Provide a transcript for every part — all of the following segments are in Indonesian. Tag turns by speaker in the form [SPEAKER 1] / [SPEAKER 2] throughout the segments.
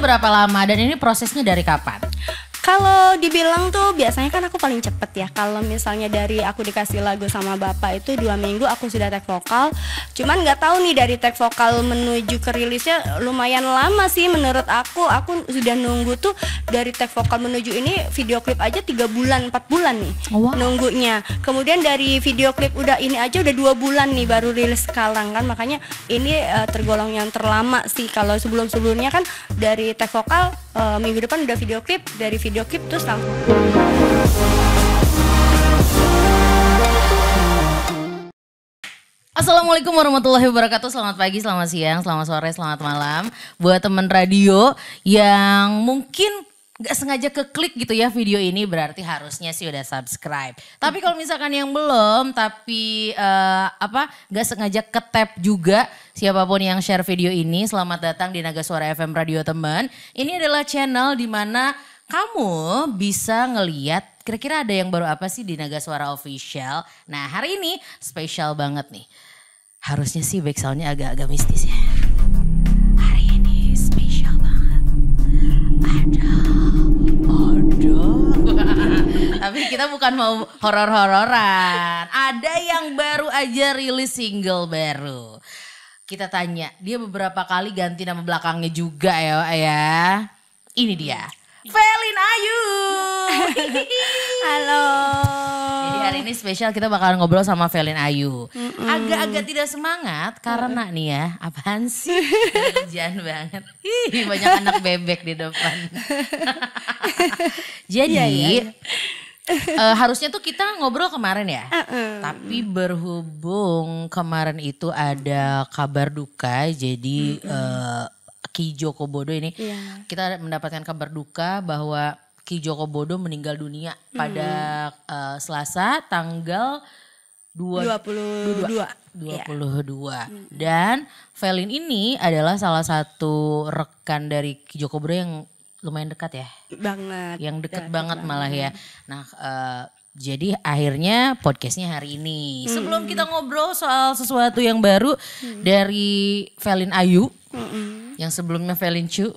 [SPEAKER 1] berapa lama dan ini prosesnya dari kapan?
[SPEAKER 2] kalau dibilang tuh biasanya kan aku paling cepet ya kalau misalnya dari aku dikasih lagu sama bapak itu dua minggu aku sudah tag vokal cuman nggak tahu nih dari tag vokal menuju ke rilisnya lumayan lama sih menurut aku aku sudah nunggu tuh dari tag vokal menuju ini video klip aja tiga bulan empat bulan nih oh, wow. nunggunya kemudian dari video klip udah ini aja udah dua bulan nih baru rilis sekarang kan makanya ini uh, tergolong yang terlama sih kalau sebelum sebelumnya kan dari tag vokal uh, minggu depan udah video klip dari video klip terus langsung Assalamualaikum
[SPEAKER 1] warahmatullahi wabarakatuh. Selamat pagi, selamat siang, selamat sore, selamat malam. Buat teman radio yang mungkin nggak sengaja keklik gitu ya video ini berarti harusnya sih udah subscribe. Tapi kalau misalkan yang belum tapi uh, apa nggak sengaja ketap juga siapapun yang share video ini selamat datang di Naga Suara FM Radio teman. Ini adalah channel dimana kamu bisa ngeliat kira-kira ada yang baru apa sih di Naga Suara Official. Nah hari ini spesial banget nih. Harusnya sih backsoundnya agak-agak mistis ya. ada ada tapi kita bukan mau horor-hororan ada yang baru aja rilis single baru kita tanya dia beberapa kali ganti nama belakangnya juga ya ya ini dia Felin Ayu halo hari ini spesial kita bakalan ngobrol sama Felin Ayu. Agak-agak tidak semangat karena nih ya, apaan sih? Hujan banget. Hi, banyak anak bebek di depan. Jadi ya, ya. uh, harusnya tuh kita ngobrol kemarin ya. Uh -uh. Tapi berhubung kemarin itu ada kabar duka jadi uh -uh. Uh, Ki Joko Bodo ini yeah. kita mendapatkan kabar duka bahwa Ki Joko Bodo meninggal dunia hmm. pada uh, eh, Selasa tanggal 22 22, 22. Yeah. dan Felin ini adalah salah satu rekan dari Ki Joko Bodo yang lumayan dekat ya banget yang dekat ya, banget, banget malah ya hmm. nah uh, jadi akhirnya podcastnya hari ini. Hmm. Sebelum kita ngobrol soal sesuatu yang baru hmm. dari Felin Ayu,
[SPEAKER 2] Hmm.
[SPEAKER 1] yang sebelumnya Felin Chu,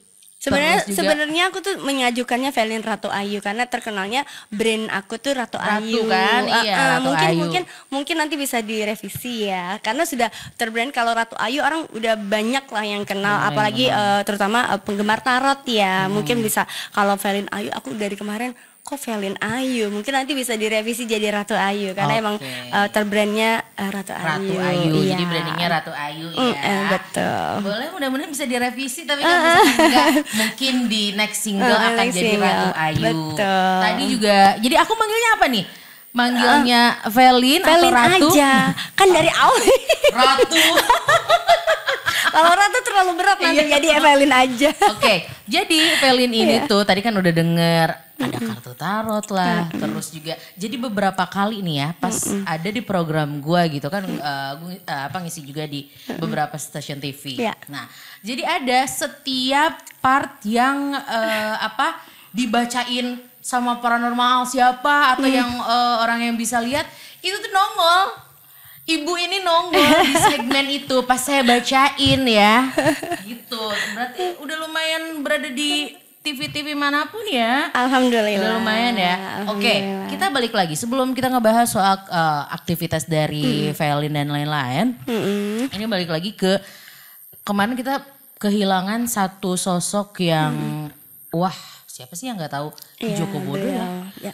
[SPEAKER 1] Sebenarnya sebenarnya
[SPEAKER 2] aku tuh mengajukannya Velin Ratu Ayu karena terkenalnya brand aku tuh Ratu, Ratu Ayu kan. iya, uh, Ratu mungkin Ayu. mungkin mungkin nanti bisa direvisi ya karena sudah terbrand kalau Ratu Ayu orang udah banyak lah yang kenal hmm, apalagi Uh, terutama uh, penggemar tarot ya. Hmm. Mungkin bisa kalau Velin Ayu aku dari kemarin kok Velin Ayu mungkin nanti bisa direvisi jadi Ratu Ayu karena okay. emang uh, terbrandnya uh, Ratu Ayu Ratu Ayu iya. jadi brandingnya Ratu Ayu mm, ya mm, eh, betul
[SPEAKER 1] boleh mudah-mudahan bisa direvisi tapi kan uh, juga mungkin di next single uh, akan next jadi single. Ratu Ayu
[SPEAKER 2] betul tadi juga
[SPEAKER 1] jadi aku manggilnya apa nih manggilnya uh, Velin, Felin atau Ratu aja kan dari awal Ratu Kalau Ratu terlalu berat nanti iya. jadi Evelyn aja. Oke, okay. jadi Evelyn ini yeah. tuh tadi kan udah denger ada kartu tarot lah mm terus juga jadi beberapa kali nih ya pas mm ada di program gue gitu kan uh, gue uh, apa ngisi juga di beberapa stasiun TV yeah. nah jadi ada setiap part yang uh, apa dibacain sama paranormal siapa atau mm. yang uh, orang yang bisa lihat itu tuh nongol Ibu ini nongol di segmen itu pas saya bacain ya. Gitu. Berarti udah lumayan berada di TV-TV manapun ya. Alhamdulillah. Lumayan ya. Oke, okay, kita balik lagi. Sebelum kita ngebahas soal uh, aktivitas dari hmm. Felin dan lain-lain. Hmm. Ini balik lagi ke kemarin kita kehilangan satu sosok yang
[SPEAKER 2] hmm. wah,
[SPEAKER 1] siapa sih yang gak tahu iya, ya, Joko Bodo ya. ya.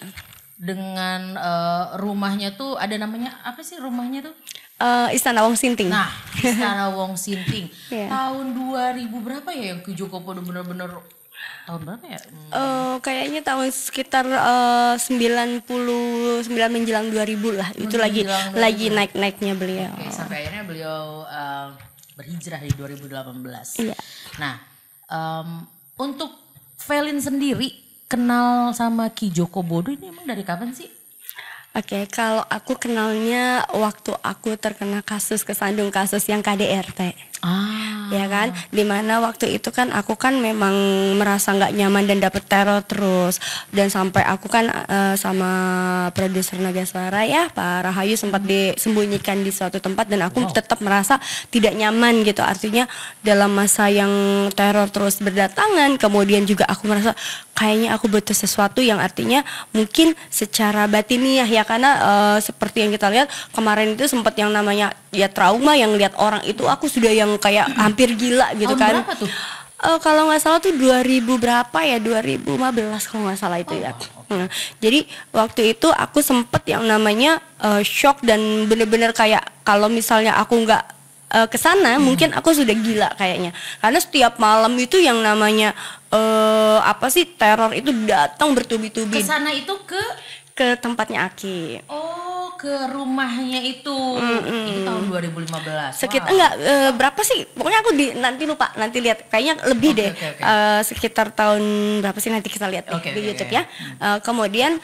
[SPEAKER 1] Dengan uh, rumahnya tuh ada namanya apa sih rumahnya tuh?
[SPEAKER 2] uh, Istana Wong Sinting. Nah,
[SPEAKER 1] Istana Wong Sinting.
[SPEAKER 2] yeah. Tahun 2000
[SPEAKER 1] berapa ya yang Joko Bodo bener-bener tahun berapa ya?
[SPEAKER 2] Uh, kayaknya tahun sekitar eh, uh, 99 menjelang 2000 lah. Itu lagi 2000. lagi naik-naiknya beliau. Okay, sampai
[SPEAKER 1] akhirnya beliau uh, berhijrah di 2018. Iya. Nah, um, untuk
[SPEAKER 2] Felin sendiri kenal sama Ki Joko Bodo ini emang
[SPEAKER 1] dari kapan sih?
[SPEAKER 2] Oke, okay, kalau aku kenalnya waktu aku terkena kasus kesandung kasus yang KDRT. Ah. Ya kan, dimana waktu itu kan aku kan memang merasa nggak nyaman dan dapet teror terus dan sampai aku kan uh, sama produser naga suara ya Pak Rahayu sempat disembunyikan di suatu tempat dan aku wow. tetap merasa tidak nyaman gitu. Artinya dalam masa yang teror terus berdatangan, kemudian juga aku merasa kayaknya aku butuh sesuatu yang artinya mungkin secara batiniah ya karena uh, seperti yang kita lihat kemarin itu sempat yang namanya ya trauma yang lihat orang itu aku sudah yang yang kayak hampir gila gitu Tahun kan. Berapa eh, kalau nggak salah tuh 2000 berapa ya 2015 kalau nggak salah itu ya. oh, ya. Okay. Nah, hmm. jadi waktu itu aku sempet yang namanya uh, shock dan bener-bener kayak kalau misalnya aku nggak uh, eh, kesana hmm. mungkin aku sudah gila kayaknya. Karena setiap malam itu yang namanya uh, apa sih teror itu datang bertubi-tubi. kesana itu ke ke tempatnya Aki.
[SPEAKER 1] Oh, ke rumahnya itu. Mm hmm Itu tahun
[SPEAKER 2] 2015. Sekitar wow. enggak e, berapa sih? Pokoknya aku di nanti lupa, nanti lihat. Kayaknya lebih okay, deh. Okay, okay. E, eh, sekitar tahun berapa sih nanti kita lihat deh okay, di YouTube okay. ya. E, kemudian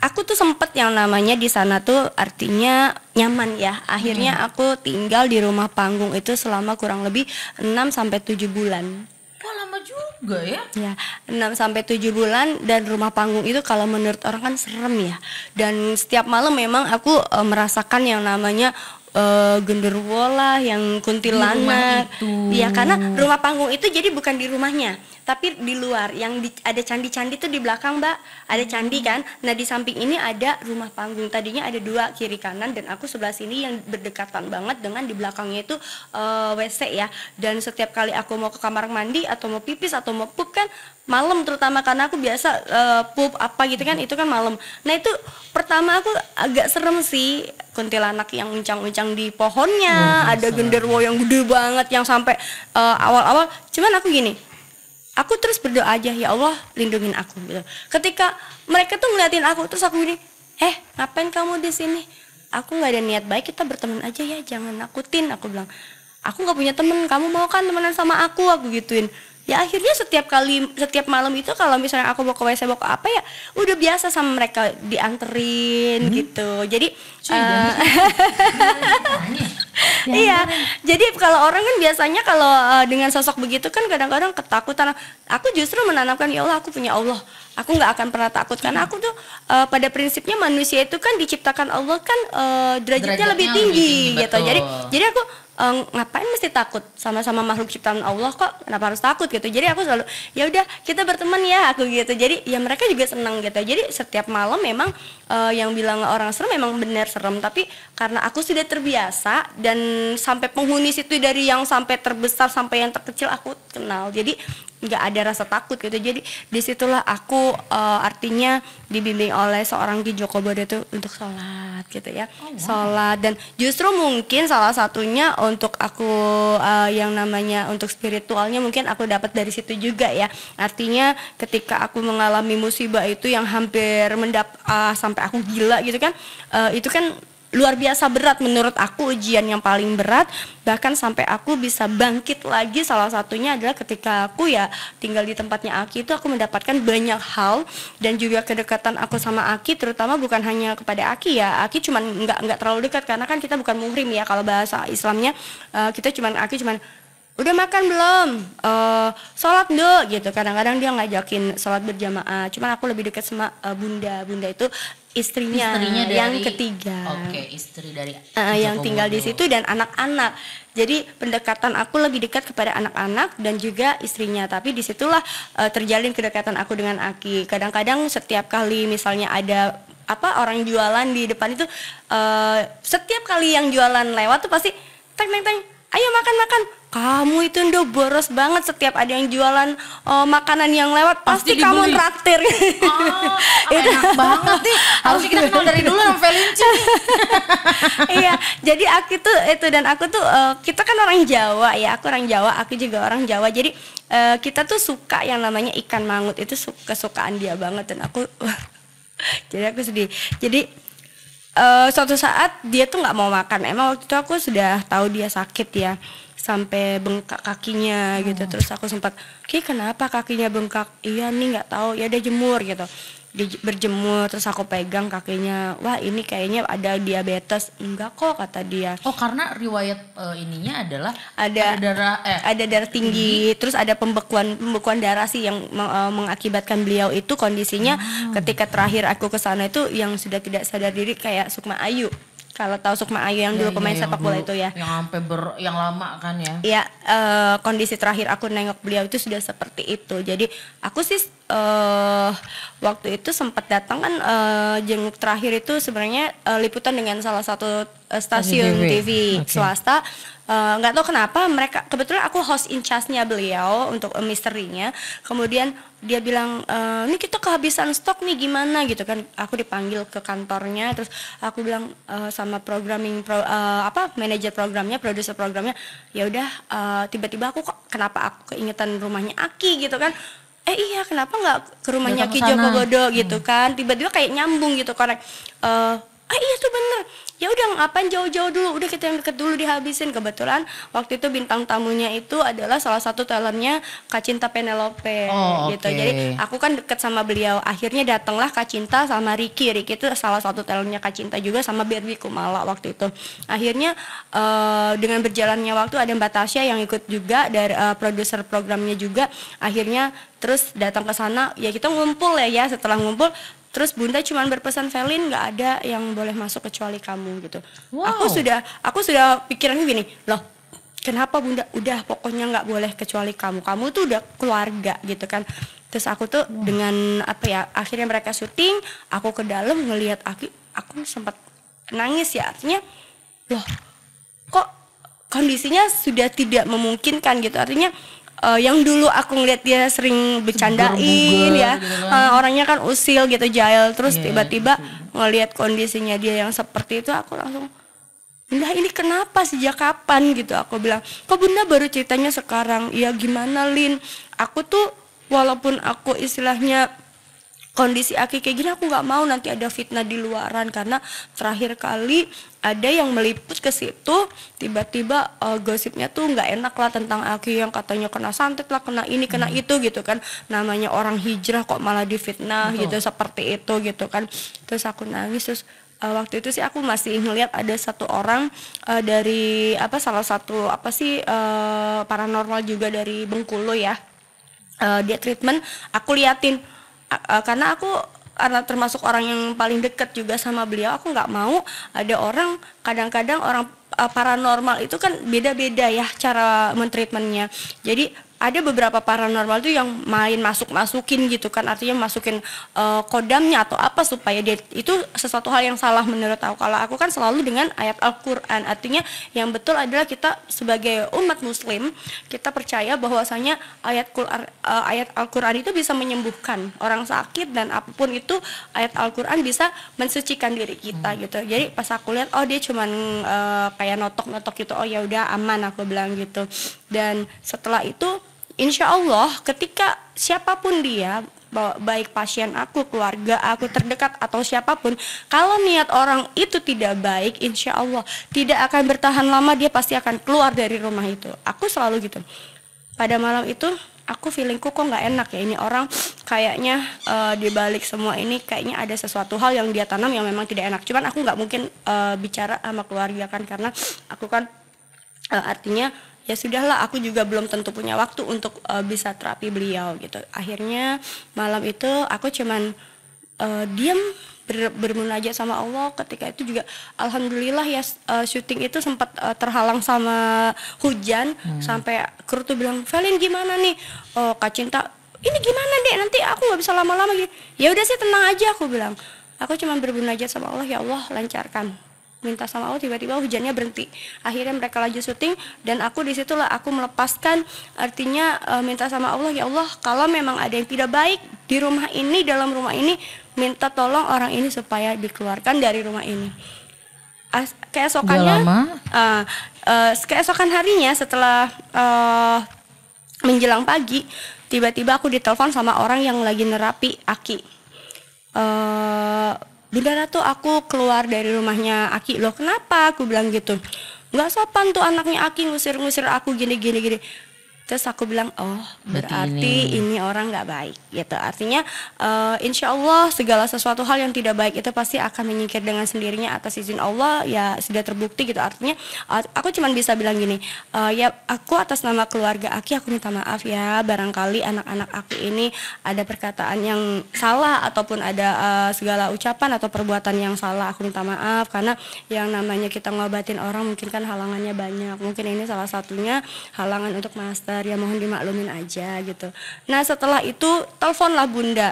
[SPEAKER 2] aku tuh sempet yang namanya di sana tuh artinya nyaman ya. Akhirnya hmm. aku tinggal di rumah panggung itu selama kurang lebih 6 sampai 7 bulan.
[SPEAKER 1] Wah lama juga ya? Ya,
[SPEAKER 2] 6 sampai 7 bulan dan rumah panggung itu kalau menurut orang kan serem ya. Dan setiap malam memang aku e, merasakan yang namanya uh, genderuwo lah, yang kuntilanak.
[SPEAKER 1] Iya, iya, karena
[SPEAKER 2] rumah panggung itu jadi bukan di rumahnya, tapi di luar. Yang di, ada candi-candi tuh di belakang, Mbak. Ada candi hmm. kan. Nah, di samping ini ada rumah panggung. Tadinya ada dua kiri kanan dan aku sebelah sini yang berdekatan banget dengan di belakangnya itu uh, eh, WC ya. Dan setiap kali aku mau ke kamar mandi atau mau pipis atau mau pup kan malam terutama karena aku biasa uh, pup apa gitu kan itu kan malam nah itu pertama aku agak serem sih kuntilanak yang uncang-uncang di pohonnya oh, ada genderwo yang gede banget yang sampai awal eh, awal-awal cuman aku gini aku terus berdoa aja ya Allah lindungin aku gitu ketika mereka tuh ngeliatin aku terus aku gini eh ngapain kamu di sini aku nggak ada niat baik kita berteman aja ya jangan nakutin aku bilang aku nggak punya temen kamu mau kan temenan sama aku aku gituin ya akhirnya setiap kali setiap malam itu kalau misalnya aku mau ke WC mau ke apa ya udah biasa sama mereka dianterin hmm. gitu jadi eh, iya uh, iya jadi kalau orang kan biasanya kalau uh, dengan sosok begitu kan kadang-kadang ketakutan aku justru menanamkan ya Allah aku punya Allah aku nggak akan pernah takut karena aku tuh uh, pada prinsipnya manusia itu kan diciptakan Allah kan uh, derajatnya, derajatnya lebih tinggi, lebih tinggi gitu jadi jadi aku uh, ngapain mesti takut sama-sama makhluk ciptaan Allah kok kenapa harus takut gitu jadi aku selalu ya udah kita berteman ya aku gitu jadi ya mereka juga seneng gitu jadi setiap malam memang uh, yang bilang orang serem memang benar serem tapi karena aku sudah terbiasa dan sampai penghuni situ dari yang sampai terbesar sampai yang terkecil aku kenal jadi nggak ada rasa takut gitu jadi disitulah aku uh, artinya dibimbing oleh seorang Ki Joko itu untuk sholat gitu ya oh, wow. sholat dan justru mungkin salah satunya untuk aku uh, yang namanya untuk spiritualnya mungkin aku dapat dari situ juga ya artinya ketika aku mengalami musibah itu yang hampir mendap uh, sampai sampai aku gila gitu kan uh, itu kan luar biasa berat menurut aku ujian yang paling berat bahkan sampai aku bisa bangkit lagi salah satunya adalah ketika aku ya tinggal di tempatnya Aki itu aku mendapatkan banyak hal dan juga kedekatan aku sama Aki terutama bukan hanya kepada Aki ya Aki cuman nggak nggak terlalu dekat karena kan kita bukan muhrim ya kalau bahasa Islamnya uh, kita cuman Aki cuman udah makan belum uh, sholat dulu gitu kadang-kadang dia ngajakin sholat berjamaah cuman aku lebih dekat sama uh, bunda bunda itu istrinya, istrinya dari, yang
[SPEAKER 1] ketiga. Oke, okay, istri dari uh, yang tinggal di
[SPEAKER 2] situ dan anak-anak. Jadi pendekatan aku lebih dekat kepada anak-anak dan juga istrinya. Tapi disitulah uh, terjalin kedekatan aku dengan Aki. Kadang-kadang setiap kali misalnya ada apa orang jualan di depan itu uh, setiap kali yang jualan lewat tuh pasti teng teng teng ayo makan makan kamu itu ndo boros banget setiap ada yang jualan uh, makanan yang lewat pasti, pasti kamu traktir. Oh, itu enak banget nih. Harus kita kenal dari dulu sama Felinci. iya, jadi aku itu itu dan aku tuh uh, kita kan orang Jawa ya. Aku orang Jawa, aku juga orang Jawa. Jadi uh, kita tuh suka yang namanya ikan mangut itu kesukaan dia banget dan aku jadi aku sedih. Jadi uh, suatu saat dia tuh nggak mau makan emang waktu itu aku sudah tahu dia sakit ya sampai bengkak kakinya hmm. gitu oh. terus aku sempat ki kenapa kakinya bengkak iya nih nggak tahu ya dia jemur gitu berjemur terus aku pegang kakinya wah ini kayaknya ada diabetes enggak kok kata dia oh karena riwayat uh, ininya adalah ada, ada darah eh. ada darah tinggi hmm. terus ada pembekuan pembekuan darah sih yang uh, mengakibatkan beliau itu kondisinya hmm. ketika terakhir aku ke sana itu yang sudah tidak sadar diri kayak Sukma Ayu kalau tahu Sukma Ayu yang dulu iya, pemain ya, sepak bola itu ya. Yang
[SPEAKER 1] sampai ber yang lama kan ya. Iya,
[SPEAKER 2] uh, kondisi terakhir aku nengok beliau itu sudah seperti itu. Jadi aku sih uh, waktu itu sempat datang kan uh, jenguk terakhir itu sebenarnya uh, liputan dengan salah satu uh, stasiun TV, TV okay. swasta Eh, nggak uh, tahu kenapa mereka kebetulan aku host in charge-nya beliau untuk uh, eh, misterinya kemudian dia bilang ini eh, ini kita kehabisan stok nih gimana gitu kan aku dipanggil ke kantornya terus aku bilang uh, sama programming pro, uh, apa manajer programnya produser programnya ya udah tiba-tiba aku kok kenapa aku keingetan rumahnya Aki gitu kan eh iya kenapa nggak ke rumahnya Ki Joko Godo gitu hmm. kan tiba-tiba kayak nyambung gitu korek uh, ah iya tuh bener ya udah ngapain jauh-jauh dulu udah kita yang deket dulu dihabisin kebetulan waktu itu bintang tamunya itu adalah salah satu talentnya Kak Cinta Penelope oh, gitu jadi aku kan deket sama beliau akhirnya datanglah Kak Cinta sama Ricky Ricky itu salah satu talentnya Kak Cinta juga sama Berwi Kumala waktu itu akhirnya uh, dengan berjalannya waktu ada Mbak Tasya yang ikut juga dari uh, eh, produser programnya juga akhirnya terus datang ke sana ya kita ngumpul ya ya setelah ngumpul terus bunda cuma berpesan Felin nggak ada yang boleh masuk kecuali kamu gitu wow. aku sudah aku sudah pikirannya gini loh kenapa bunda udah pokoknya nggak boleh kecuali kamu kamu tuh udah keluarga gitu kan terus aku tuh wow. dengan apa ya akhirnya mereka syuting aku ke dalam ngelihat aku aku sempat nangis ya artinya loh kok kondisinya sudah tidak memungkinkan gitu artinya uh, yang dulu aku ngeliat dia sering bercandain ya uh, orangnya kan usil gitu jail terus iya, tiba-tiba yeah. ngeliat kondisinya dia yang seperti itu aku langsung nah ini kenapa sejak kapan gitu aku bilang kok bunda baru ceritanya sekarang ya gimana Lin aku tuh walaupun aku istilahnya kondisi Aki kayak gini aku nggak mau nanti ada fitnah di luaran karena terakhir kali ada yang meliput ke situ tiba-tiba uh, gosipnya tuh nggak enak lah tentang Aki yang katanya kena santet lah kena ini kena hmm. itu gitu kan namanya orang hijrah kok malah difitnah Betul. gitu seperti itu gitu kan terus aku nangis terus uh, waktu itu sih aku masih ngeliat ada satu orang uh, dari apa salah satu apa sih uh, paranormal juga dari Bengkulu ya uh, dia treatment aku liatin uh, karena aku karena termasuk orang yang paling dekat juga sama beliau aku nggak mau ada orang kadang-kadang orang uh, paranormal itu kan beda-beda ya cara mentreatmentnya jadi ada beberapa paranormal tuh yang main masuk-masukin gitu kan artinya masukin uh, kodamnya atau apa supaya dia itu sesuatu hal yang salah menurut aku kalau aku kan selalu dengan ayat Al-Qur'an artinya yang betul adalah kita sebagai umat muslim kita percaya bahwasanya ayat uh, ayat Al-Qur'an itu bisa menyembuhkan orang sakit dan apapun itu ayat Al-Qur'an bisa mensucikan diri kita hmm. gitu jadi pas aku lihat oh dia cuman uh, kayak notok-notok gitu oh ya udah aman aku bilang gitu dan setelah itu insya Allah ketika siapapun dia baik pasien aku, keluarga aku terdekat atau siapapun, kalau niat orang itu tidak baik, insya Allah tidak akan bertahan lama dia pasti akan keluar dari rumah itu. Aku selalu gitu. Pada malam itu aku feelingku kok nggak enak ya ini orang kayaknya uh, di balik semua ini kayaknya ada sesuatu hal yang dia tanam yang memang tidak enak. Cuman aku nggak mungkin uh, bicara sama keluarga kan karena aku kan uh, artinya ya sudahlah aku juga belum tentu punya waktu untuk uh, bisa terapi beliau gitu akhirnya malam itu aku cuman uh, eh, diam ber bermunajat sama Allah ketika itu juga alhamdulillah ya uh, syuting itu sempat uh, terhalang sama hujan hmm. sampai kru tuh bilang Valin gimana nih oh, Kak Cinta ini gimana deh nanti aku nggak bisa lama-lama gitu ya udah sih tenang aja aku bilang aku cuman bermunajat sama Allah ya Allah lancarkan minta sama Allah tiba-tiba hujannya berhenti akhirnya mereka lanjut syuting dan aku disitulah aku melepaskan artinya e, minta sama Allah ya Allah kalau memang ada yang tidak baik di rumah ini dalam rumah ini minta tolong orang ini supaya dikeluarkan dari rumah ini As, keesokannya uh, uh, keesokan harinya setelah uh, menjelang pagi tiba-tiba aku ditelepon sama orang yang lagi nerapi aki uh, Bunda Ratu aku keluar dari rumahnya Aki loh kenapa aku bilang gitu nggak sopan tuh anaknya Aki ngusir-ngusir aku gini gini gini terus aku bilang oh berarti ini, ini orang nggak baik gitu artinya uh, insya Allah segala sesuatu hal yang tidak baik itu pasti akan menyingkir dengan sendirinya atas izin Allah ya sudah terbukti gitu artinya eh, aku cuma bisa bilang gini uh, ya aku atas nama keluarga Aki aku minta maaf ya barangkali anak-anak aku ini ada perkataan yang salah ataupun ada uh, segala ucapan atau perbuatan yang salah aku minta maaf karena yang namanya kita ngobatin orang mungkin kan halangannya banyak mungkin ini salah satunya halangan untuk master dokter ya mohon dimaklumin aja gitu nah setelah itu teleponlah bunda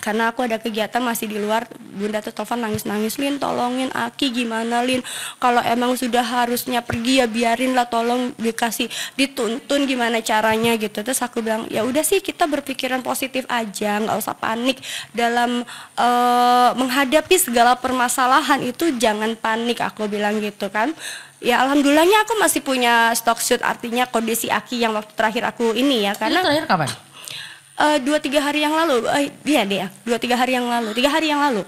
[SPEAKER 2] karena aku ada kegiatan masih di luar bunda tuh telepon nangis nangis lin tolongin aki gimana lin kalau emang sudah harusnya pergi ya biarin lah tolong dikasih dituntun gimana caranya gitu terus aku bilang ya udah sih kita berpikiran positif aja nggak usah panik dalam uh, menghadapi segala permasalahan itu jangan panik aku bilang gitu kan Ya alhamdulillahnya aku masih punya stock shoot artinya kondisi aki yang waktu terakhir aku ini ya karena ini terakhir kapan? Uh, dua tiga hari yang lalu, uh, iya deh, iya. dua tiga hari yang lalu, tiga hari yang lalu.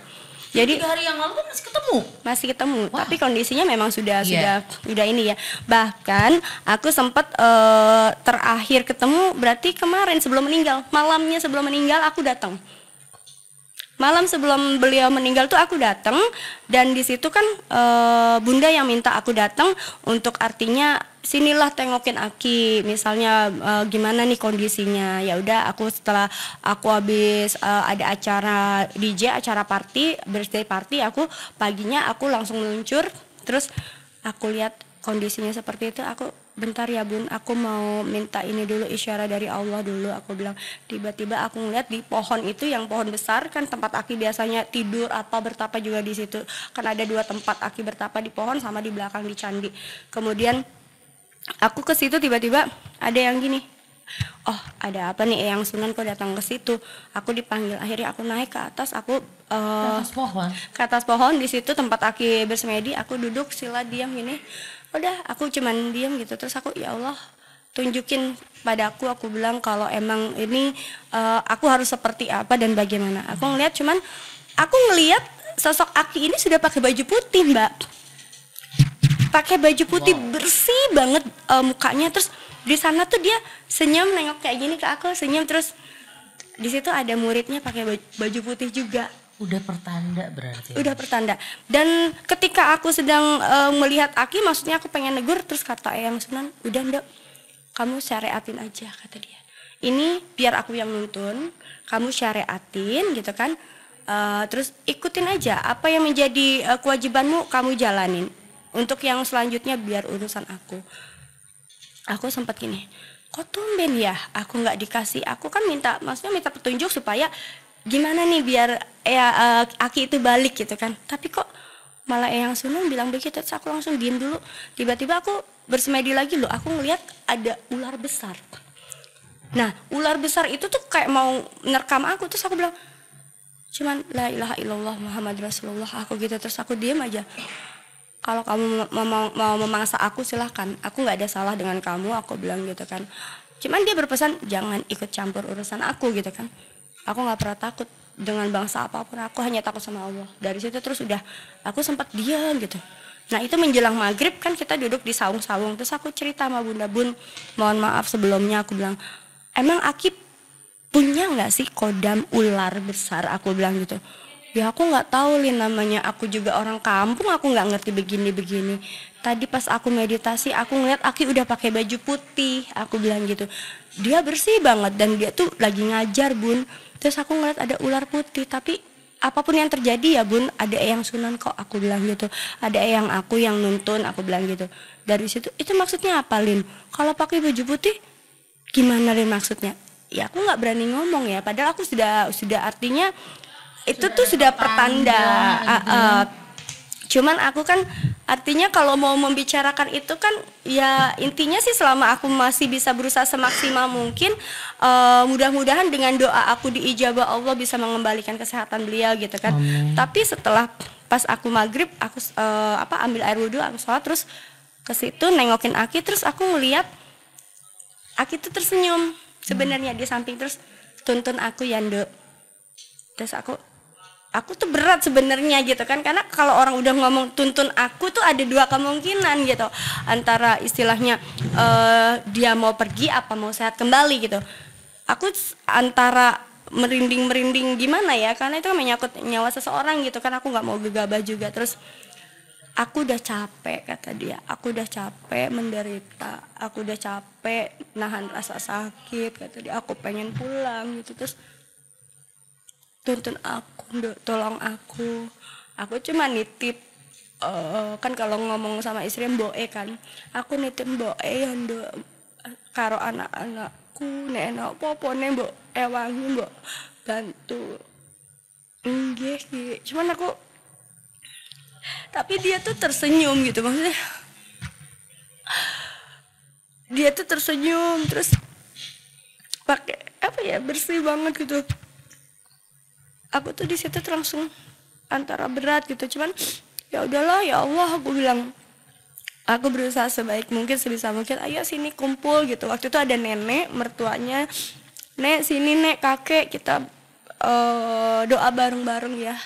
[SPEAKER 1] Jadi tiga hari yang
[SPEAKER 2] lalu kan masih ketemu. Masih ketemu, Wow. tapi kondisinya memang sudah yeah. sudah sudah ini ya. Bahkan aku sempat uh, eh, terakhir ketemu berarti kemarin sebelum meninggal, malamnya sebelum meninggal aku datang malam sebelum beliau meninggal tuh aku datang dan di situ kan e, bunda yang minta aku datang untuk artinya sinilah tengokin Aki misalnya e, gimana nih kondisinya ya udah aku setelah aku habis e, ada acara DJ acara party birthday party aku paginya aku langsung meluncur terus aku lihat kondisinya seperti itu aku bentar ya bun aku mau minta ini dulu isyarat dari Allah dulu aku bilang tiba-tiba aku ngeliat di pohon itu yang pohon besar kan tempat aki biasanya tidur atau bertapa juga di situ kan ada dua tempat aki bertapa di pohon sama di belakang di candi kemudian aku ke situ tiba-tiba ada yang gini oh ada apa nih yang Sunan kok datang ke situ aku dipanggil akhirnya aku naik ke atas aku uh, ke atas pohon ke atas pohon di situ tempat aki bersemedi aku duduk sila diam gini udah aku cuman diam gitu terus aku ya Allah tunjukin pada aku aku bilang kalau emang ini uh, aku harus seperti apa dan bagaimana aku ngelihat cuman aku ngelihat sosok Aki ini sudah pakai baju putih mbak pakai baju putih wow. bersih banget uh, mukanya terus di sana tuh dia senyum nengok kayak gini ke aku senyum terus di situ ada muridnya pakai baju putih juga
[SPEAKER 1] Udah pertanda berarti.
[SPEAKER 2] Ya? Udah pertanda. Dan ketika aku sedang uh, melihat Aki, maksudnya aku pengen negur terus kata yang Sunan, "Udah ndak, kamu syariatin aja," kata dia. Ini biar aku yang nuntun, kamu syariatin gitu kan. Uh, terus ikutin aja apa yang menjadi uh, kewajibanmu kamu jalanin. Untuk yang selanjutnya biar urusan aku. Aku sempat gini, kok tumben ya aku nggak dikasih aku kan minta maksudnya minta petunjuk supaya gimana nih biar ya uh, Aki itu balik gitu kan tapi kok malah yang Sunung bilang begitu terus aku langsung diem dulu tiba-tiba aku bersemedi lagi loh aku ngeliat ada ular besar nah ular besar itu tuh kayak mau nerekam aku terus aku bilang cuman la ilaha illallah Muhammad Rasulullah aku gitu terus aku diem aja kalau kamu mau, mau memangsa aku silahkan aku nggak ada salah dengan kamu aku bilang gitu kan cuman dia berpesan jangan ikut campur urusan aku gitu kan aku nggak pernah takut dengan bangsa apapun aku hanya takut sama Allah dari situ terus udah aku sempat diam gitu nah itu menjelang maghrib kan kita duduk di saung-saung terus aku cerita sama bunda bun mohon maaf sebelumnya aku bilang emang Aki punya nggak sih kodam ular besar aku bilang gitu ya aku nggak tahu lin namanya aku juga orang kampung aku nggak ngerti begini begini tadi pas aku meditasi aku ngeliat Aki udah pakai baju putih aku bilang gitu dia bersih banget dan dia tuh lagi ngajar bun terus aku ngeliat ada ular putih tapi apapun yang terjadi ya bun ada yang sunan kok aku bilang gitu ada yang aku yang nuntun aku bilang gitu dari situ itu maksudnya apa Lin kalau pakai baju putih gimana Lin maksudnya ya aku nggak berani ngomong ya padahal aku sudah sudah artinya itu sudah tuh sudah pertanda, pertanda uh, uh, cuman aku kan artinya kalau mau membicarakan itu kan ya intinya sih selama aku masih bisa berusaha semaksimal mungkin uh, mudah-mudahan dengan doa aku diijabah Allah bisa mengembalikan kesehatan beliau gitu kan Amin. tapi setelah pas aku maghrib aku uh, apa ambil air wudhu aku sholat terus ke situ nengokin Aki terus aku ngeliat Aki tuh tersenyum sebenarnya di samping terus tuntun aku Yando terus aku aku tuh berat sebenarnya gitu kan karena kalau orang udah ngomong tuntun aku tuh ada dua kemungkinan gitu antara istilahnya uh, dia mau pergi apa mau sehat kembali gitu aku antara merinding merinding gimana ya karena itu menyangkut nyawa seseorang gitu kan aku nggak mau gegabah juga terus aku udah capek kata dia aku udah capek menderita aku udah capek nahan rasa sakit kata dia aku pengen pulang gitu terus tuntun aku tolong aku aku cuma nitip uh, kan kalau ngomong sama istri boe kan aku nitip boe yang do, karo anak-anakku nek no popo nek mbok ewangi mbok bantu enggak sih cuman aku tapi dia tuh tersenyum gitu maksudnya dia tuh tersenyum terus pakai apa ya bersih banget gitu aku tuh di situ langsung antara berat gitu cuman ya udahlah ya Allah aku bilang aku berusaha sebaik mungkin sebisa mungkin ayo sini kumpul gitu waktu itu ada nenek mertuanya nek sini nek kakek kita uh, doa bareng-bareng ya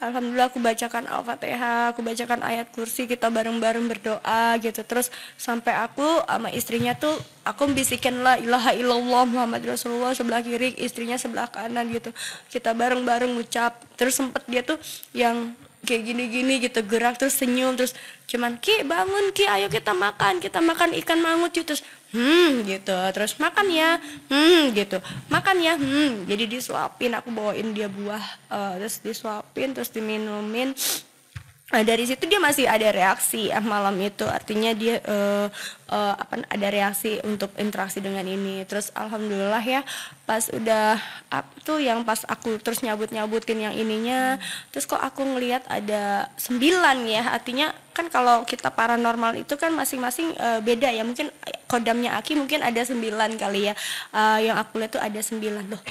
[SPEAKER 2] Alhamdulillah aku bacakan Al-Fatihah, aku bacakan ayat kursi, kita bareng-bareng berdoa gitu. Terus sampai aku sama istrinya tuh aku bisikin lah ilaha illallah Muhammad Rasulullah sebelah kiri, istrinya sebelah kanan gitu. Kita bareng-bareng ngucap. Terus sempet dia tuh yang kayak gini-gini gitu gerak terus senyum terus cuman ki bangun ki ayo kita makan kita makan ikan mangut yuk terus hmm gitu terus makan ya hmm gitu makan ya hmm jadi disuapin aku bawain dia buah uh, terus disuapin terus diminumin Nah, dari situ dia masih ada reaksi eh malam itu artinya dia uh, uh, apa ada reaksi untuk interaksi dengan ini terus alhamdulillah ya pas udah up tuh yang pas aku terus nyabut nyabutin yang ininya hmm. terus kok aku ngelihat ada sembilan ya artinya kan kalau kita paranormal itu kan masing-masing uh, beda ya mungkin kodamnya Aki mungkin ada sembilan kali ya uh, yang aku lihat tuh ada sembilan loh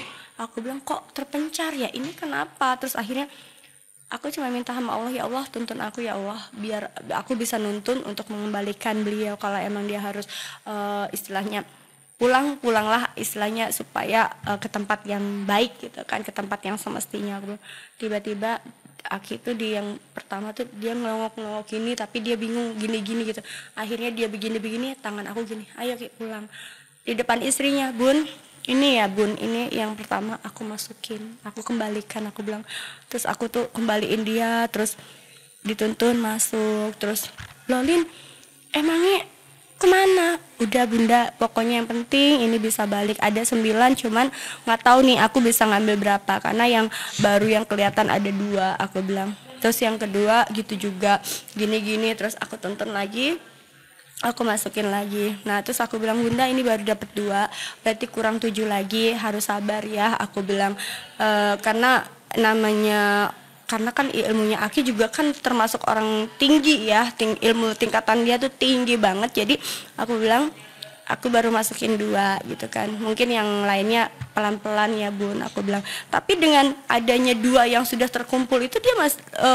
[SPEAKER 2] aku bilang kok terpencar ya ini kenapa terus akhirnya aku cuma minta sama Allah ya Allah tuntun aku ya Allah biar aku bisa nuntun untuk mengembalikan beliau kalau emang dia harus uh, istilahnya pulang pulanglah istilahnya supaya uh, ke tempat yang baik gitu kan ke tempat yang semestinya aku tiba-tiba Aki itu di yang pertama tuh dia ngelongok-ngelongok gini tapi dia bingung gini-gini gitu akhirnya dia begini-begini tangan aku gini ayo kita pulang di depan istrinya bun ini ya bun ini yang pertama aku masukin aku kembalikan aku bilang terus aku tuh kembaliin dia terus dituntun masuk terus Lolin emangnya kemana udah bunda pokoknya yang penting ini bisa balik ada sembilan cuman nggak tahu nih aku bisa ngambil berapa karena yang baru yang kelihatan ada dua aku bilang terus yang kedua gitu juga gini-gini terus aku tonton lagi aku masukin lagi. Nah terus aku bilang bunda ini baru dapat dua, berarti kurang tujuh lagi harus sabar ya. Aku bilang e, karena namanya karena kan ilmunya Aki juga kan termasuk orang tinggi ya, ting, ilmu tingkatan dia tuh tinggi banget. Jadi aku bilang aku baru masukin dua gitu kan mungkin yang lainnya pelan-pelan ya bun aku bilang tapi dengan adanya dua yang sudah terkumpul itu dia mas e,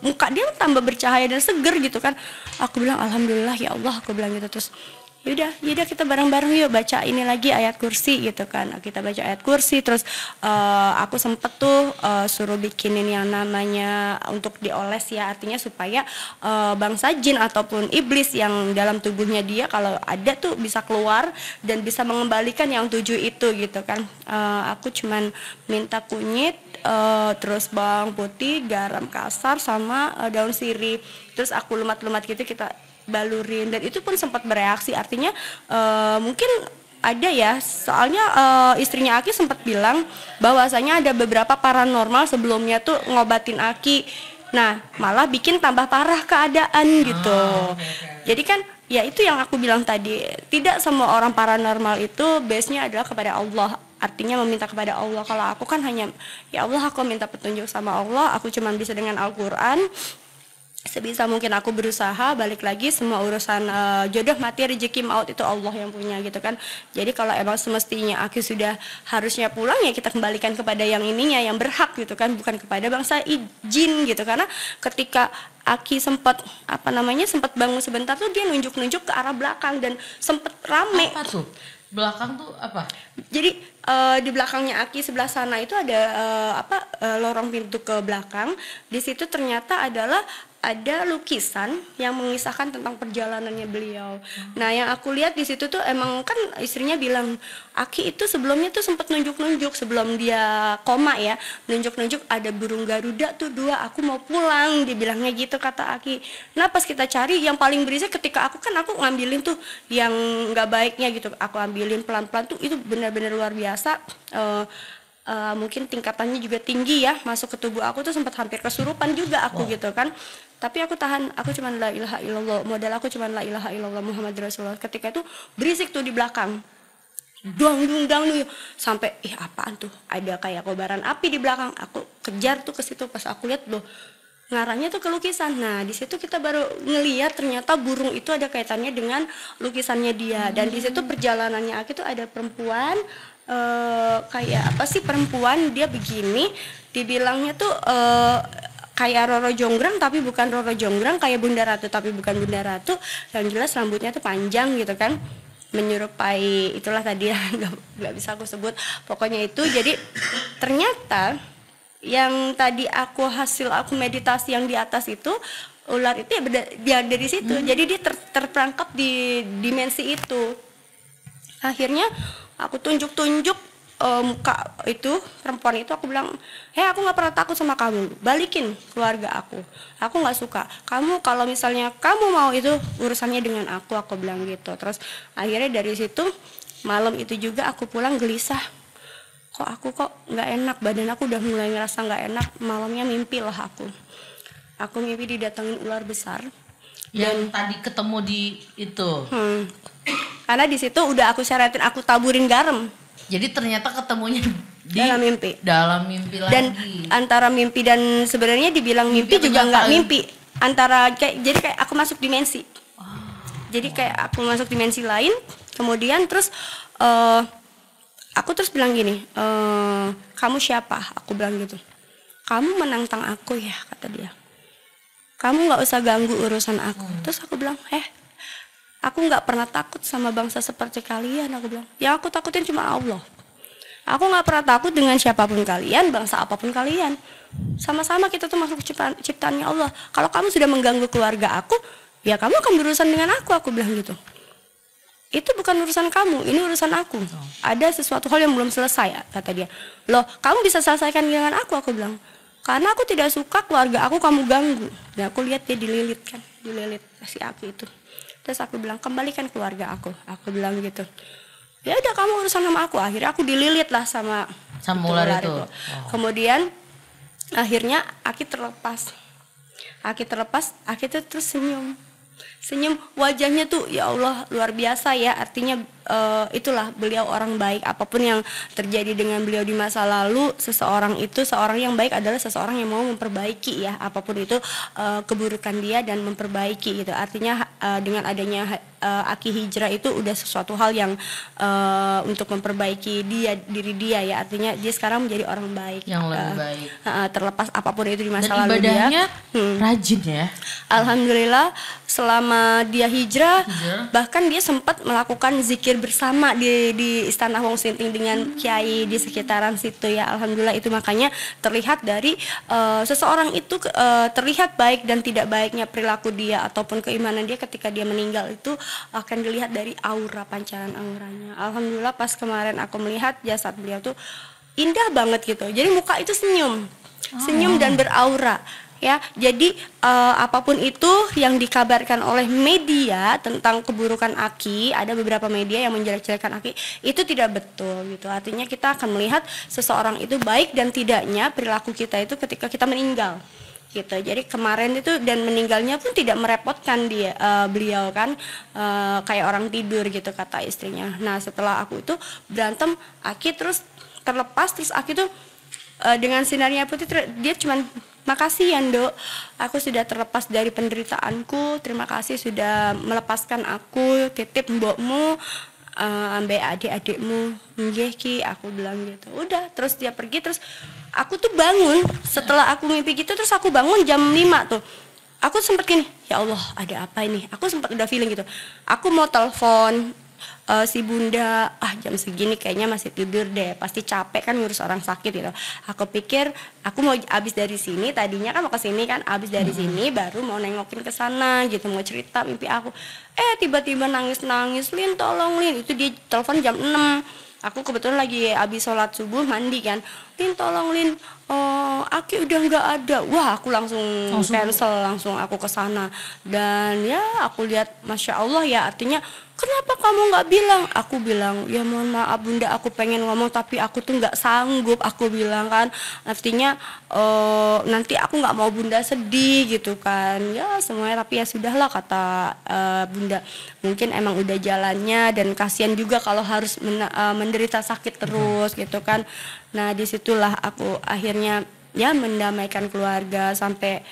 [SPEAKER 2] muka dia tambah bercahaya dan seger gitu kan aku bilang alhamdulillah ya Allah aku bilang gitu terus yaudah yaudah kita bareng-bareng yuk baca ini lagi ayat kursi gitu kan kita baca ayat kursi terus uh, aku sempet tuh uh, suruh bikinin yang namanya untuk dioles ya artinya supaya uh, eh, bangsa jin ataupun iblis yang dalam tubuhnya dia kalau ada tuh bisa keluar dan bisa mengembalikan yang tujuh itu gitu kan uh, aku cuman minta kunyit uh, terus bawang putih, garam kasar sama uh, daun sirih. Terus aku lumat-lumat gitu kita balurin dan itu pun sempat bereaksi artinya uh, mungkin ada ya soalnya uh, istrinya Aki sempat bilang bahwasanya ada beberapa paranormal sebelumnya tuh ngobatin Aki nah malah bikin tambah parah keadaan ah, gitu oh, okay. jadi kan ya itu yang aku bilang tadi tidak semua orang paranormal itu base nya adalah kepada Allah artinya meminta kepada Allah kalau aku kan hanya ya Allah aku minta petunjuk sama Allah aku cuma bisa dengan Al-Qur'an sebisa mungkin aku berusaha balik lagi semua urusan uh, jodoh mati rezeki maut itu Allah yang punya gitu kan jadi kalau emang semestinya aku sudah harusnya pulang ya kita kembalikan kepada yang ininya yang berhak gitu kan bukan kepada bangsa izin gitu karena ketika Aki sempat apa namanya sempat bangun sebentar tuh dia nunjuk-nunjuk ke arah belakang dan sempat rame apa tuh?
[SPEAKER 1] belakang tuh apa?
[SPEAKER 2] Jadi uh, di belakangnya Aki sebelah sana itu ada uh, apa uh, lorong pintu ke belakang. Di situ ternyata adalah ada lukisan yang mengisahkan tentang perjalanannya beliau. Hmm. Nah, yang aku lihat di situ tuh emang kan istrinya bilang Aki itu sebelumnya tuh sempat nunjuk-nunjuk sebelum dia koma ya, nunjuk-nunjuk ada burung garuda tuh dua, aku mau pulang, dibilangnya gitu kata Aki. Nah, pas kita cari yang paling berisik ketika aku kan aku ngambilin tuh yang nggak baiknya gitu, aku ambilin pelan-pelan tuh itu benar-benar luar biasa. Uh, uh, mungkin tingkatannya juga tinggi ya masuk ke tubuh aku tuh sempat hampir kesurupan juga aku wow. gitu kan tapi aku tahan aku cuma la ilaha illallah modal aku cuma la ilaha illallah Muhammad Rasulullah ketika itu berisik tuh di belakang dang dong dang sampai ih apaan tuh ada kayak kobaran api di belakang aku kejar tuh ke situ pas aku lihat loh ngarahnya tuh ke lukisan nah di situ kita baru ngeliat ternyata burung itu ada kaitannya dengan lukisannya dia dan di situ perjalanannya aku tuh ada perempuan uh, kayak apa sih perempuan dia begini dibilangnya tuh uh, kayak Roro Jonggrang tapi bukan Roro Jonggrang kayak Bunda Ratu tapi bukan Bunda Ratu yang jelas rambutnya tuh panjang gitu kan menyerupai itulah tadi nggak bisa aku sebut pokoknya itu jadi ternyata yang tadi aku hasil aku meditasi yang di atas itu ular itu ya beda, dia dari situ hmm. jadi dia ter, terperangkap di dimensi itu akhirnya aku tunjuk-tunjuk uh, muka itu perempuan itu aku bilang hei aku nggak pernah takut sama kamu balikin keluarga aku aku nggak suka kamu kalau misalnya kamu mau itu urusannya dengan aku aku bilang gitu terus akhirnya dari situ malam itu juga aku pulang gelisah kok aku kok nggak enak badan aku udah mulai ngerasa nggak enak malamnya mimpi loh aku aku mimpi didatengin ular besar
[SPEAKER 1] yang dan, tadi ketemu di itu hmm,
[SPEAKER 2] karena di situ udah aku syaratin aku taburin garam jadi ternyata ketemunya di dalam mimpi. Dalam mimpi lagi. Dan antara mimpi dan sebenarnya dibilang mimpi, mimpi juga nggak mimpi. Antara kayak jadi kayak aku masuk dimensi. Oh. Jadi kayak aku masuk dimensi lain. Kemudian terus uh, aku terus bilang gini, uh, kamu siapa? Aku bilang gitu. Kamu menantang aku ya kata dia. Kamu nggak usah ganggu urusan aku. Hmm. Terus aku bilang, eh aku nggak pernah takut sama bangsa seperti kalian aku bilang yang aku takutin cuma Allah aku nggak pernah takut dengan siapapun kalian bangsa apapun kalian sama-sama kita tuh masuk ciptaan, ciptaannya Allah kalau kamu sudah mengganggu keluarga aku ya kamu akan berurusan dengan aku aku bilang gitu itu bukan urusan kamu, ini urusan aku. Ada sesuatu hal yang belum selesai, kata dia. Loh, kamu bisa selesaikan dengan aku, aku bilang. Karena aku tidak suka keluarga aku kamu ganggu. Dan nah, aku lihat dia dililit kan, dililit si aku itu terus aku bilang kembalikan keluarga aku aku bilang gitu ya udah kamu urusan sama aku akhirnya aku dililit lah sama sama ular itu, itu. Oh. kemudian akhirnya Aki terlepas Aki terlepas Aki tuh terus senyum senyum wajahnya tuh ya Allah luar biasa ya artinya uh, itulah beliau orang baik apapun yang terjadi dengan beliau di masa lalu seseorang itu seorang yang baik adalah seseorang yang mau memperbaiki ya apapun itu uh, keburukan dia dan memperbaiki gitu artinya uh, dengan adanya uh, aki hijrah itu udah sesuatu hal yang uh, untuk memperbaiki dia diri dia ya artinya dia sekarang menjadi orang baik yang lebih uh, baik uh, terlepas apapun itu di masa Dan lalu dia
[SPEAKER 1] hmm, rajin ya
[SPEAKER 2] alhamdulillah selama dia hijrah, hijrah bahkan dia sempat melakukan zikir bersama di di Istana Wong Sinting dengan kiai di sekitaran situ ya alhamdulillah itu makanya terlihat dari uh, seseorang itu uh, terlihat baik dan tidak baiknya perilaku dia ataupun keimanan dia ketika dia meninggal itu akan dilihat dari aura pancaran auranya alhamdulillah pas kemarin aku melihat jasad beliau tuh indah banget gitu jadi muka itu senyum oh. senyum dan beraura ya. Jadi uh, apapun itu yang dikabarkan oleh media tentang keburukan Aki, ada beberapa media yang menjelek-jelekan Aki, itu tidak betul gitu. Artinya kita akan melihat seseorang itu baik dan tidaknya perilaku kita itu ketika kita meninggal gitu. Jadi kemarin itu dan meninggalnya pun tidak merepotkan dia uh, beliau kan uh, kayak orang tidur gitu kata istrinya. Nah, setelah aku itu berantem Aki terus terlepas terus Aki tuh dengan sinarnya putih dia cuman Makasih Yando, aku sudah terlepas dari penderitaanku. Terima kasih sudah melepaskan aku. Titip mbokmu, uh, ambek adik-adikmu. Nggih ki, aku bilang gitu. Udah, terus dia pergi terus aku tuh bangun setelah aku mimpi gitu terus aku bangun jam 5 tuh. Aku sempat gini, ya Allah, ada apa ini? Aku sempat udah feeling gitu. Aku mau telepon uh, si bunda ah jam segini kayaknya masih tidur deh pasti capek kan ngurus orang sakit gitu aku pikir aku mau abis dari sini tadinya kan mau ke sini kan abis dari hmm. sini baru mau nengokin ke sana gitu mau cerita mimpi aku eh tiba-tiba nangis nangis Lin tolong Lin itu dia telepon jam 6 aku kebetulan lagi abis sholat subuh mandi kan Lin tolong Lin oh eh, aku udah nggak ada wah aku langsung, langsung cancel langsung aku ke sana dan ya aku lihat masya Allah ya artinya kenapa kamu nggak bilang aku bilang ya mohon maaf bunda aku pengen ngomong tapi aku tuh nggak sanggup aku bilang kan artinya e, nanti aku nggak mau bunda sedih gitu kan ya semuanya tapi ya sudahlah kata e, bunda mungkin emang udah jalannya dan kasihan juga kalau harus men eh, menderita sakit terus gitu kan nah disitulah aku akhirnya ya mendamaikan keluarga sampai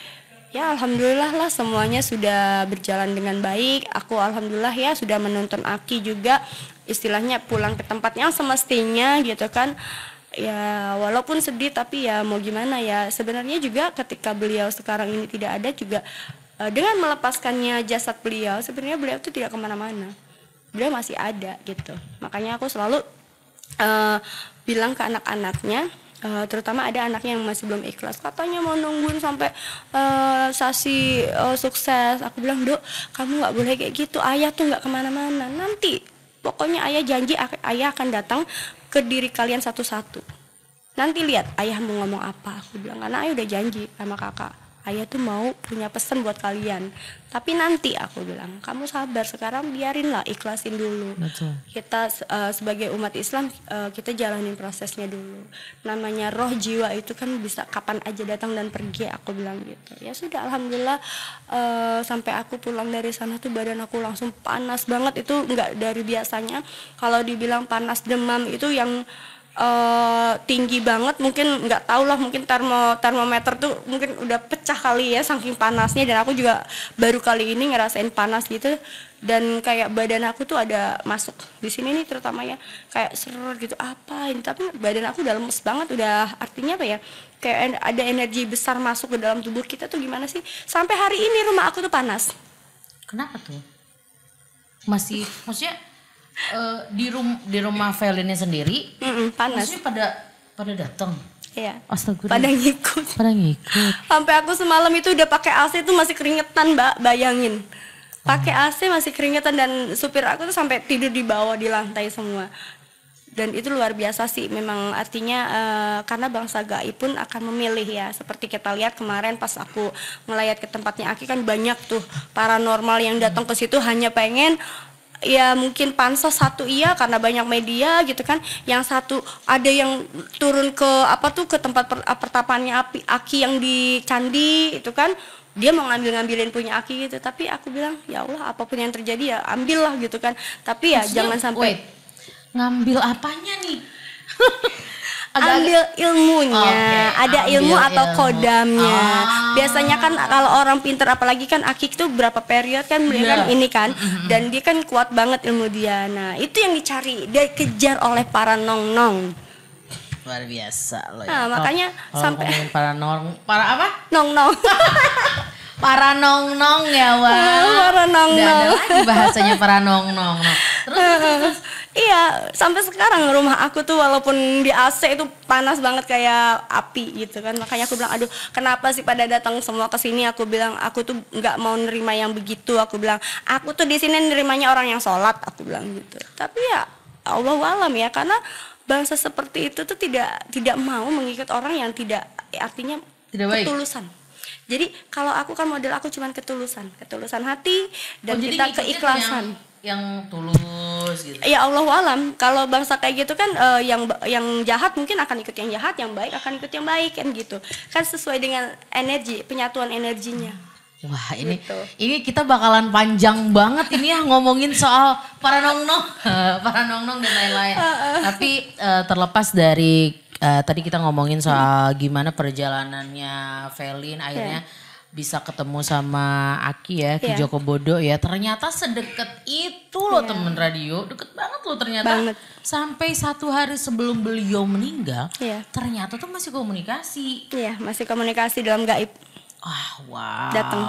[SPEAKER 2] Ya alhamdulillah lah semuanya sudah berjalan dengan baik. Aku alhamdulillah ya sudah menonton Aki juga istilahnya pulang ke tempatnya semestinya gitu kan. Ya walaupun sedih tapi ya mau gimana ya. Sebenarnya juga ketika beliau sekarang ini tidak ada juga eh, dengan melepaskannya jasad beliau sebenarnya beliau itu tidak kemana-mana. Beliau masih ada gitu. Makanya aku selalu uh, bilang ke anak-anaknya uh, terutama ada anaknya yang masih belum ikhlas katanya mau nungguin sampai uh, eh, sasi uh, eh, sukses aku bilang dok kamu nggak boleh kayak gitu ayah tuh nggak kemana-mana nanti pokoknya ayah janji ayah akan datang ke diri kalian satu-satu nanti lihat ayah mau ngomong apa aku bilang karena ayah udah janji sama kakak ayah tuh mau punya pesan buat kalian tapi nanti aku bilang kamu sabar sekarang biarinlah ikhlasin dulu Betul. kita uh, sebagai umat Islam uh, kita jalanin prosesnya dulu namanya roh jiwa itu kan bisa kapan aja datang dan pergi aku bilang gitu ya sudah alhamdulillah uh, sampai aku pulang dari sana tuh badan aku langsung panas banget itu nggak dari biasanya kalau dibilang panas demam itu yang uh, tinggi banget mungkin nggak tahu lah mungkin termo termometer tuh mungkin udah pecah kali ya saking panasnya dan aku juga baru kali ini ngerasain panas gitu dan kayak badan aku tuh ada masuk di sini nih terutama ya kayak seru gitu apa ini tapi badan aku udah lemes banget udah artinya apa ya kayak ada energi besar masuk ke dalam tubuh kita tuh gimana sih sampai hari ini rumah aku tuh panas kenapa tuh masih maksudnya
[SPEAKER 1] Eh, di rum di rumah Felinnya sendiri mm -mm, panas. Maksudnya pada pada datang.
[SPEAKER 2] Iya. Astaga. Pada ngikut. Pada ngikut. Sampai aku semalam itu udah pakai AC itu masih keringetan, Mbak, bayangin. Pakai AC masih keringetan dan supir aku tuh sampai tidur di bawah di lantai semua. Dan itu luar biasa sih, memang artinya uh, karena bangsa gaib pun akan memilih ya. Seperti kita lihat kemarin pas aku ngelayat ke tempatnya Aki kan banyak tuh paranormal yang datang ke situ hanya pengen ya mungkin pansos satu iya karena banyak media gitu kan yang satu ada yang turun ke apa tuh ke tempat per, ah, pertapannya api aki yang di candi itu kan dia mau ngambil-ngambilin punya aki gitu tapi aku bilang ya Allah apapun yang terjadi ya ambillah gitu kan tapi ya Maksudnya, jangan sampai wait, ngambil apanya nih Agak... ambil ilmunya oh, okay, ada ilmu atau ilmu. kodamnya ah. biasanya kan kalau orang pinter apalagi kan akik tuh berapa period kan mereka yeah. kan iya. ini kan dan dia kan kuat banget ilmu dia nah itu yang dicari dia kejar oleh para nong nong
[SPEAKER 1] luar biasa loh ya. nah, makanya oh, sampai para nong
[SPEAKER 2] para apa nong nong para nong nong ya wah para nong nong bahasanya para nong nong terus, terus, terus Iya, sampai sekarang rumah aku tuh walaupun di AC itu panas banget kayak api gitu kan. Makanya aku bilang, aduh kenapa sih pada datang semua ke sini? Aku bilang, aku tuh nggak mau nerima yang begitu. Aku bilang, aku tuh di sini nerimanya orang yang sholat. Aku bilang gitu. Tapi ya Allah walam ya, karena bangsa seperti itu tuh tidak tidak mau mengikat orang yang tidak artinya tidak baik. ketulusan. Jadi kalau aku kan model aku cuman ketulusan, ketulusan hati oh, dan oh, kita keikhlasan. Yang, yang
[SPEAKER 1] tulus terus gitu
[SPEAKER 2] ya Allah alam kalau bangsa kayak gitu kan uh, yang yang jahat mungkin akan ikut yang jahat yang baik akan ikut yang baik kan gitu kan sesuai dengan energi penyatuan energinya
[SPEAKER 1] Wah ini gitu. ini kita bakalan panjang banget ini ya ngomongin soal para nong nong, para nong nong dan lain-lain. Tapi uh, terlepas dari uh, tadi kita ngomongin soal gimana perjalanannya Felin akhirnya yeah bisa ketemu sama Aki ya, Ki yeah. Joko Bodo ya. Ternyata sedekat itu loh yeah. temen radio, deket banget loh ternyata. Banget. Sampai satu hari sebelum beliau meninggal, yeah. ternyata tuh
[SPEAKER 2] masih komunikasi. Iya, yeah, masih komunikasi dalam gaib. Ah, oh, wow. Datang.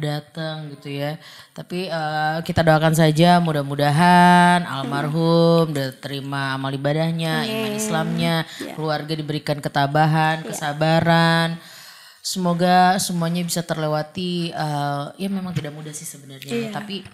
[SPEAKER 1] Datang gitu ya. Tapi uh, kita doakan saja mudah-mudahan hmm. almarhum hmm. terima amal ibadahnya, hmm. iman Islamnya, yeah. keluarga diberikan ketabahan, yeah. kesabaran Semoga semuanya bisa terlewati. Uh, ya memang tidak mudah sih sebenarnya, yeah. tapi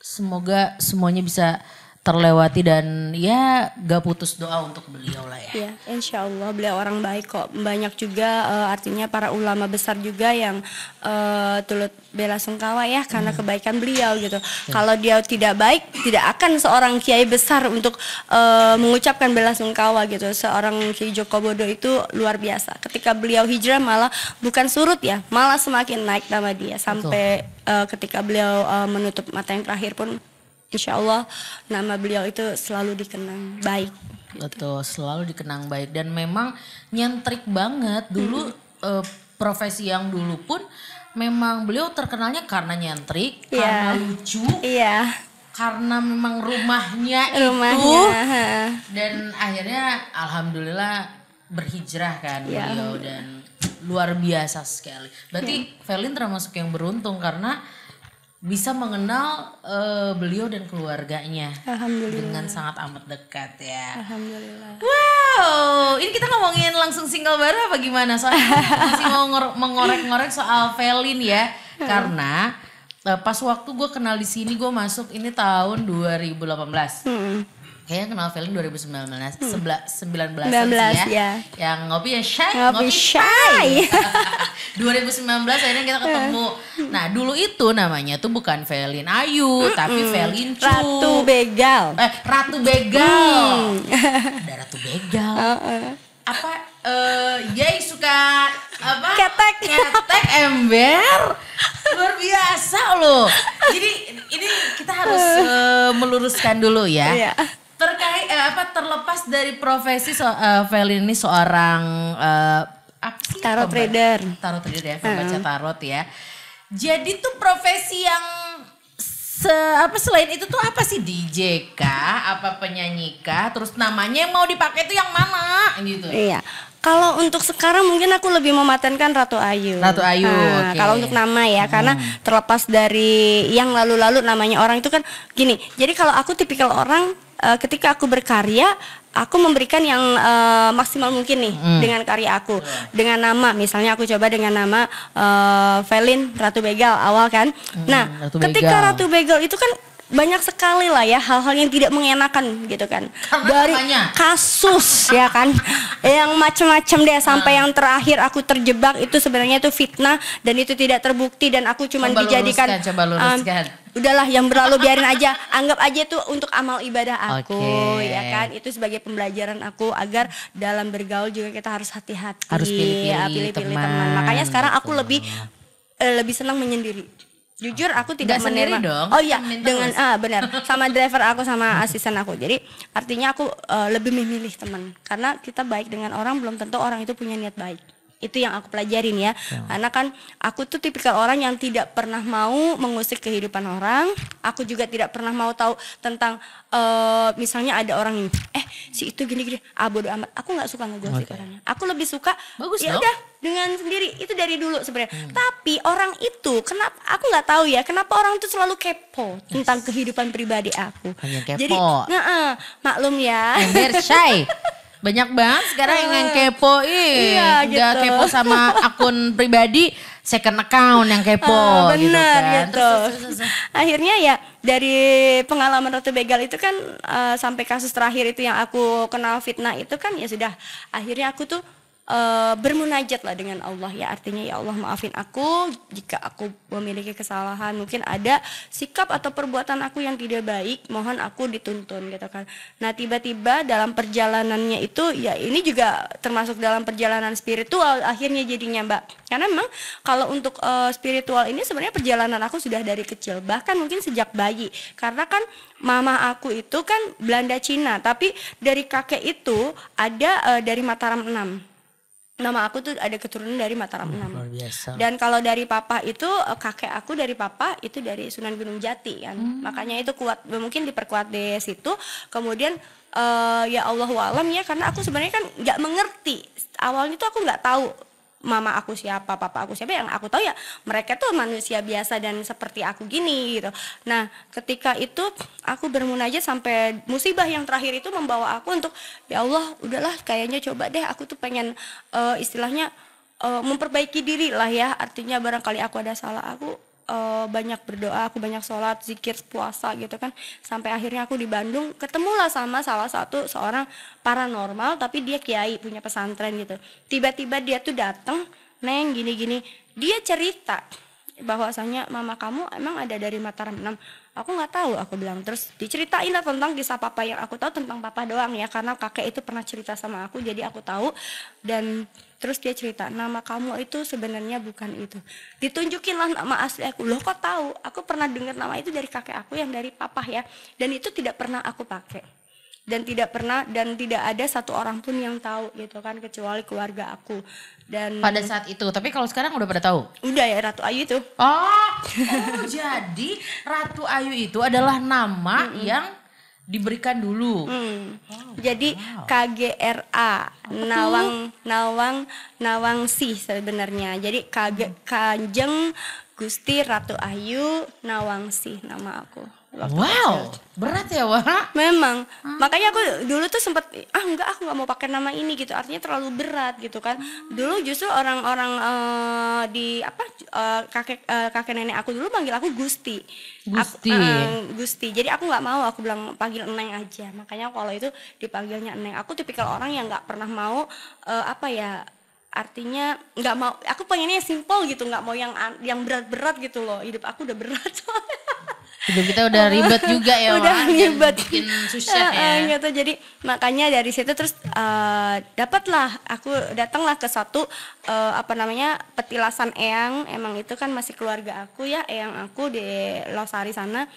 [SPEAKER 1] semoga semuanya bisa terlewati dan ya gak putus doa untuk beliau
[SPEAKER 2] lah ya. Ya, insya Allah beliau orang baik kok. Banyak juga uh, artinya para ulama besar juga yang uh, turut bela sungkawa ya karena hmm. kebaikan beliau gitu. Ya. Kalau dia tidak baik, tidak akan seorang kiai besar untuk uh, mengucapkan bela sungkawa gitu. Seorang kiai Joko Bodo itu luar biasa. Ketika beliau hijrah malah bukan surut ya, malah semakin naik nama dia sampai uh, ketika beliau uh, menutup mata yang terakhir pun Insya Allah nama beliau itu selalu dikenang baik.
[SPEAKER 1] Betul, selalu dikenang baik dan memang nyentrik banget dulu hmm. eh, profesi yang dulu pun memang beliau terkenalnya karena nyentrik, yeah. karena lucu. Iya. Yeah. Karena memang rumahnya, rumahnya itu dan akhirnya alhamdulillah berhijrah kan yeah. beliau dan luar biasa sekali. Berarti yeah. Felin termasuk yang beruntung karena bisa mengenal uh, beliau dan keluarganya Alhamdulillah. dengan sangat amat dekat ya. Alhamdulillah. Wow, ini kita ngomongin langsung single baru apa gimana? Soalnya masih mau mengorek-ngorek soal Felin ya, karena uh, pas waktu gue kenal di sini gue masuk ini tahun 2018. Hmm kayaknya kenal Felin 2019 hmm. 19 19 ya, ya. yang ngopi yang shy ngopi, ngopi shy 2019 akhirnya kita ketemu eh. hmm. nah dulu itu namanya tuh bukan Felin Ayu mm -mm. tapi Felin Cu Ratu Begal eh Ratu Begal mm. ada Ratu Begal uh -uh. apa uh, suka apa ketek ketek ember luar biasa loh jadi ini kita harus uh, meluruskan dulu ya yeah terkait eh, apa terlepas dari profesi so, uh, ini seorang uh, apa sih, tarot pembaca, trader tarot trader ya pembaca baca tarot ya jadi tuh profesi yang se apa selain itu tuh apa sih DJ kah apa penyanyi kah terus namanya yang mau dipakai tuh yang mana gitu iya
[SPEAKER 2] kalau untuk sekarang mungkin aku lebih mematenkan Ratu Ayu. Ratu Ayu. Nah, okay. Kalau untuk nama ya, hmm. karena terlepas dari yang lalu-lalu namanya orang itu kan gini. Jadi kalau aku tipikal orang uh, ketika aku berkarya aku memberikan yang uh, maksimal mungkin nih hmm. dengan karya aku iya. dengan nama misalnya aku coba dengan nama uh, eh, Velin Ratu Begal awal kan hmm, nah Ratu ketika Ratu Begal itu kan banyak sekali lah ya hal-hal yang tidak mengenakan gitu kan Karena dari namanya. kasus ya kan yang macam-macam deh sampai ah. yang terakhir aku terjebak itu sebenarnya itu fitnah dan itu tidak terbukti dan aku cuman dijadikan luruskan, coba um, luruskan. Um, udahlah yang berlalu biarin aja anggap aja itu untuk amal ibadah aku okay. ya kan itu sebagai pembelajaran aku agar dalam bergaul juga kita harus hati-hati harus pilih-pilih ah, teman. teman makanya sekarang aku lebih eh, lebih senang menyendiri jujur aku tidak Gak menerima. dong oh iya dengan ah benar sama driver aku sama asisten aku jadi artinya aku uh, lebih memilih teman karena kita baik dengan orang belum tentu orang itu punya niat baik itu yang aku pelajarin ya. ya. Karena kan aku tuh tipikal orang yang tidak pernah mau mengusik kehidupan orang. Aku juga tidak pernah mau tahu tentang uh, misalnya ada orang ini, eh si itu gini-gini, ah bodo amat. Aku nggak suka ngegosip okay. orangnya. Aku lebih suka Bagus ya udah dengan sendiri. Itu dari dulu sebenarnya. Hmm. Tapi orang itu kenapa aku nggak tahu ya, kenapa orang itu selalu kepo yes. tentang kehidupan pribadi aku.
[SPEAKER 1] Hanya kepo. Jadi, nah,
[SPEAKER 2] uh, maklum ya. Ember shy. Banyak banget sekarang yang, yang eh. kepoin. Iya, gitu. Udah kepo sama
[SPEAKER 1] akun pribadi, second account yang kepo uh, ah, bener, gitu kan. Gitu. Terus, terus,
[SPEAKER 2] terus, terus. Akhirnya ya dari pengalaman Ratu Begal itu kan uh, sampai kasus terakhir itu yang aku kenal fitnah itu kan ya sudah akhirnya aku tuh uh, bermunajat lah dengan Allah ya artinya ya Allah maafin aku jika aku memiliki kesalahan mungkin ada sikap atau perbuatan aku yang tidak baik mohon aku dituntun gitu kan nah tiba-tiba dalam perjalanannya itu ya ini juga termasuk dalam perjalanan spiritual akhirnya jadinya mbak karena memang kalau untuk uh, spiritual ini sebenarnya perjalanan aku sudah dari kecil bahkan mungkin sejak bayi karena kan mama aku itu kan Belanda Cina tapi dari kakek itu ada uh, dari Mataram 6 nama aku tuh ada keturunan dari Mataram hmm, enam. Hmm,
[SPEAKER 1] biasa. Dan
[SPEAKER 2] kalau dari papa itu eh, kakek aku dari papa itu dari Sunan Gunung Jati kan. Hmm. Makanya itu kuat mungkin diperkuat di situ. Kemudian uh, ya Allah alam ya karena aku sebenarnya kan nggak mengerti. Awalnya tuh aku nggak tahu mama aku siapa papa aku siapa yang aku tahu ya mereka tuh manusia biasa dan seperti aku gini gitu nah ketika itu aku bermunajat sampai musibah yang terakhir itu membawa aku untuk ya Allah udahlah kayaknya coba deh aku tuh pengen uh, istilahnya uh, memperbaiki diri lah ya artinya barangkali aku ada salah aku uh, banyak berdoa, aku banyak sholat, zikir, puasa gitu kan. Sampai akhirnya aku di Bandung ketemulah sama salah satu seorang paranormal tapi dia kiai punya pesantren gitu. Tiba-tiba dia tuh dateng "Neng, gini-gini." Dia cerita bahwasanya mama kamu emang ada dari Mataram 6 aku nggak tahu aku bilang terus diceritain lah tentang kisah papa yang aku tahu tentang papa doang ya karena kakek itu pernah cerita sama aku jadi aku tahu dan terus dia cerita nama kamu itu sebenarnya bukan itu Ditunjukinlah nama asli aku loh kok tahu aku pernah dengar nama itu dari kakek aku yang dari papa ya dan itu tidak pernah aku pakai dan tidak pernah dan tidak ada satu orang pun yang tahu gitu kan kecuali keluarga aku dan pada saat
[SPEAKER 1] itu tapi kalau sekarang udah pada tahu
[SPEAKER 2] udah ya Ratu Ayu itu oh, oh
[SPEAKER 1] jadi Ratu Ayu itu adalah nama mm -hmm. yang diberikan
[SPEAKER 2] dulu. Hmm. Wow. Jadi wow. KGRA Nawang Nawang Nawang sih sebenarnya. Jadi KG, Kanjeng Gusti Ratu Ayu Nawang sih nama aku.
[SPEAKER 1] Wow,
[SPEAKER 2] berat ya wah. Memang, hmm. makanya aku dulu tuh sempet ah enggak aku nggak mau pakai nama ini gitu, artinya terlalu berat gitu kan. Hmm. Dulu justru orang-orang uh, di apa uh, kakek uh, kakek nenek aku dulu panggil aku Gusti, Gusti, aku, uh, Gusti. Jadi aku nggak mau, aku bilang panggil Neng aja. Makanya kalau itu dipanggilnya Neng, aku tipikal orang yang nggak pernah mau uh, apa ya artinya nggak mau aku pengennya simple gitu nggak mau yang yang berat-berat gitu loh hidup aku udah berat soalnya Hidup kita udah ribet oh. juga ya, udah Wak. ribet, bikin susah ya. gitu. Jadi makanya dari situ terus uh, dapatlah aku datanglah ke satu uh, apa namanya petilasan eyang. Emang itu kan masih keluarga aku ya, eyang aku di Losari sana.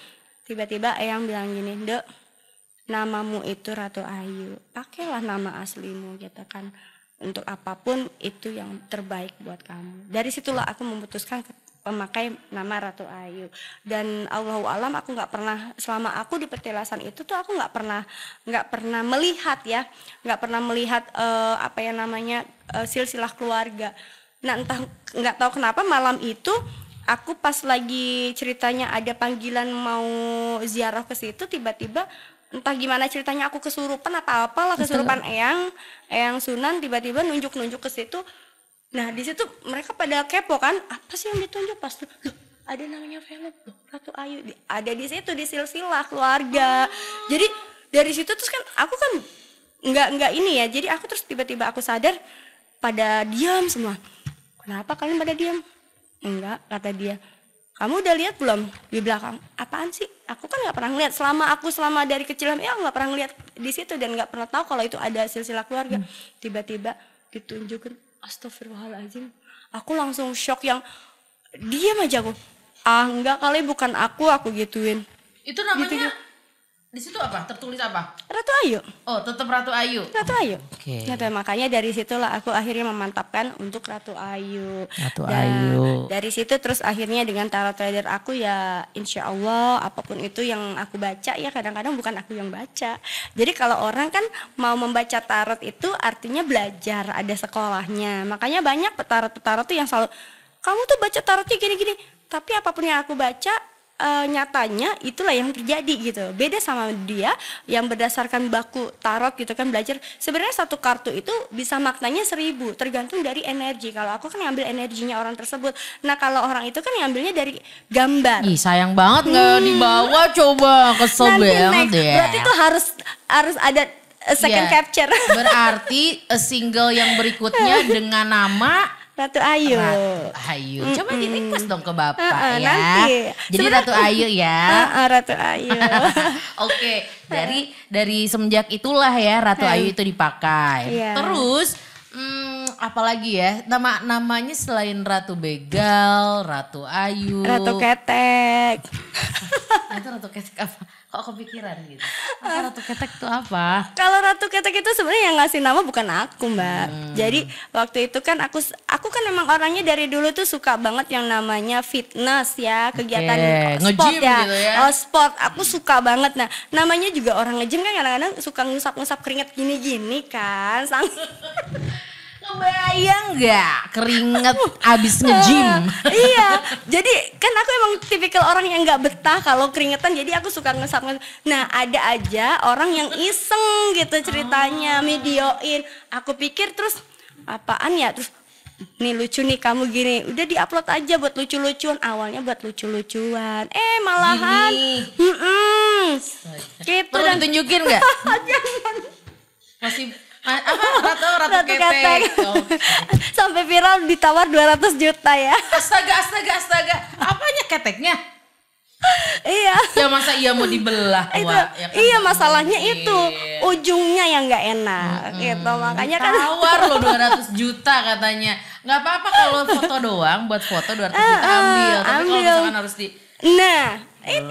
[SPEAKER 2] Tiba-tiba eyang bilang gini, "Dek, namamu itu Ratu Ayu. Pakailah nama aslimu," gitu kan. Untuk apapun itu yang terbaik buat kamu. Dari situlah aku memutuskan memakai nama Ratu Ayu dan Allahu alam aku nggak pernah selama aku di petilasan itu tuh aku nggak pernah nggak pernah melihat ya nggak pernah melihat uh, apa yang namanya uh, silsilah keluarga nah entah nggak tahu kenapa malam itu aku pas lagi ceritanya ada panggilan mau ziarah ke situ tiba-tiba entah gimana ceritanya aku kesurupan apa apalah kesurupan Eyang Eyang Sunan tiba-tiba nunjuk-nunjuk ke situ Nah di situ mereka pada kepo kan, apa sih yang ditunjuk pas tuh? Loh, ada namanya Velop loh, Ratu Ayu ada di situ di silsilah keluarga. Oh. Jadi dari situ terus kan aku kan nggak nggak ini ya. Jadi aku terus tiba-tiba aku sadar pada diam semua. Kenapa kalian pada diam? Enggak kata dia. Kamu udah lihat belum di belakang? Apaan sih? Aku kan nggak pernah ngeliat. Selama aku selama dari kecil ya nggak pernah ngeliat di situ dan nggak pernah tahu kalau itu ada silsilah keluarga. Hmm. Tiba-tiba hmm. ditunjukin Astagfirullahaladzim. Aku langsung shock yang diam aja aku. Ah enggak kali bukan aku, aku gituin.
[SPEAKER 1] Itu namanya gitu, gitu
[SPEAKER 2] di situ apa? Tertulis apa? Ratu Ayu. Oh, tetap Ratu Ayu. Ratu Ayu. Oke. Okay. Nah, makanya dari situlah aku akhirnya memantapkan untuk Ratu Ayu. Ratu Dan Ayu. Dari situ terus akhirnya dengan tarot trader aku ya insya Allah apapun itu yang aku baca ya kadang-kadang bukan aku yang baca. Jadi kalau orang kan mau membaca tarot itu artinya belajar ada sekolahnya. Makanya banyak petarot-petarot tuh yang selalu kamu tuh baca tarotnya gini-gini. Tapi apapun yang aku baca uh, nyatanya itulah yang terjadi gitu. Beda sama dia yang berdasarkan baku tarot gitu kan belajar. Sebenarnya satu kartu itu bisa maknanya seribu, tergantung dari energi. Kalau aku kan ngambil energinya orang tersebut. Nah kalau orang itu kan ngambilnya dari
[SPEAKER 1] gambar. Ih sayang banget nggak hmm. dibawa coba kesel Nanti banget deh. Ya. Berarti tuh harus harus ada eh, second yeah. capture. Berarti eh, single yang berikutnya dengan nama Ratu Ayu. Ratu Ayu. Coba mm -mm. request dong ke Bapak uh, uh, ya. Nanti. Jadi Sebenernya, Ratu Ayu ya. Uh,
[SPEAKER 2] uh, Ratu Ayu. Oke,
[SPEAKER 1] okay. dari dari semenjak itulah ya Ratu Ayu itu dipakai. Yeah. Terus hmm, apalagi ya? Nama namanya selain Ratu Begal, Ratu Ayu, Ratu
[SPEAKER 2] Ketek.
[SPEAKER 1] nah, Ratu Ketek apa? Kok kepikiran gitu? Apa Ratu Ketek
[SPEAKER 2] itu apa? Kalau Ratu Ketek itu sebenarnya yang ngasih nama bukan aku, Mbak. Hmm. Jadi waktu itu kan aku aku kan memang orangnya dari dulu tuh suka banget yang namanya fitness ya, kegiatan okay. sport ya. Gitu ya. Oh, sport. Aku suka banget. Nah, namanya juga orang nge kan kadang-kadang suka ngusap-ngusap keringat gini-gini kan. Sang Kebayang gak keringet abis nge-gym? iya, jadi kan aku emang tipikal orang yang gak betah kalau keringetan jadi aku suka ngesap ngesap. Nah ada aja orang yang iseng gitu ceritanya, ah. medioin Aku pikir terus apaan ya terus nih lucu nih kamu gini udah diupload aja buat lucu-lucuan awalnya buat lucu-lucuan eh malahan mm -mm. gitu Perlu dan tunjukin nggak masih apa ratu ratu, ratu ketek, Oh. Gitu. sampai viral ditawar 200 juta ya astaga astaga astaga apanya keteknya iya ya masa iya mau dibelah itu, Wah, ya kan iya masalahnya mungkin. itu ujungnya yang nggak enak hmm, gitu makanya kan tawar loh 200 juta
[SPEAKER 1] katanya nggak apa-apa kalau foto doang buat foto 200 juta uh, ambil tapi kalau misalkan
[SPEAKER 2] harus di nah itu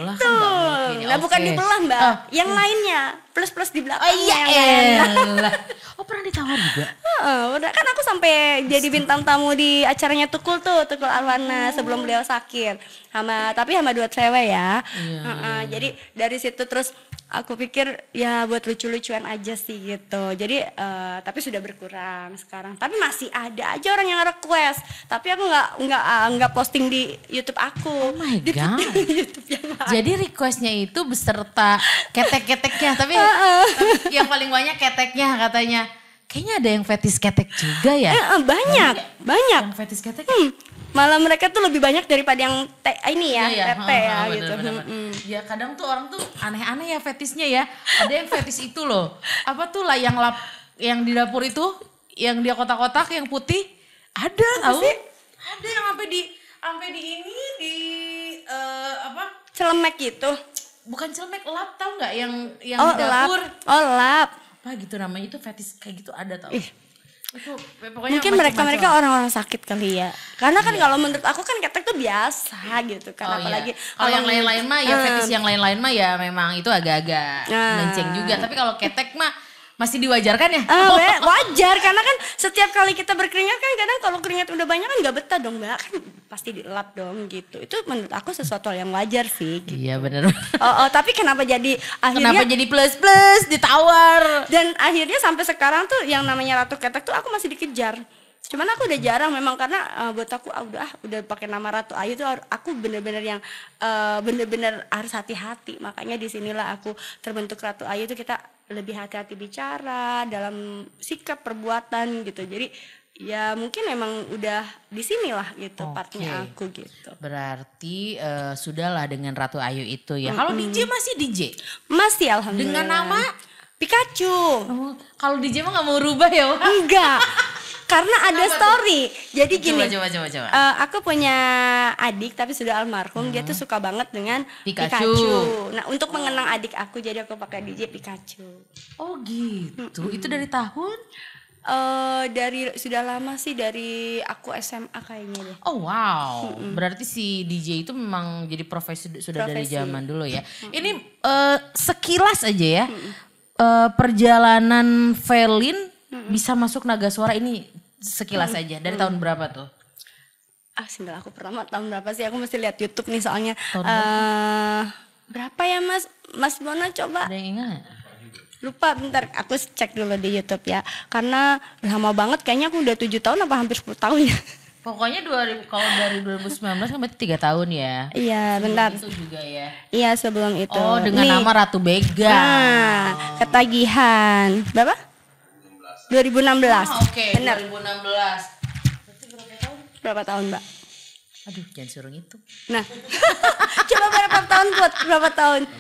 [SPEAKER 2] nah okay. bukan dibelah mbak ah. yang iya. lainnya plus plus di belakang. Oh iya, elah. Ya, iya, ya, iya. ya. oh pernah ditawar juga? Uh, udah kan aku sampai jadi bintang tamu di acaranya Tukul tuh, Tukul Arwana oh. sebelum beliau sakit. Sama tapi sama dua cewek ya. Iya, uh, uh, iya. Jadi dari situ terus aku pikir ya buat lucu-lucuan aja sih gitu. Jadi uh, tapi sudah berkurang sekarang. Tapi masih ada aja orang yang request. Tapi aku nggak nggak eh, nggak uh, posting di YouTube aku. Oh my di, god. di YouTube yang Jadi requestnya itu beserta ketek-keteknya tapi eh,
[SPEAKER 1] yang paling banyak keteknya katanya. Kayaknya ada yang fetish ketek juga
[SPEAKER 2] ya. Eh, eh banyak, banyak. Yang fetis ketek. Hmm. Malah mereka tuh lebih banyak daripada yang te, eh, ini ya, iya, tete ya bener, gitu. Bener, hmm, bener.
[SPEAKER 1] Hmm. Ya kadang tuh orang tuh aneh-aneh ya fetisnya ya. Ada yang fetis itu loh. Apa tuh lah yang lap yang di dapur itu yang dia kotak-kotak yang putih ada tahu? Ada yang sampai di sampai di ini di uh, apa? Celemek gitu bukan celmek lap tau nggak yang yang oh, dapur
[SPEAKER 2] oh lap apa gitu namanya itu fetish kayak gitu ada tau Ih. Itu, mungkin mereka mereka orang-orang sakit kali ya karena kan yeah. kalau menurut aku kan ketek tuh biasa gitu kan oh, iya. apalagi yeah. kalau yang lain-lain mah ya eh. fetish yang lain-lain mah ya
[SPEAKER 1] memang itu agak-agak uh, nah. menceng juga tapi kalau
[SPEAKER 2] ketek mah masih diwajarkan ya? Uh, wajar karena kan setiap kali kita berkeringat kan kadang kalau keringat udah banyak kan nggak betah dong mbak kan pasti dilap dong gitu itu menurut aku sesuatu yang wajar sih
[SPEAKER 1] gitu. iya benar
[SPEAKER 2] oh, oh tapi kenapa jadi akhirnya kenapa jadi plus plus ditawar dan akhirnya sampai sekarang tuh yang namanya ratu ketek tuh aku masih dikejar cuman aku udah jarang memang karena uh, buat aku uh, udah ah, udah pakai nama Ratu Ayu tuh aku bener-bener yang bener eh, bener-bener harus hati-hati makanya disinilah aku terbentuk Ratu Ayu tuh kita lebih hati-hati bicara dalam sikap perbuatan gitu jadi ya mungkin memang udah disinilah gitu okay. partnya aku gitu.
[SPEAKER 1] Berarti uh, sudahlah dengan Ratu Ayu itu ya. Mm -hmm. DJ masih DJ? Masih alhamdulillah. Dengan nama
[SPEAKER 2] Pikachu. Oh, kalau DJ mah nggak mau rubah ya? Enggak. karena ada story. Jadi gini. Coba coba coba. Uh, aku punya adik tapi sudah almarhum, hmm. dia tuh suka banget dengan Pikachu. Pikachu. Nah, untuk mengenang adik aku jadi aku pakai DJ Pikachu. Oh, gitu. Hmm. Itu dari tahun Uh, dari sudah lama sih dari aku SMA kayaknya deh. Oh wow, mm berarti
[SPEAKER 1] si DJ itu memang jadi profesi sudah profesi. dari zaman dulu ya. Mm Ini uh, sekilas aja ya mm Uh, perjalanan Velin hmm. bisa masuk naga suara ini sekilas hmm. aja dari tahun
[SPEAKER 2] berapa tuh? Ah, sendal aku pertama tahun berapa sih? Aku mesti lihat YouTube nih soalnya. Tahun uh, berapa? ya Mas? Mas Bona coba. Ada yang ingat? Lupa bentar, aku cek dulu di YouTube ya. Karena lama banget kayaknya aku udah tujuh tahun apa hampir 10 tahun ya.
[SPEAKER 1] Pokoknya dua 2000 kalau dari 2019 kan berarti tiga tahun ya. Iya, bentar. itu
[SPEAKER 2] juga ya. Iya, sebelum itu. Oh, dengan Nih. nama Ratu Bega. Nah, ketagihan. bapak 2016. Oh, ah, Oke,
[SPEAKER 1] okay, 2016. Berarti berapa
[SPEAKER 2] tahun? Berapa tahun, Mbak?
[SPEAKER 1] Aduh, jangan suruh ngitung.
[SPEAKER 2] Nah. Coba berapa tahun buat berapa tahun? 16.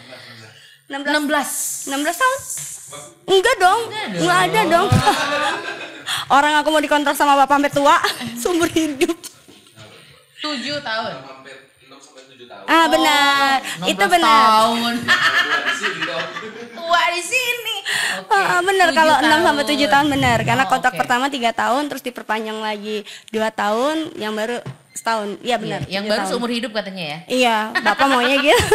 [SPEAKER 2] 16. 16 tahun? Enggak dong. Enggak ada dong. Orang aku mau dikontrol sama Bapak sampai tua, sumber hidup.
[SPEAKER 1] 7 tahun.
[SPEAKER 2] Ah, benar. Oh, itu benar. Tahun tua di sini. Okay. Uh, ah, bener kalau 6 sampai 7 tahun bener karena oh, kontrak okay. pertama 3 tahun terus diperpanjang lagi 2 tahun yang baru setahun. Iya, iya benar. Yeah, yang baru tahun. seumur hidup katanya ya. Iya,
[SPEAKER 1] Bapak maunya gitu.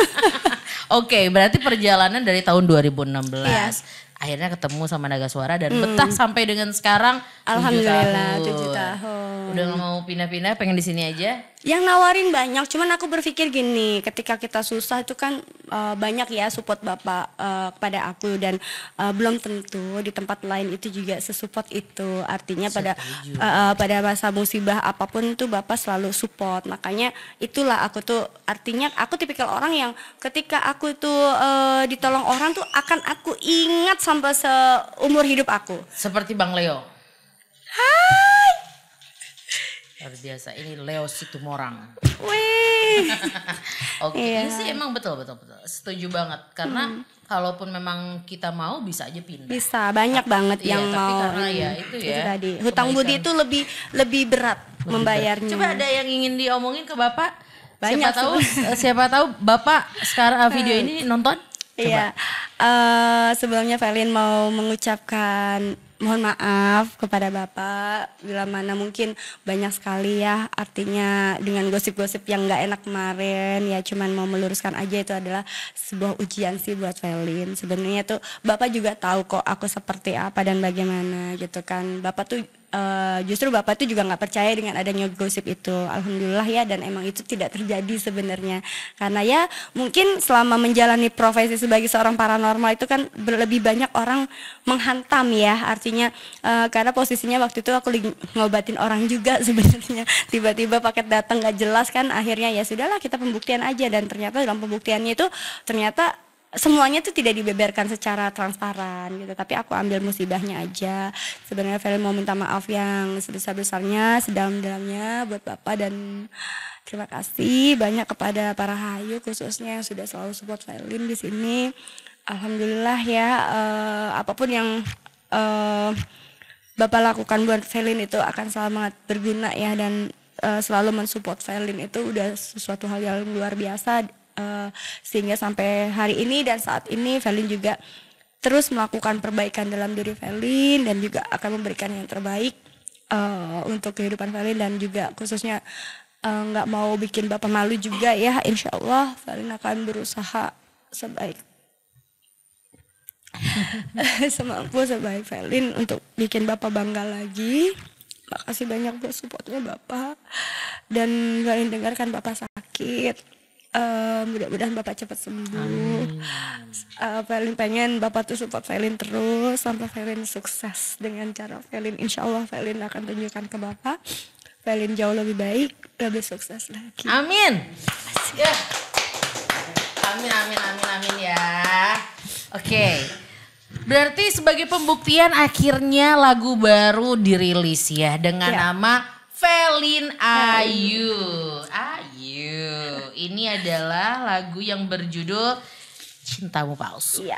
[SPEAKER 1] Oke, okay, berarti perjalanan dari tahun 2016. Iya akhirnya ketemu sama Naga Suara dan hmm. betah sampai dengan sekarang. Alhamdulillah tujuh tahun. tujuh tahun. Udah mau pindah-pindah pengen di sini aja?
[SPEAKER 2] Yang nawarin banyak, cuman aku berpikir gini, ketika kita susah itu kan uh, banyak ya support Bapak uh, kepada aku dan uh, belum tentu di tempat lain itu juga sesupport itu. Artinya pada uh, pada masa musibah apapun tuh Bapak selalu support. Makanya itulah aku tuh artinya aku tipikal orang yang ketika aku tuh uh, ditolong orang tuh akan aku ingat sampai seumur hidup aku. Seperti Bang Leo. Hai.
[SPEAKER 1] Luar biasa. Ini Leo Situmorang. Wih. Oke, okay. Iya. yeah. ini sih emang betul betul betul. Setuju banget karena hmm. kalaupun memang kita mau bisa aja pindah.
[SPEAKER 2] Bisa, banyak banget iya, yang iya, mau. Tapi karena ya itu ya. Itu tadi. Hutang budi itu lebih lebih berat lebih membayarnya. Coba ada yang
[SPEAKER 1] ingin diomongin ke Bapak? Banyak siapa tahu siapa
[SPEAKER 2] tahu Bapak sekarang ah, video eh. ini nonton? Iya. Uh, sebelumnya Felin mau mengucapkan mohon maaf kepada Bapak bila mana mungkin banyak sekali ya artinya dengan gosip-gosip yang nggak enak kemarin ya cuman mau meluruskan aja itu adalah sebuah ujian sih buat Felin sebenarnya tuh Bapak juga tahu kok aku seperti apa dan bagaimana gitu kan Bapak tuh uh, justru bapak tuh juga nggak percaya dengan adanya gosip itu alhamdulillah ya dan emang itu tidak terjadi sebenarnya karena ya mungkin selama menjalani profesi sebagai seorang paranormal itu kan lebih banyak orang menghantam ya artinya uh, karena posisinya waktu itu aku ngobatin orang juga sebenarnya tiba-tiba paket datang nggak jelas kan akhirnya ya sudahlah kita pembuktian aja dan ternyata dalam pembuktiannya itu ternyata semuanya tuh tidak dibeberkan secara transparan gitu tapi aku ambil musibahnya aja sebenarnya Feli mau minta maaf yang sebesar besarnya sedalam dalamnya buat bapak dan terima kasih banyak kepada para hayu khususnya yang sudah selalu support Feli di sini alhamdulillah ya uh, apapun yang uh, bapak lakukan buat Felin itu akan sangat berguna ya dan uh, selalu mensupport Felin itu udah sesuatu hal yang luar biasa Eh, sehingga sampai hari ini dan saat ini Felin juga terus melakukan perbaikan dalam diri Felin dan juga akan memberikan yang terbaik uh, untuk kehidupan Felin dan juga khususnya eh, nggak uh, mau bikin bapak malu juga ya Insya Allah Felin akan berusaha sebaik semampu sebaik Felin untuk bikin bapak bangga lagi makasih banyak buat supportnya bapak dan Felin dengarkan bapak sakit uh, mudah-mudahan bapak cepat sembuh eh, Felin Uh, pengen bapak tuh support Felin terus sampai Felin sukses dengan cara Felin insya Allah Felin akan tunjukkan ke bapak Felin jauh lebih baik lebih sukses lagi
[SPEAKER 1] Amin ya. Amin amin amin amin ya oke okay. Berarti sebagai pembuktian akhirnya lagu baru dirilis ya dengan ya. nama Felin Ayu. Ayu. Ah ini adalah lagu yang berjudul Cintamu Palsu. Iya.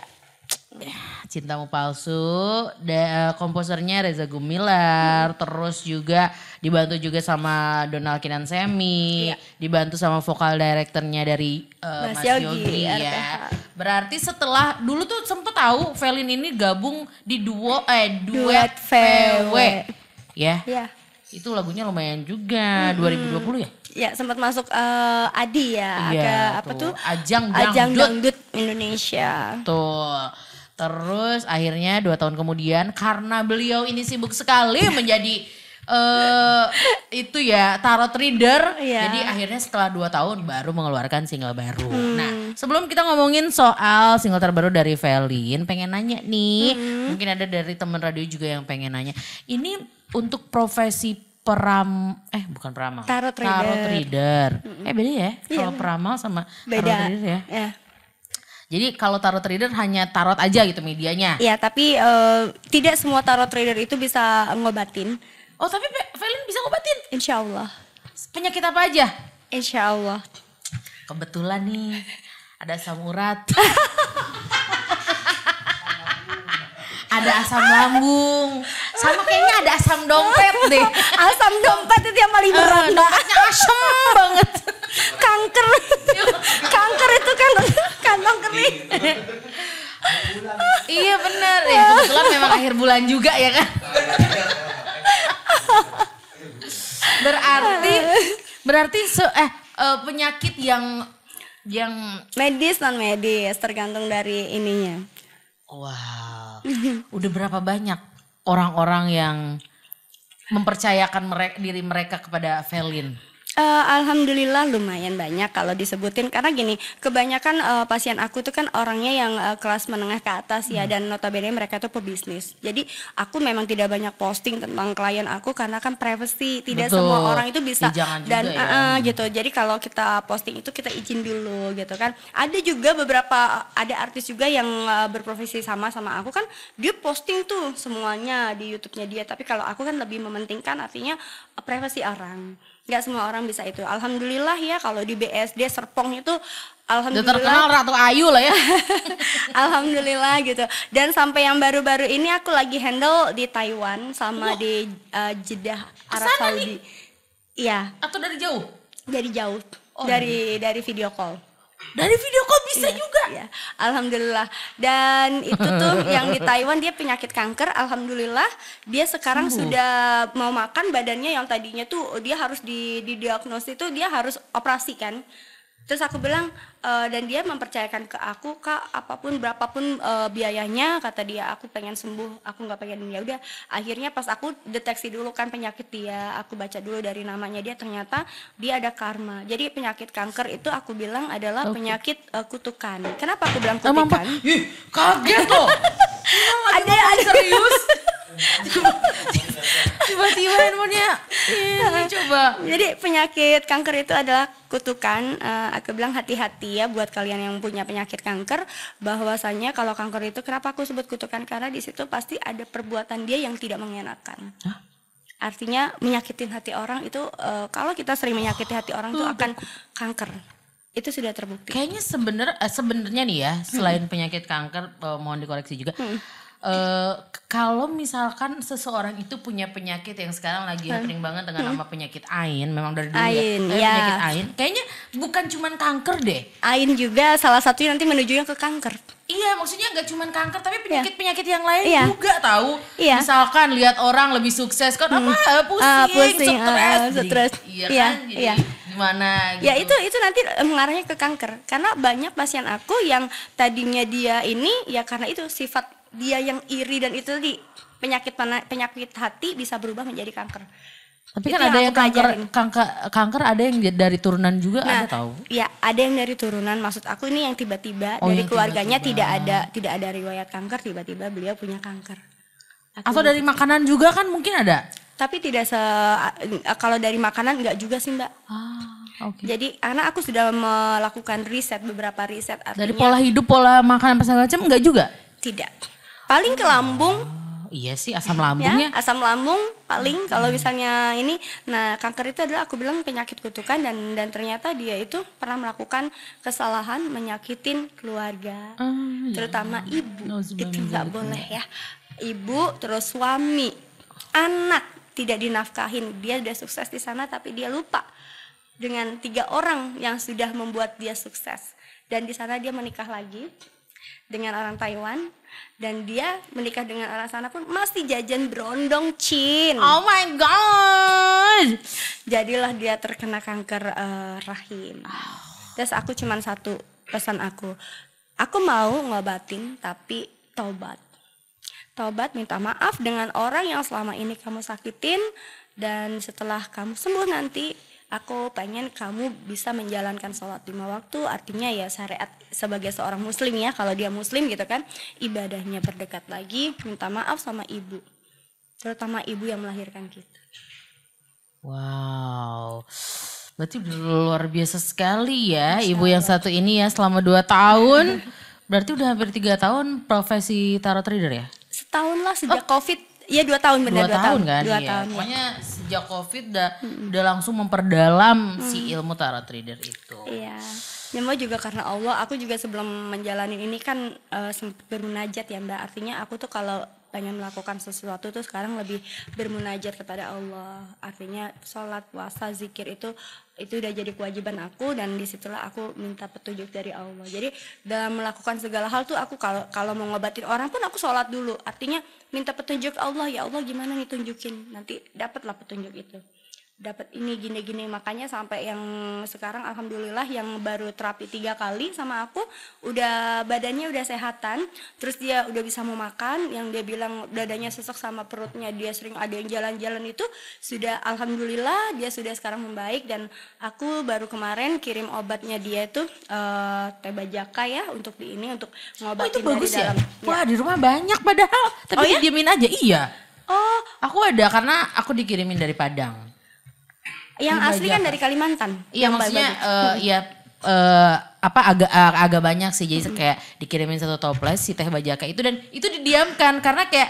[SPEAKER 1] Cintamu Palsu, da, eh, komposernya Reza Gumilar, hmm. terus juga dibantu juga sama Donald Kinan Semi, iya. dibantu sama vokal direkturnya dari uh, Mas, Mas Yogi, Yogi ya. Berarti setelah dulu tuh sempet tahu Velin ini gabung di duo eh duet, VW. VW. Ya. Yeah. Itu lagunya lumayan juga, hmm. 2020
[SPEAKER 2] ya? ya sempat masuk uh, Adi ya, ya ke apa tuh? Ajang Dangdut. Ajang Dangdut
[SPEAKER 1] Indonesia. Tuh. Terus akhirnya dua tahun kemudian karena beliau ini sibuk sekali menjadi uh, itu ya tarot reader. Iya. Jadi akhirnya setelah dua tahun baru mengeluarkan single baru. Hmm. Nah sebelum kita ngomongin soal single terbaru dari Velin, pengen nanya nih, hmm. mungkin ada dari teman radio juga yang pengen nanya. Ini untuk profesi peram eh bukan peramal tarot reader, tarot reader. Mm-hmm. eh beda ya yeah. Iya, peramal sama beda. tarot reader ya yeah. jadi kalau tarot reader hanya tarot aja gitu medianya ya
[SPEAKER 2] tapi uh, tidak semua tarot reader itu bisa ngobatin oh tapi Valen bisa ngobatin insya Allah penyakit apa aja insya Allah
[SPEAKER 1] kebetulan nih ada samurat ada asam lambung sama kayaknya ada asam dompet deh asam dompet
[SPEAKER 2] itu yang paling eh, berat uh, dompetnya asam banget kanker kanker itu kan kantong kering iya benar ya kebetulan memang akhir
[SPEAKER 1] bulan juga ya kan
[SPEAKER 2] berarti berarti se eh uh, penyakit yang yang medis non medis tergantung dari ininya Wow.
[SPEAKER 1] Udah berapa banyak orang-orang yang mempercayakan mere diri mereka kepada Velin?
[SPEAKER 2] Uh, Alhamdulillah lumayan banyak kalau disebutin karena gini kebanyakan uh, pasien aku tuh kan orangnya yang uh, kelas menengah ke atas ya, hmm. ya dan notabene mereka tuh pebisnis jadi aku memang tidak banyak posting tentang klien aku karena kan privacy tidak Betul. semua orang itu bisa ya, dan ya. gitu jadi kalau kita posting itu kita izin dulu gitu kan ada juga beberapa ada artis juga yang uh, berprofesi sama sama aku kan dia posting tuh semuanya di YouTube-nya dia tapi kalau aku kan lebih mementingkan artinya uh, privacy orang nggak semua orang bisa itu. Alhamdulillah ya kalau di BSD Serpong itu alhamdulillah Udah terkenal Ratu Ayu lah ya. alhamdulillah gitu. Dan sampai yang baru-baru ini aku lagi handle di Taiwan sama oh. di uh, Jeddah Arab Saudi. Iya. Atau dari jauh? Dari jauh. Oh. Dari iya. dari video call dari video kok bisa iya, juga iya. alhamdulillah dan itu tuh yang di Taiwan dia penyakit kanker alhamdulillah dia sekarang hmm. sudah mau makan badannya yang tadinya tuh dia harus di didiagnosis itu dia harus operasi kan terus aku bilang e, dan dia mempercayakan ke aku kak apapun berapapun e, biayanya kata dia aku pengen sembuh aku nggak pengen ya udah akhirnya pas aku deteksi dulu kan penyakit dia aku baca dulu dari namanya dia ternyata dia ada karma jadi penyakit kanker itu aku bilang adalah okay. penyakit e, kutukan kenapa aku bilang kutukan Ih, kaget loh ada ada serius Tiba-tiba handphonenya ini iya, coba. Jadi penyakit kanker itu adalah kutukan. Uh, aku bilang hati-hati ya buat kalian yang punya penyakit kanker. Bahwasanya kalau kanker itu kenapa aku sebut kutukan karena di situ pasti ada perbuatan dia yang tidak mengenakan. Hah? Artinya menyakitin hati orang itu uh, kalau kita sering menyakiti hati orang itu oh, akan kanker itu sudah terbukti. Kayaknya
[SPEAKER 1] sebener eh, sebenarnya nih ya, hmm. selain hmm. penyakit kanker, mohon dikoreksi juga. Hmm uh, kalau misalkan seseorang itu punya penyakit yang sekarang lagi hmm. banget dengan hmm. nama penyakit ain, memang dari dulu ya. ain, ya, ya. penyakit ain, kayaknya bukan cuman kanker deh.
[SPEAKER 2] Ain juga salah satunya nanti yang ke kanker.
[SPEAKER 1] Iya, maksudnya nggak cuma kanker, tapi iya. penyakit-penyakit yang lain iya. juga tahu.
[SPEAKER 2] Iya. Misalkan lihat orang lebih sukses, kan hmm. apa ah, pusing, uh, pusing stres, uh, stres. Iya yeah. kan, jadi yeah.
[SPEAKER 1] gimana? Ya, gitu. Ya
[SPEAKER 2] itu itu nanti eh, mengarahnya ke kanker, karena banyak pasien aku yang tadinya dia ini ya karena itu sifat dia yang iri dan itu tadi penyakit penyakit hati bisa berubah menjadi kanker. Tapi itu kan ada yang, kanker,
[SPEAKER 1] kanker kanker ada yang dari turunan juga nah, ada tahu.
[SPEAKER 2] Iya, ada yang dari turunan. Maksud aku ini yang tiba-tiba oh, dari yang keluarganya tiba -tiba. tidak ada tidak ada riwayat kanker, tiba-tiba beliau punya kanker. Aku Atau dari makanan juga kan mungkin ada. Tapi tidak se kalau dari makanan enggak juga sih, Mbak. Ah. Okay. Jadi karena aku sudah melakukan riset beberapa riset artinya, dari pola
[SPEAKER 1] hidup, pola makanan, pesan macam enggak juga?
[SPEAKER 2] Tidak paling ke lambung ah, iya sih asam lambung ya, ya, asam lambung paling kalau misalnya ini nah kanker itu adalah aku bilang penyakit kutukan dan dan ternyata dia itu pernah melakukan kesalahan menyakitin keluarga ah, iya. terutama ibu oh, itu nggak gitu. boleh ya ibu terus suami anak tidak dinafkahin dia sudah sukses di sana tapi dia lupa dengan tiga orang yang sudah membuat dia sukses dan di sana dia menikah lagi dengan orang Taiwan dan dia menikah dengan alasan sana pun masih jajan berondong cin oh my god jadilah dia terkena kanker uh, rahim oh. terus aku cuman satu pesan aku aku mau ngobatin tapi tobat tobat minta maaf dengan orang yang selama ini kamu sakitin dan setelah kamu sembuh nanti aku pengen kamu bisa menjalankan sholat lima waktu artinya ya syariat sebagai seorang muslim ya kalau dia muslim gitu kan ibadahnya berdekat lagi minta maaf sama ibu terutama ibu yang melahirkan kita
[SPEAKER 1] wow berarti luar biasa sekali ya ibu yang satu ini ya selama dua tahun berarti udah hampir tiga tahun profesi tarot reader ya
[SPEAKER 2] setahun lah sejak oh. covid Iya dua tahun benar dua, dua tahun, tahun kan. Dua iya. tahun. Ya. Pokoknya
[SPEAKER 1] sejak covid udah hmm. udah langsung memperdalam hmm. si ilmu tarot reader
[SPEAKER 2] itu. Iya. Ya juga karena Allah, aku juga sebelum menjalani ini kan uh, eh, sempat bermunajat ya mbak. Artinya aku tuh kalau pengen melakukan sesuatu tuh sekarang lebih bermunajat kepada Allah artinya sholat puasa zikir itu itu udah jadi kewajiban aku dan disitulah aku minta petunjuk dari Allah jadi dalam melakukan segala hal tuh aku kalau kalau mau ngobatin orang pun aku sholat dulu artinya minta petunjuk Allah ya Allah gimana nih tunjukin nanti dapatlah petunjuk itu dapat ini gini-gini makanya sampai yang sekarang alhamdulillah yang baru terapi tiga kali sama aku udah badannya udah sehatan terus dia udah bisa mau makan yang dia bilang dadanya sesek sama perutnya dia sering ada yang jalan-jalan itu sudah alhamdulillah dia sudah sekarang membaik dan aku baru kemarin kirim obatnya dia itu uh, teh bajaka ya untuk di ini untuk ngobatin oh, itu bagus dari ya? dalam ya?
[SPEAKER 1] wah di rumah banyak padahal
[SPEAKER 2] tapi oh, ya? diamin aja iya Oh,
[SPEAKER 1] aku ada karena aku dikirimin dari Padang.
[SPEAKER 2] Yang asli kan dari Kalimantan. Iya maksudnya uh, ya
[SPEAKER 1] uh, apa agak eh, agak banyak sih jadi mm-hmm. kayak dikirimin satu toples si teh bajaka itu
[SPEAKER 2] dan itu didiamkan karena kayak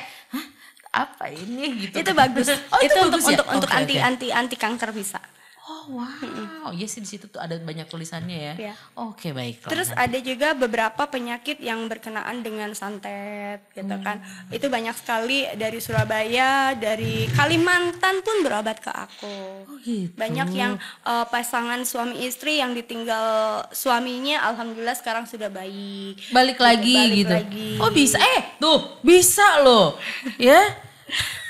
[SPEAKER 1] apa ini gitu. Itu bagus. Oh, itu, itu bagus untuk ya? untuk okay, anti okay.
[SPEAKER 2] anti anti kanker bisa. Oh wow, iya
[SPEAKER 1] sih di situ tuh ada banyak tulisannya ya. Yeah. Oke okay, baik. Terus nanti. ada
[SPEAKER 2] juga beberapa penyakit yang berkenaan dengan santet, gitu kan. hmm. kan? Itu banyak sekali dari Surabaya, dari Kalimantan pun berobat ke aku. Oh, gitu. Banyak yang uh, pasangan suami istri yang ditinggal suaminya, alhamdulillah sekarang sudah baik.
[SPEAKER 1] Balik lagi Balik gitu. Lagi. Oh bisa, eh tuh bisa loh, ya. yeah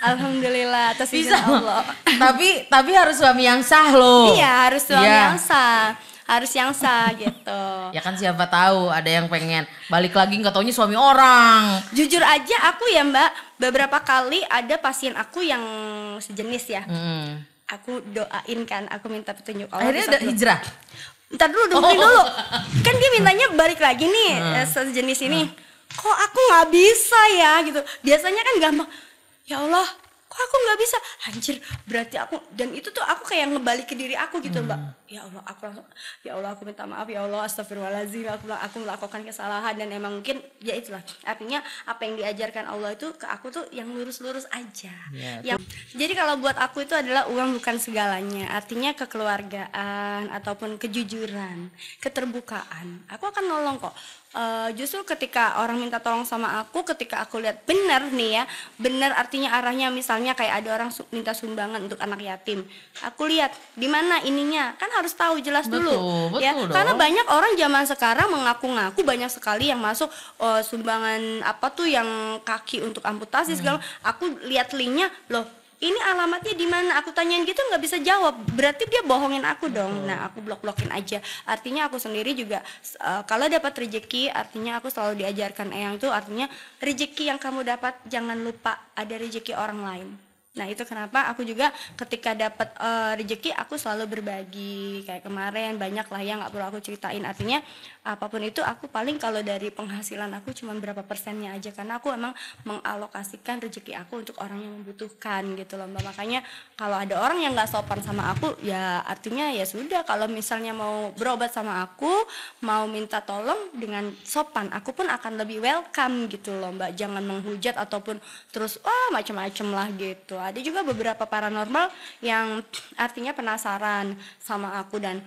[SPEAKER 2] Alhamdulillah atas izin Allah.
[SPEAKER 1] tapi tapi harus suami yang sah loh. Iya, harus suami yeah. yang sah. Harus yang sah gitu. ya kan siapa tahu ada yang pengen balik lagi nggak taunya suami orang. Jujur aja aku ya
[SPEAKER 2] Mbak, beberapa kali ada pasien aku yang sejenis ya. Hmm. Aku doain kan, aku minta petunjuk Allah. Akhirnya udah hijrah. Ntar dulu dong oh. dulu. Kan dia mintanya balik lagi nih hmm. sejenis ini. Hmm. Kok aku nggak bisa ya gitu. Biasanya kan gampang ya Allah kok aku nggak bisa hancur berarti aku dan itu tuh aku kayak ngebalik ke diri aku gitu hmm. mbak ya Allah aku ya Allah aku minta maaf ya Allah astagfirullahaladzim aku aku melakukan kesalahan dan emang mungkin ya itulah artinya apa yang diajarkan Allah itu ke aku tuh yang lurus-lurus aja ya, yang, jadi kalau buat aku itu adalah uang bukan segalanya artinya kekeluargaan ataupun kejujuran keterbukaan aku akan nolong kok uh, justru ketika orang minta tolong sama aku ketika aku lihat benar nih ya benar artinya arahnya misalnya kayak ada orang su minta sumbangan untuk anak yatim aku lihat di mana ininya kan harus harus tahu jelas betul, dulu betul ya dong. karena banyak orang zaman sekarang mengaku-ngaku banyak sekali yang masuk uh, sumbangan apa tuh yang kaki untuk amputasi hmm. segala aku lihat linknya loh ini alamatnya di mana aku tanyain gitu nggak bisa jawab berarti dia bohongin aku dong nah aku blok blokin aja artinya aku sendiri juga uh, kalau dapat rejeki, artinya aku selalu diajarkan eyang tuh artinya rejeki yang kamu dapat jangan lupa ada rejeki orang lain Nah itu kenapa aku juga ketika dapat uh, eh, rejeki aku selalu berbagi kayak kemarin banyak lah yang nggak perlu aku ceritain artinya apapun itu aku paling kalau dari penghasilan aku cuma berapa persennya aja karena aku emang mengalokasikan rejeki aku untuk orang yang membutuhkan gitu loh mbak makanya kalau ada orang yang nggak sopan sama aku ya artinya ya sudah kalau misalnya mau berobat sama aku mau minta tolong dengan sopan aku pun akan lebih welcome gitu loh mbak jangan menghujat ataupun terus wah macam-macam lah gitu ada juga beberapa paranormal yang artinya penasaran sama aku dan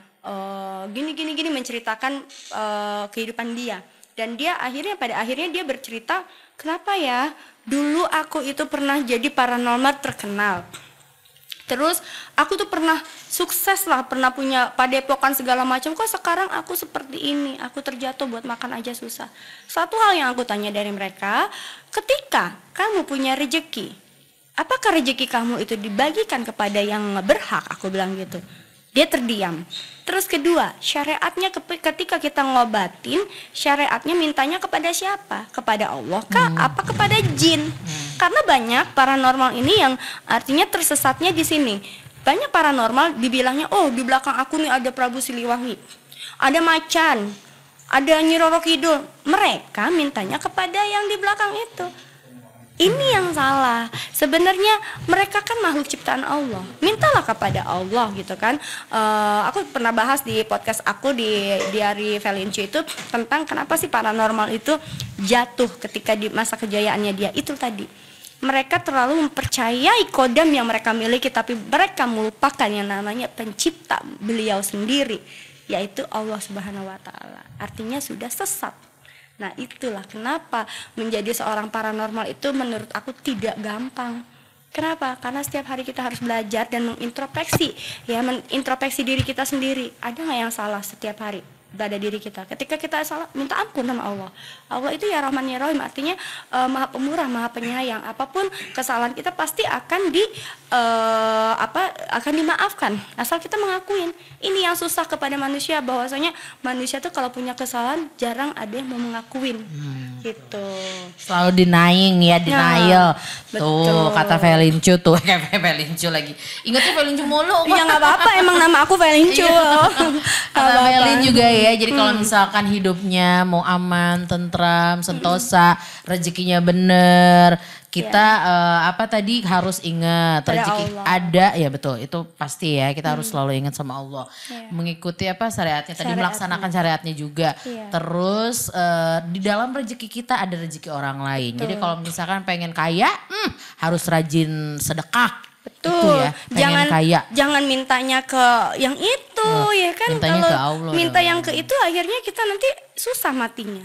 [SPEAKER 2] gini-gini eh, uh, gini menceritakan uh, kehidupan dia. Dan dia akhirnya pada akhirnya dia bercerita, "Kenapa ya? Dulu aku itu pernah jadi paranormal terkenal." Terus aku tuh pernah sukses lah, pernah punya padepokan segala macam. Kok sekarang aku seperti ini? Aku terjatuh buat makan aja susah. Satu hal yang aku tanya dari mereka, ketika kamu punya rejeki, apakah rezeki kamu itu dibagikan kepada yang berhak aku bilang gitu dia terdiam terus kedua syariatnya ketika kita ngobatin syariatnya mintanya kepada siapa kepada Allah kah hmm. apa kepada jin hmm. karena banyak paranormal ini yang artinya tersesatnya di sini banyak paranormal dibilangnya oh di belakang aku nih ada Prabu Siliwangi ada macan ada Nyi Roro Kidul mereka mintanya kepada yang di belakang itu ini yang salah. Sebenarnya mereka kan makhluk ciptaan Allah. Mintalah kepada Allah gitu kan. Uh, aku pernah bahas di podcast aku di Diary Valencia itu tentang kenapa sih paranormal itu jatuh ketika di masa kejayaannya dia itu tadi. Mereka terlalu mempercayai kodam yang mereka miliki tapi mereka melupakan yang namanya pencipta beliau sendiri yaitu Allah Subhanahu wa taala. Artinya sudah sesat Nah, itulah kenapa menjadi seorang paranormal itu menurut aku tidak gampang. Kenapa? Karena setiap hari kita harus belajar dan mengintrospeksi, ya mengintrospeksi diri kita sendiri. Ada nggak yang salah setiap hari? pada diri kita. Ketika kita salah, minta ampun sama Allah. Allah itu ya Rahman ya Rahim, artinya uh, Maha Pemurah, Maha Penyayang. Apapun kesalahan kita pasti akan di uh, apa akan dimaafkan asal kita mengakuin ini yang susah kepada manusia bahwasanya manusia tuh kalau punya kesalahan jarang ada yang mau mengakuin hmm. gitu
[SPEAKER 1] selalu denying ya nah, denial nah, tuh betul. kata Velincu tuh kayak Velincu lagi
[SPEAKER 2] ingatnya Velincu mulu ya nggak apa-apa emang nama aku Velincu iya.
[SPEAKER 1] kata Velin juga ya jadi kalau hmm. misalkan hidupnya mau aman tentram sentosa rezekinya bener kita yeah. Iya. uh, apa tadi harus ingat rezeki ada ya betul itu pasti ya kita hmm. harus selalu ingat sama Allah. Yeah. Mengikuti apa syariatnya tadi syariatnya. melaksanakan syariatnya juga. Yeah. Terus uh, di dalam rezeki kita ada rezeki orang lain. Betul. Jadi kalau misalkan pengen
[SPEAKER 2] kaya, hmm,
[SPEAKER 1] harus rajin sedekah. Betul.
[SPEAKER 2] Itu ya, jangan kaya. jangan mintanya ke yang itu oh, ya kan kalau ke Allah minta yang ke itu akhirnya kita nanti susah matinya.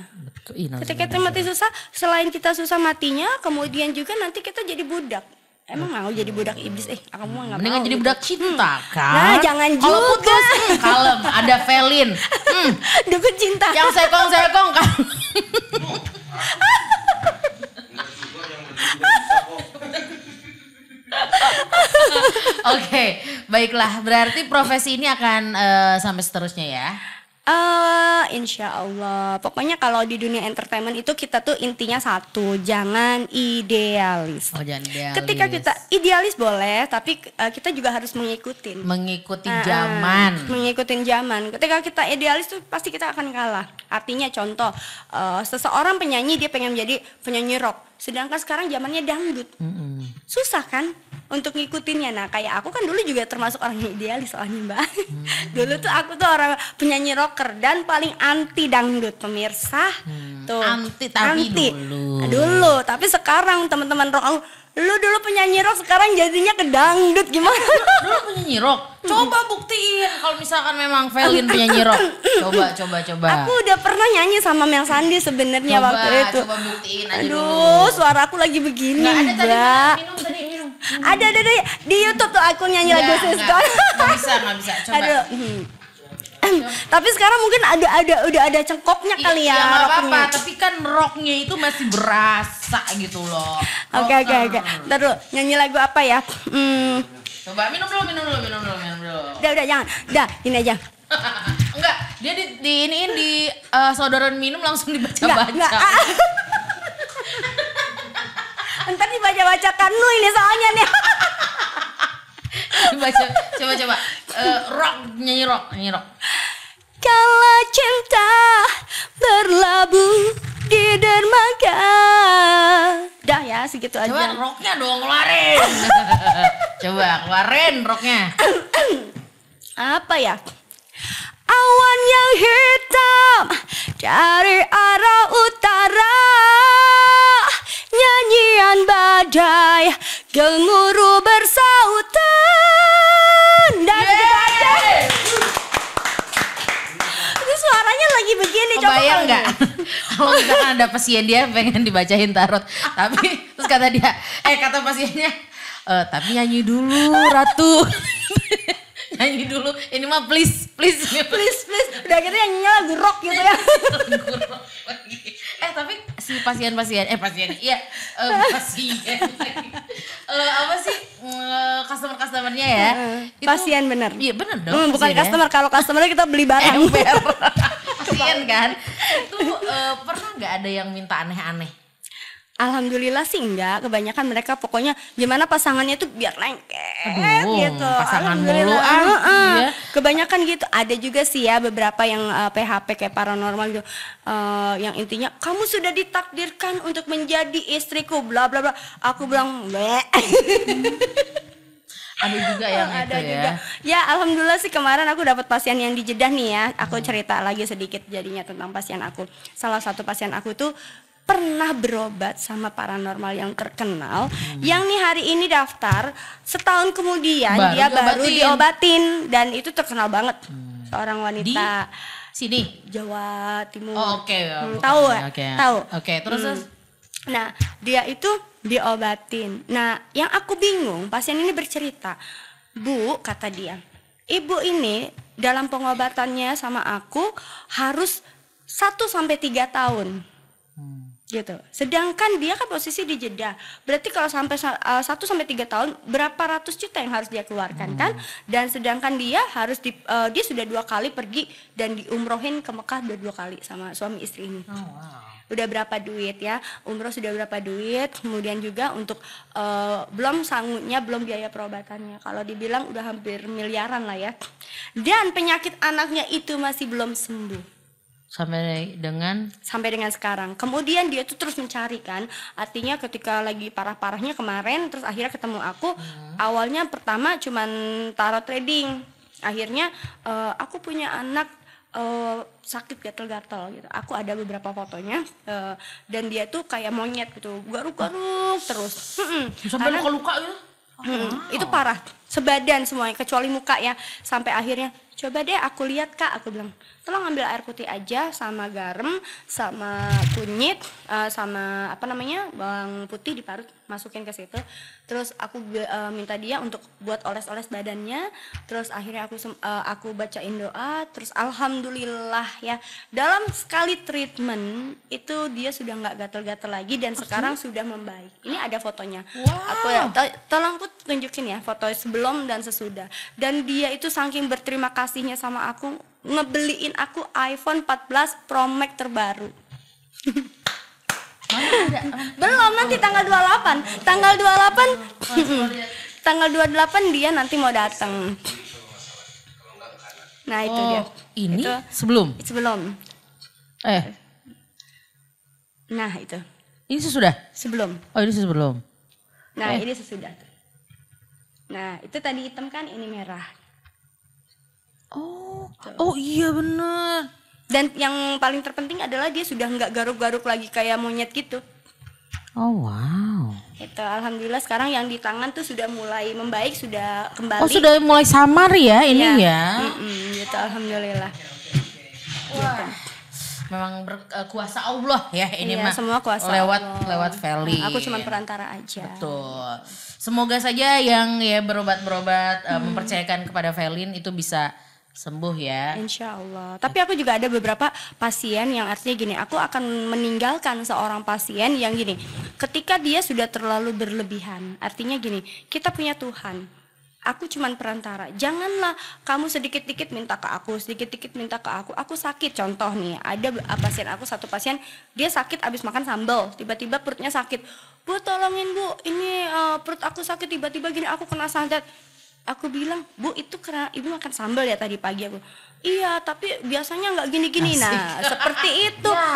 [SPEAKER 2] Ketika kita mati susah, selain kita susah matinya, kemudian juga nanti kita jadi budak. Emang mau jadi budak iblis? Eh, kamu mau nggak Mendingan mau, jadi gitu. budak cinta hmm. kan? Nah, jangan juga. putus, hmm, kalem, ada Felin. Hmm. cinta. Yang
[SPEAKER 1] sekong-sekong kan? Oke, okay, baiklah. Berarti profesi ini akan uh, sampai seterusnya ya.
[SPEAKER 2] Uh, eh, insya Allah. Pokoknya kalau di dunia entertainment itu kita tuh intinya satu, jangan idealis. Oh, jangan idealis. Ketika kita idealis boleh, tapi uh, kita juga harus mengikuti. Mengikuti uh, zaman. Uh, mengikuti zaman. Ketika kita idealis tuh pasti kita akan kalah. Artinya contoh, uh, seseorang penyanyi dia pengen menjadi penyanyi rock sedangkan sekarang zamannya dangdut mm-hmm. susah kan untuk ngikutinnya nah kayak aku kan dulu juga termasuk orang yang idealis soalnya mbak mm-hmm. dulu tuh aku tuh orang penyanyi rocker dan paling anti dangdut pemirsa mm-hmm. tuh anti tapi anti. dulu dulu tapi sekarang teman-teman rock aku Lu dulu penyanyi rock sekarang jadinya ke dangdut gimana? Dulu penyanyi rock. Coba buktiin kalau misalkan memang Felin penyanyi rock. Coba
[SPEAKER 1] coba coba. Aku
[SPEAKER 2] udah pernah nyanyi sama Mel Sandi sebenarnya waktu itu. Coba buktiin
[SPEAKER 1] aja Aduh, dulu.
[SPEAKER 2] suara aku lagi begini, Nggak ada tadi minum tadi Ada ada, di YouTube tuh aku nyanyi lagu Sisko. Enggak bisa,
[SPEAKER 1] enggak bisa. Coba. Aduh
[SPEAKER 2] tapi sekarang mungkin ada ada udah ada cengkoknya iya, kali ya, ya apa-apa tapi
[SPEAKER 1] kan roknya itu masih berasa gitu loh oke oke oke
[SPEAKER 2] ah. ntar dulu nyanyi lagu apa ya hmm.
[SPEAKER 1] coba minum dulu minum dulu minum dulu minum dulu udah
[SPEAKER 2] udah jangan udah ini aja
[SPEAKER 1] enggak dia di, di ini di uh, eh, saudaran minum langsung dibaca baca enggak, enggak. Ah, ah. ntar dibaca bacakan lu ini soalnya nih coba coba coba uh, rock nyanyi rock nyanyi rock.
[SPEAKER 2] Kala cinta berlabuh di dermaga. Dah ya segitu
[SPEAKER 1] coba aja. Coba rocknya dong keluarin. coba keluarin rocknya.
[SPEAKER 2] Apa ya? Awan yang hitam dari arah utara nyanyian badai gemuruh kebayang nggak?
[SPEAKER 1] Kalau misalkan ada pasien dia pengen dibacain tarot, tapi terus kata dia, eh kata pasiennya, e, tapi nyanyi dulu ratu. nyanyi dulu, ini mah please, please. Please, please. Udah akhirnya nyanyi lagu rock gitu ya. eh tapi si pasien-pasien, eh pasien, iya uh, pasien. uh, apa sih eh, customer-customernya ya? Uh, pasien
[SPEAKER 2] bener. Iya bener dong. Hmm, bukan ya. customer, ya. kalau customer kita beli barang
[SPEAKER 1] kasian kan
[SPEAKER 2] itu uh, pernah nggak ada yang minta aneh-aneh Alhamdulillah sih enggak, kebanyakan mereka pokoknya gimana pasangannya tuh biar lengket gitu. Pasangan mulu ah. Uh, Iya. Kebanyakan gitu. Ada juga sih ya beberapa yang uh, eh, PHP kayak paranormal gitu. Uh, yang intinya kamu sudah ditakdirkan untuk menjadi istriku bla bla bla. Aku bilang, "Bleh." ada juga yang oh, ada itu ya. juga. ya. Ya, alhamdulillah sih kemarin aku dapat pasien yang di Jeddah nih ya. Aku hmm. cerita lagi sedikit jadinya tentang pasien aku. Salah satu pasien aku tuh pernah berobat sama paranormal yang terkenal hmm. yang nih hari ini daftar setahun kemudian baru dia diobatin. baru diobatin dan itu terkenal banget hmm. seorang wanita di sini Jawa Timur oh, oke okay. hmm, tahu okay, ya? tahu oke okay, terus hmm. Nah, dia itu diobatin. Nah, yang aku bingung, pasien ini bercerita, "Bu," kata dia, "ibu ini dalam pengobatannya sama aku harus 1 sampai tiga tahun." Hmm. Gitu. Sedangkan dia kan posisi di jeda. Berarti kalau sampai uh, sampai tiga tahun berapa ratus juta yang harus dia keluarkan kan? hmm. kan? Dan sedangkan dia harus di, uh, dia sudah dua kali pergi dan diumrohin ke Mekah dua dua kali sama suami istri ini. Oh, wow udah berapa duit ya umroh sudah berapa duit kemudian juga untuk uh, belum sanggupnya belum biaya perobatannya kalau dibilang udah hampir miliaran lah ya dan penyakit anaknya itu masih belum sembuh sampai dengan sampai dengan sekarang. Kemudian dia tuh terus mencari kan. Artinya ketika lagi parah-parahnya kemarin terus akhirnya ketemu aku. Hmm. Awalnya pertama cuman tarot trading. Akhirnya uh, aku punya anak uh, sakit gatel-gatel gitu. Aku ada beberapa fotonya uh, dan dia tuh kayak monyet gitu, garuk-garuk terus. Hmm, Sampai luka-luka gitu. Hmm, wow. itu parah sebadan semuanya kecuali muka ya sampai akhirnya coba deh aku lihat kak aku bilang lo ngambil air putih aja sama garam sama kunyit uh, sama apa namanya bawang putih diparut masukin ke situ terus aku uh, minta dia untuk buat oles-oles badannya terus akhirnya aku uh, aku bacain doa terus alhamdulillah ya dalam sekali treatment itu dia sudah nggak gatel-gatel lagi dan sekarang sudah membaik ini ada fotonya wow. aku ya to tolong aku tunjukin ya foto sebelum dan sesudah dan dia itu saking berterima kasihnya sama aku ngebeliin aku iPhone 14 Pro Max terbaru. Belum nanti tanggal 28. Tanggal 28 tanggal 28 dia nanti mau datang. Nah, itu oh, dia. Ini itu, sebelum. Sebelum. Eh. Nah, itu.
[SPEAKER 1] Ini sesudah? Sebelum. Oh, ini sebelum.
[SPEAKER 2] Nah, eh. ini sesudah. Nah, itu tadi hitam kan, ini merah Oh, gitu. oh iya bener. Dan yang paling terpenting adalah dia sudah nggak garuk-garuk lagi kayak monyet gitu.
[SPEAKER 1] Oh wow.
[SPEAKER 2] Itu alhamdulillah sekarang yang di tangan tuh sudah mulai membaik, sudah kembali. Oh sudah mulai samar ya ini iya. ya. ya. Mm -mm, gitu alhamdulillah. Wah. memang berkuasa eh, uh, Allah ya ini iya, mah semua kuasa lewat Allah. lewat Feli. Aku cuma perantara aja.
[SPEAKER 1] Betul. Semoga saja yang ya berobat-berobat hmm. uh, mempercayakan kepada Felin
[SPEAKER 2] itu bisa sembuh ya. Insya Allah. Tapi aku juga ada beberapa pasien yang artinya gini, aku akan meninggalkan seorang pasien yang gini, ketika dia sudah terlalu berlebihan. Artinya gini, kita punya Tuhan. Aku cuman perantara. Janganlah kamu sedikit-dikit minta ke aku, sedikit-dikit minta ke aku. Aku sakit contoh nih. Ada ah, pasien aku satu pasien dia sakit abis makan sambal, tiba-tiba perutnya sakit. Bu tolongin Bu, ini uh, perut aku sakit tiba-tiba gini aku kena santet aku bilang bu itu karena ibu makan sambal ya tadi pagi aku iya tapi biasanya nggak gini-gini nah seperti itu ya.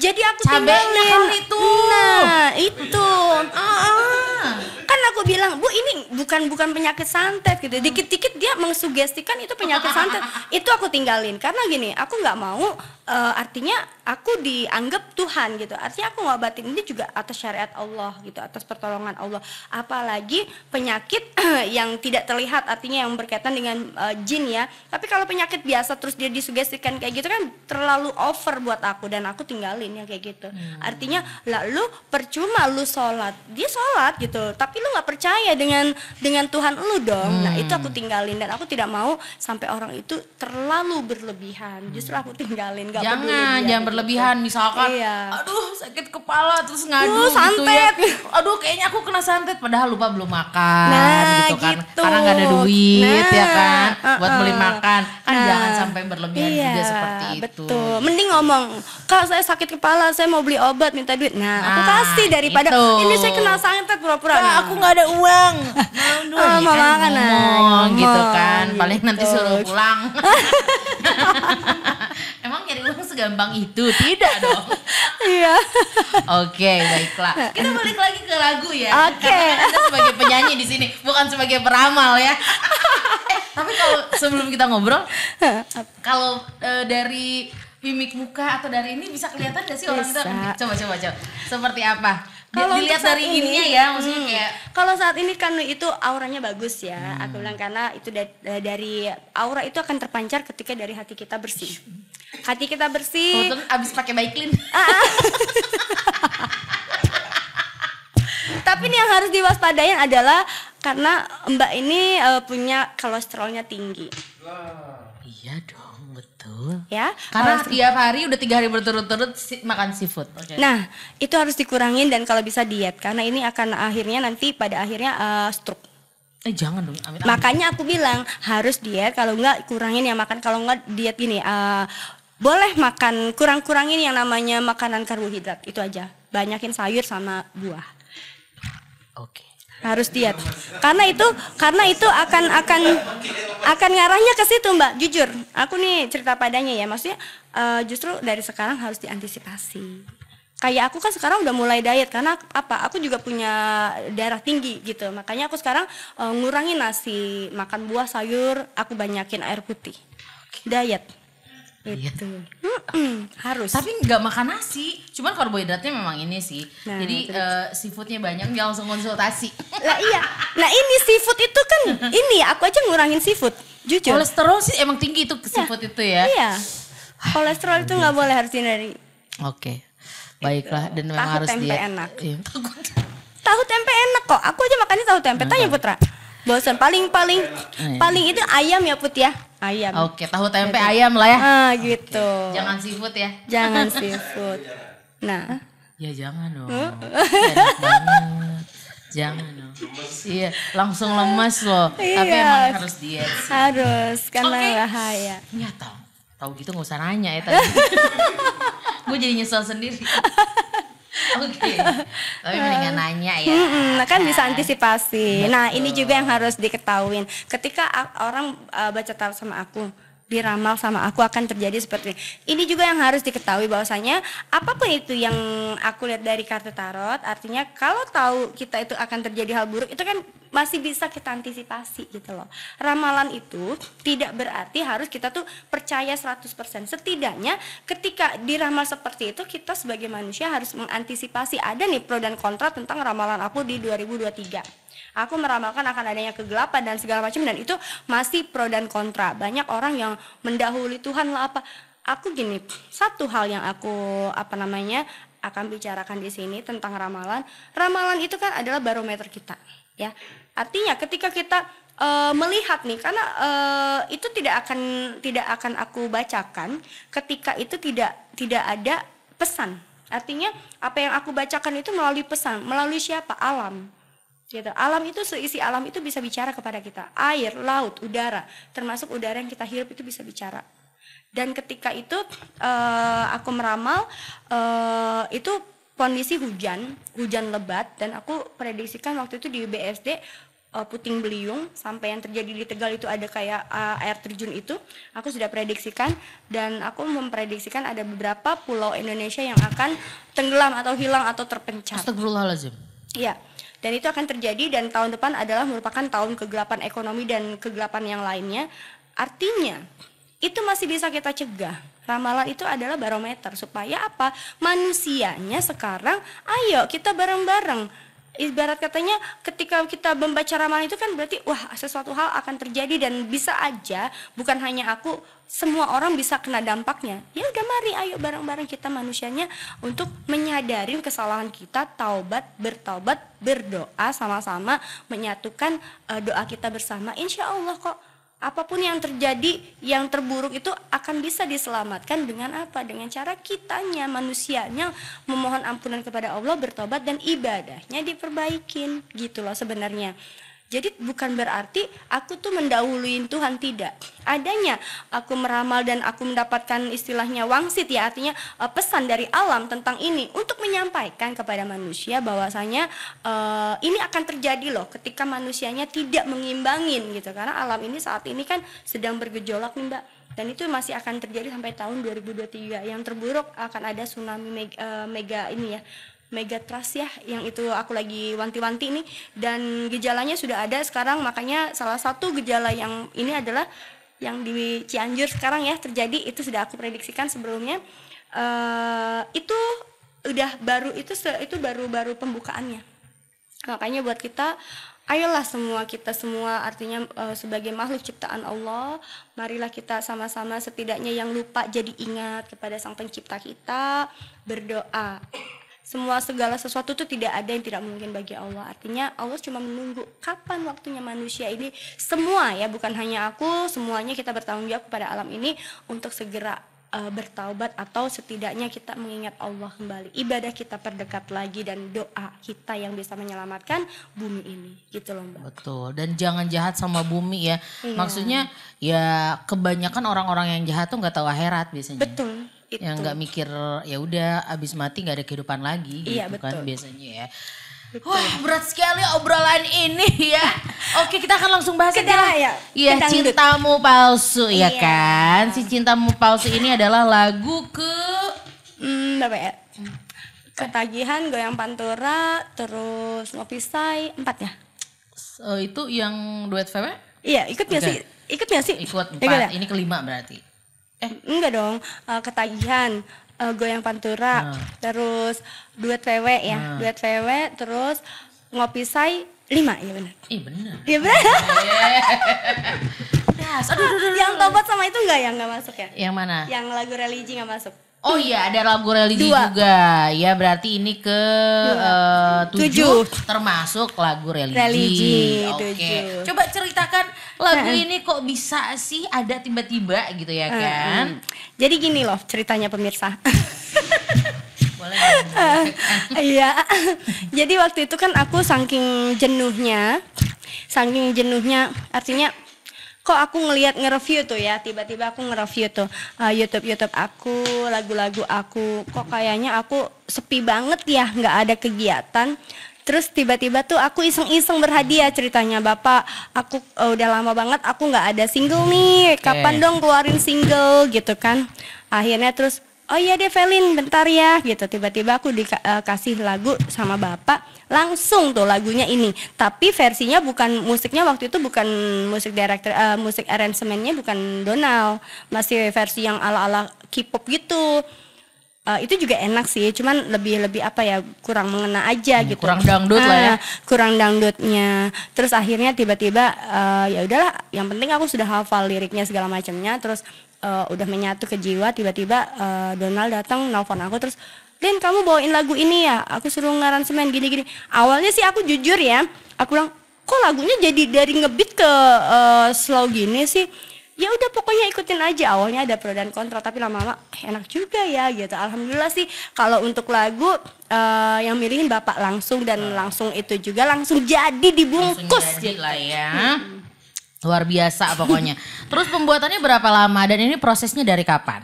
[SPEAKER 2] jadi aku tinggalin itu nah itu ah. kan aku bilang bu ini bukan bukan penyakit santet gitu hmm. dikit-dikit dia mensugestikan itu penyakit santet itu aku tinggalin karena gini aku nggak mau uh, artinya aku dianggap Tuhan gitu artinya aku ngobatin ini juga atas syariat Allah gitu atas pertolongan Allah apalagi penyakit yang tidak terlihat artinya yang berkaitan dengan uh, jin ya tapi kalau penyakit biasa terus dia disugestikan kayak gitu kan terlalu over buat aku dan aku tinggalin ya kayak gitu hmm. artinya lah lu percuma lu sholat dia sholat gitu tapi lu nggak percaya dengan dengan Tuhan lu dong hmm. nah itu aku hmm. tinggalin dan aku tidak mau sampai orang itu terlalu berlebihan justru aku tinggalin gak jangan jangan gitu berlebihan iya. misalkan iya.
[SPEAKER 1] aduh sakit kepala terus ngadu uh, gitu ya aduh kayaknya aku kena santet padahal lupa belum makan nah, gitu kan gitu. karena nggak ada duit ya nah, ya kan uh-uh. buat beli makan kan nah, jangan sampai berlebihan iya, juga seperti
[SPEAKER 2] itu betul mending ngomong kak saya sakit kepala saya mau beli obat minta duit nah, nah aku kasih daripada itu. ini saya kena santet pura-pura nah, aku nggak ada uang mau oh, mau kan makan nah, ngomong, gitu kan paling nanti gitu. suruh pulang
[SPEAKER 1] emang segampang itu tidak dong iya oke baiklah kita balik lagi ke lagu ya oke okay. Kan sebagai penyanyi di sini bukan sebagai peramal ya eh, tapi kalau sebelum kita ngobrol kalau e, dari mimik muka atau dari ini bisa kelihatan gak sih orang kita coba coba
[SPEAKER 2] coba seperti apa kalau dilihat dari ini, ininya ya maksudnya hmm, kayak kalau saat ini kan itu auranya bagus ya hmm. aku bilang karena itu da eh, dari aura itu akan terpancar ketika dari hati kita bersih hati kita bersih Untung abis pakai baiklin tapi ini yang harus diwaspadain adalah karena mbak ini uh, punya kolesterolnya tinggi iya
[SPEAKER 1] dong Betul. Ya. Karena harus... Eh,
[SPEAKER 2] setiap hari udah tiga hari berturut-turut si makan seafood. Okay. Nah, itu harus dikurangin dan kalau bisa diet karena ini akan akhirnya nanti pada akhirnya uh, stroke. Eh jangan dong. Amin, amin. Makanya aku bilang harus diet kalau enggak kurangin yang makan kalau enggak diet ini uh, eh, boleh makan kurang-kurangin yang namanya makanan karbohidrat itu aja. Banyakin sayur sama buah. Oke. Okay harus diet karena itu karena itu akan akan akan ngarahnya ke situ mbak jujur aku nih cerita padanya ya maksudnya uh, justru dari sekarang harus diantisipasi kayak aku kan sekarang udah mulai diet karena apa aku juga punya darah tinggi gitu makanya aku sekarang uh, ngurangin nasi makan buah sayur aku banyakin air putih diet Iya. itu Harus. Tapi
[SPEAKER 1] nggak makan nasi. Cuman karbohidratnya memang ini sih. Nah, Jadi uh, seafoodnya banyak nggak langsung konsultasi. Lah iya.
[SPEAKER 2] Nah ini seafood itu kan ini aku aja ngurangin seafood.
[SPEAKER 1] Jujur. Kolesterol sih emang tinggi itu iya. seafood
[SPEAKER 2] ya. itu ya. Iya. Kolesterol itu nggak boleh harus dihindari.
[SPEAKER 1] Oke. Baiklah gitu. dan memang tahu harus tempe
[SPEAKER 2] enak. Iya. tahu tempe enak kok. Aku aja makannya tahu tempe. Tanya Putra. Bosan paling paling iya. paling itu ayam ya Put ya ayam. Oke, tahu tempe gitu. ayam lah ya. Ah, gitu. Okay. Jangan seafood ya. Jangan seafood. Nah.
[SPEAKER 1] Ya jangan dong. Jangan dong. Iya, langsung lemas loh. Iya. Tapi emang harus diet Harus, karena okay. bahaya. Ya tahu. tau gitu nggak usah nanya ya tadi. Gue jadi nyesel sendiri.
[SPEAKER 2] Oke, okay. tapi eh. mendingan nanya ya. Hmm, nah kan bisa antisipasi. Betul. Nah ini juga yang harus diketahui. Ketika orang eh, baca tahu sama aku, diramal sama aku akan terjadi seperti ini. Ini juga yang harus diketahui bahwasanya apapun itu yang aku lihat dari kartu tarot, artinya kalau tahu kita itu akan terjadi hal buruk itu kan masih bisa kita antisipasi gitu loh. Ramalan itu tidak berarti harus kita tuh percaya 100%. Setidaknya ketika diramal seperti itu kita sebagai manusia harus mengantisipasi ada nih pro dan kontra tentang ramalan aku di 2023 aku meramalkan akan adanya kegelapan dan segala macam dan itu masih pro dan kontra banyak orang yang mendahului Tuhan lah apa aku gini satu hal yang aku apa namanya akan bicarakan di sini tentang ramalan ramalan itu kan adalah barometer kita ya artinya ketika kita e, melihat nih karena e, itu tidak akan tidak akan aku bacakan ketika itu tidak tidak ada pesan artinya apa yang aku bacakan itu melalui pesan melalui siapa alam gitu alam itu seisi alam itu bisa bicara kepada kita air laut udara termasuk udara yang kita hirup itu bisa bicara dan ketika itu uh, aku meramal uh, itu kondisi hujan hujan lebat dan aku prediksikan waktu itu di BSD uh, eh, puting beliung sampai yang terjadi di Tegal itu ada kayak uh, air terjun itu aku sudah prediksikan dan aku memprediksikan ada beberapa pulau Indonesia yang akan tenggelam atau hilang atau terpencar. Astagfirullahalazim. Iya dan itu akan terjadi dan tahun depan adalah merupakan tahun kegelapan ekonomi dan kegelapan yang lainnya artinya itu masih bisa kita cegah ramalan itu adalah barometer supaya apa manusianya sekarang ayo kita bareng-bareng ibarat katanya ketika kita membaca ramalan itu kan berarti wah sesuatu hal akan terjadi dan bisa aja bukan hanya aku semua orang bisa kena dampaknya ya udah mari ayo bareng-bareng kita manusianya untuk menyadari kesalahan kita taubat bertaubat berdoa sama-sama menyatukan uh, doa kita bersama insya Allah kok apapun yang terjadi yang terburuk itu akan bisa diselamatkan dengan apa dengan cara kitanya manusianya memohon ampunan kepada Allah bertobat dan ibadahnya diperbaikin gitu loh sebenarnya jadi bukan berarti aku tuh mendahuluin Tuhan tidak. Adanya aku meramal dan aku mendapatkan istilahnya wangsit ya artinya uh, pesan dari alam tentang ini untuk menyampaikan kepada manusia bahwasanya uh, ini akan terjadi loh ketika manusianya tidak mengimbangin gitu karena alam ini saat ini kan sedang bergejolak nih Mbak dan itu masih akan terjadi sampai tahun 2023 yang terburuk akan ada tsunami mega, uh, mega ini ya mega trust ya yang itu aku lagi wanti-wanti nih dan gejalanya sudah ada sekarang makanya salah satu gejala yang ini adalah yang di Cianjur sekarang ya terjadi itu sudah aku prediksikan sebelumnya uh, itu udah baru itu itu baru-baru pembukaannya makanya buat kita ayolah semua kita semua artinya uh, sebagai makhluk ciptaan Allah marilah kita sama-sama setidaknya yang lupa jadi ingat kepada sang pencipta kita berdoa semua segala sesuatu itu tidak ada yang tidak mungkin bagi Allah. Artinya Allah cuma menunggu kapan waktunya manusia ini semua ya bukan hanya aku, semuanya kita bertanggung jawab kepada alam ini untuk segera eh, bertaubat atau setidaknya kita mengingat Allah kembali. Ibadah kita perdekat lagi dan doa kita yang bisa menyelamatkan bumi ini. Gitu loh Mbak.
[SPEAKER 1] Betul. Dan jangan jahat sama bumi ya. Iya. Maksudnya ya kebanyakan orang-orang yang jahat tuh nggak tahu akhirat biasanya. Betul. Itu. Yang nggak mikir ya udah abis mati nggak ada kehidupan lagi iya, gitu iya, betul. kan biasanya ya. Betul. Wah berat sekali obrolan ini ya. Oke kita akan langsung bahas ya iya Ya, cintamu palsu ya iya. ya kan. Si cintamu palsu ini adalah lagu
[SPEAKER 2] ke... Hmm, apa ya? Ketagihan, goyang pantura, terus ngopi say, empat So, ya? oh, itu yang duet VW? Iya ikut gak okay. sih? Ikut gak sih?
[SPEAKER 1] Ikut iya, empat, iya. ini kelima berarti
[SPEAKER 2] eh enggak dong uh, ketagihan uh, goyang pantura nah. terus duet vw ya nah. duet vw terus ngopi say lima ya benar iya benar iya benar yes. aduh, yang tobat sama itu enggak ya enggak masuk ya yang mana yang lagu religi enggak masuk Oh iya ada lagu
[SPEAKER 1] religi Dua. juga. Ya berarti ini ke uh, tujuh, tujuh termasuk lagu religi. religi Oke. Okay. Coba ceritakan lagu nah, ini kok bisa sih
[SPEAKER 2] ada tiba-tiba gitu ya kan? Uh, Jadi gini loh ceritanya pemirsa. Boleh. Uh, iya. Jadi waktu itu kan aku saking jenuhnya, saking jenuhnya artinya kok aku ngelihat nge-review tuh ya tiba-tiba aku nge-review tuh uh, YouTube YouTube aku lagu-lagu aku kok kayaknya aku sepi banget ya nggak ada kegiatan terus tiba-tiba tuh aku iseng-iseng berhadiah ceritanya bapak aku uh, udah lama banget aku nggak ada single nih kapan okay. dong keluarin single gitu kan akhirnya terus oh iya deh Felin bentar ya gitu tiba-tiba aku dikasih eh, uh, lagu sama bapak langsung tuh lagunya ini tapi versinya bukan musiknya waktu itu bukan musik director uh, musik arrangementnya bukan Donal masih versi yang ala ala K-pop gitu uh, itu juga enak sih cuman lebih lebih apa ya kurang mengena aja hmm, gitu kurang dangdut lah ya ah, kurang dangdutnya terus akhirnya tiba-tiba uh, ya udahlah yang penting aku sudah hafal liriknya segala macamnya terus uh, udah menyatu ke jiwa tiba-tiba uh, Donald datang nelfon aku terus Den kamu bawain lagu ini ya aku suruh ngaransemen gini-gini awalnya sih aku jujur ya aku bilang kok lagunya jadi dari ngebit ke uh, slow gini sih ya udah pokoknya ikutin aja awalnya ada pro dan kontra tapi lama-lama eh, enak juga ya gitu alhamdulillah sih kalau untuk lagu uh, yang milihin bapak langsung dan hmm. langsung itu juga langsung jadi dibungkus langsung jadi gitu. lah ya gitu.
[SPEAKER 1] luar biasa pokoknya terus pembuatannya berapa lama dan ini prosesnya dari kapan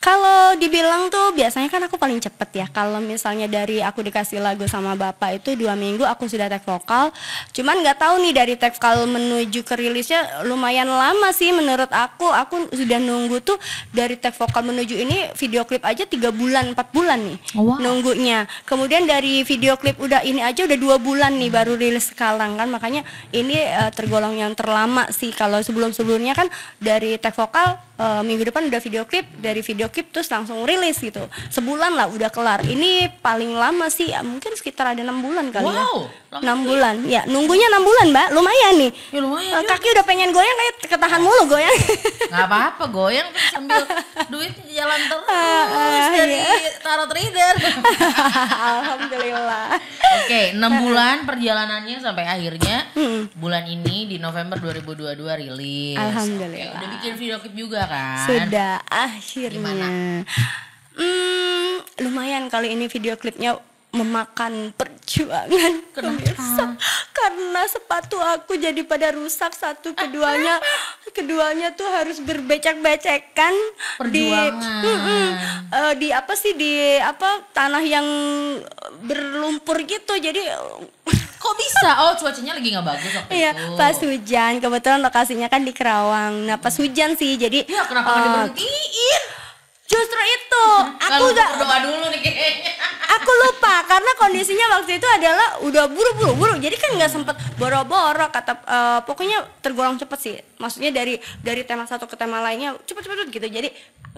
[SPEAKER 2] kalau dibilang tuh biasanya kan aku paling cepet ya. Kalau misalnya dari aku dikasih lagu sama bapak itu dua minggu aku sudah tag vokal. Cuman nggak tahu nih dari tag vokal menuju ke rilisnya lumayan lama sih menurut aku. Aku sudah nunggu tuh dari tag vokal menuju ini video klip aja tiga bulan empat bulan nih oh, wow. nunggunya. Kemudian dari video klip udah ini aja udah dua bulan nih baru rilis sekarang kan. Makanya ini uh, tergolong yang terlama sih. Kalau sebelum sebelumnya kan dari tag vokal uh, minggu depan udah video klip dari video klip terus langsung rilis gitu sebulan lah udah kelar ini paling lama sih ya, mungkin sekitar ada enam bulan kali ya. wow, ya enam bulan ya nunggunya enam bulan mbak lumayan nih ya, lumayan, uh, kaki udah pengen goyang kayak ketahan mulu goyang nggak apa apa goyang sambil duit jalan terus uh, uh, dari iya.
[SPEAKER 1] tarot reader alhamdulillah oke okay, enam nah, nah. bulan perjalanannya sampai akhirnya bulan ini di November 2022 rilis alhamdulillah okay, udah bikin video klip juga kan? Sudah
[SPEAKER 2] akhirnya. Hmm, lumayan kali ini video klipnya memakan perjuangan kenapa karena sepatu aku jadi pada rusak satu eh, keduanya keduanya tuh harus berbecek becekan di mm, mm, uh, di apa sih di apa tanah yang berlumpur gitu jadi Kok bisa?
[SPEAKER 1] Oh cuacanya lagi nggak bagus
[SPEAKER 2] waktu iya, itu. pas hujan. Kebetulan lokasinya kan di Kerawang. Nah pas hujan sih jadi. iya kenapa nggak uh,
[SPEAKER 1] diberhentiin?
[SPEAKER 2] Justru itu, aku udah berdoa dulu nih kayaknya. Aku lupa karena kondisinya waktu itu adalah udah buru-buru buru. Jadi kan nggak sempet boro-boro kata uh, pokoknya tergolong cepet sih maksudnya dari dari tema satu ke tema lainnya cepet-cepet gitu jadi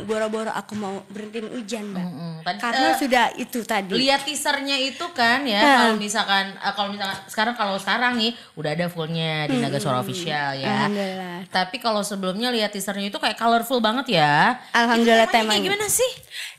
[SPEAKER 2] boro-boro aku mau berhentiin hujan mbak mm -hmm. Tad, karena uh, sudah itu tadi lihat
[SPEAKER 1] teasernya itu kan ya nah. kalau misalkan eh, kalau misalkan sekarang kalau sekarang nih udah ada fullnya di Naga Suara official ya alhamdulillah tapi kalau sebelumnya lihat teasernya
[SPEAKER 2] itu kayak colorful banget ya
[SPEAKER 1] alhamdulillah itu temanya, temanya. gimana sih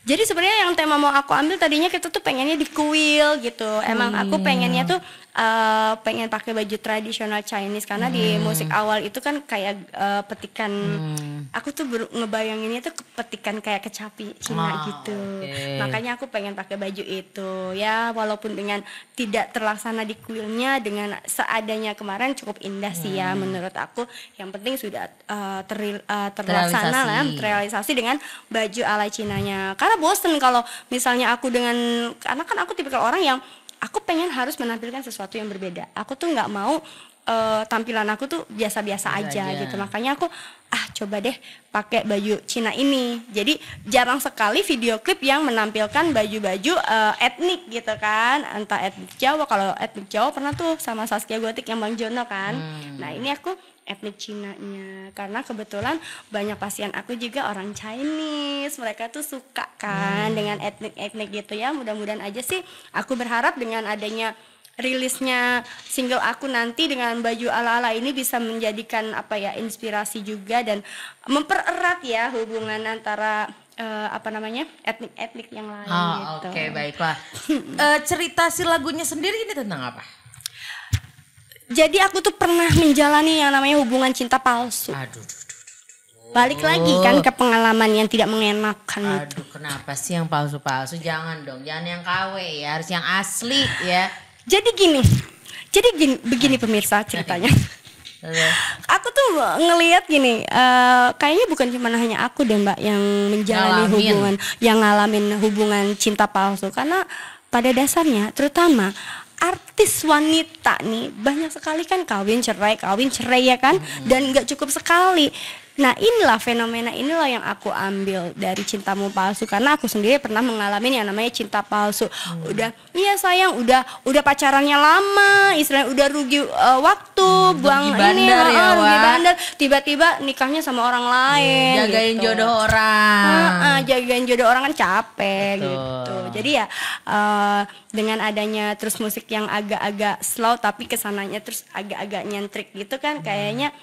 [SPEAKER 2] jadi sebenarnya yang tema mau aku ambil tadinya kita tuh pengennya di kuil gitu emang hmm. aku iya. pengennya tuh uh, pengen pakai baju tradisional Chinese karena hmm. di musik awal itu kan kayak uh, petikan hmm. aku tuh ngebayanginnya tuh petikan kayak kecapi Cina oh, gitu okay. makanya aku pengen pakai baju itu ya walaupun dengan tidak terlaksana di kuilnya dengan seadanya kemarin cukup indah sih ya hmm. menurut aku yang penting sudah uh, eh, ter, uh, terlaksana lah terrealisasi dengan baju ala Cinanya karena bosen kalau misalnya aku dengan karena kan aku tipikal orang yang aku pengen harus menampilkan sesuatu yang berbeda aku tuh nggak mau uh, tampilan aku tuh biasa-biasa aja, gitu. Makanya aku ah coba deh pakai baju Cina ini. Jadi jarang sekali video klip yang menampilkan baju-baju uh, etnik gitu kan. Entah etnik Jawa kalau etnik Jawa pernah tuh sama Saskia Gotik yang Bang Jono kan. Hmm. Nah, ini aku etnik Cina nya karena kebetulan banyak pasien aku juga orang Chinese mereka tuh suka kan hmm. dengan etnik-etnik gitu ya mudah-mudahan aja sih aku berharap dengan adanya rilisnya single aku nanti dengan baju ala-ala ini bisa menjadikan apa ya inspirasi juga dan mempererat ya hubungan antara uh, apa namanya etnik-etnik yang lain oh, gitu. Oke okay, baiklah.
[SPEAKER 1] uh, cerita si lagunya sendiri ini tentang apa?
[SPEAKER 2] Jadi aku tuh pernah menjalani yang namanya hubungan cinta palsu. Aduh, balik lagi kan ke
[SPEAKER 1] pengalaman yang tidak mengenakan. Aduh, kenapa sih yang palsu-palsu? Jangan dong, jangan yang KW ya, harus yang asli ya. Jadi gini, jadi gini,
[SPEAKER 2] begini pemirsa ceritanya. aku tuh ngelihat gini, uh, kayaknya bukan cuma hanya aku deh mbak yang menjalani ngalamin. hubungan, yang ngalamin hubungan cinta palsu. Karena pada dasarnya, terutama artis wanita nih banyak sekali kan kawin cerai kawin cerai ya kan dan nggak cukup sekali Nah inilah fenomena inilah yang aku ambil dari cintamu palsu karena aku sendiri pernah mengalami yang namanya cinta palsu. Hmm. Udah iya sayang udah udah pacarannya lama, istilahnya udah rugi uh, waktu, hmm, buang rugi bandar ini, ya, oh, rugi bandar. Tiba-tiba nikahnya sama orang lain. Hmm, jagain gitu. jodoh orang. Uh, uh, jagain jodoh orang kan capek Betul. gitu. Jadi ya uh, dengan adanya terus musik yang agak-agak slow tapi kesananya terus agak-agak nyentrik gitu kan hmm. kayaknya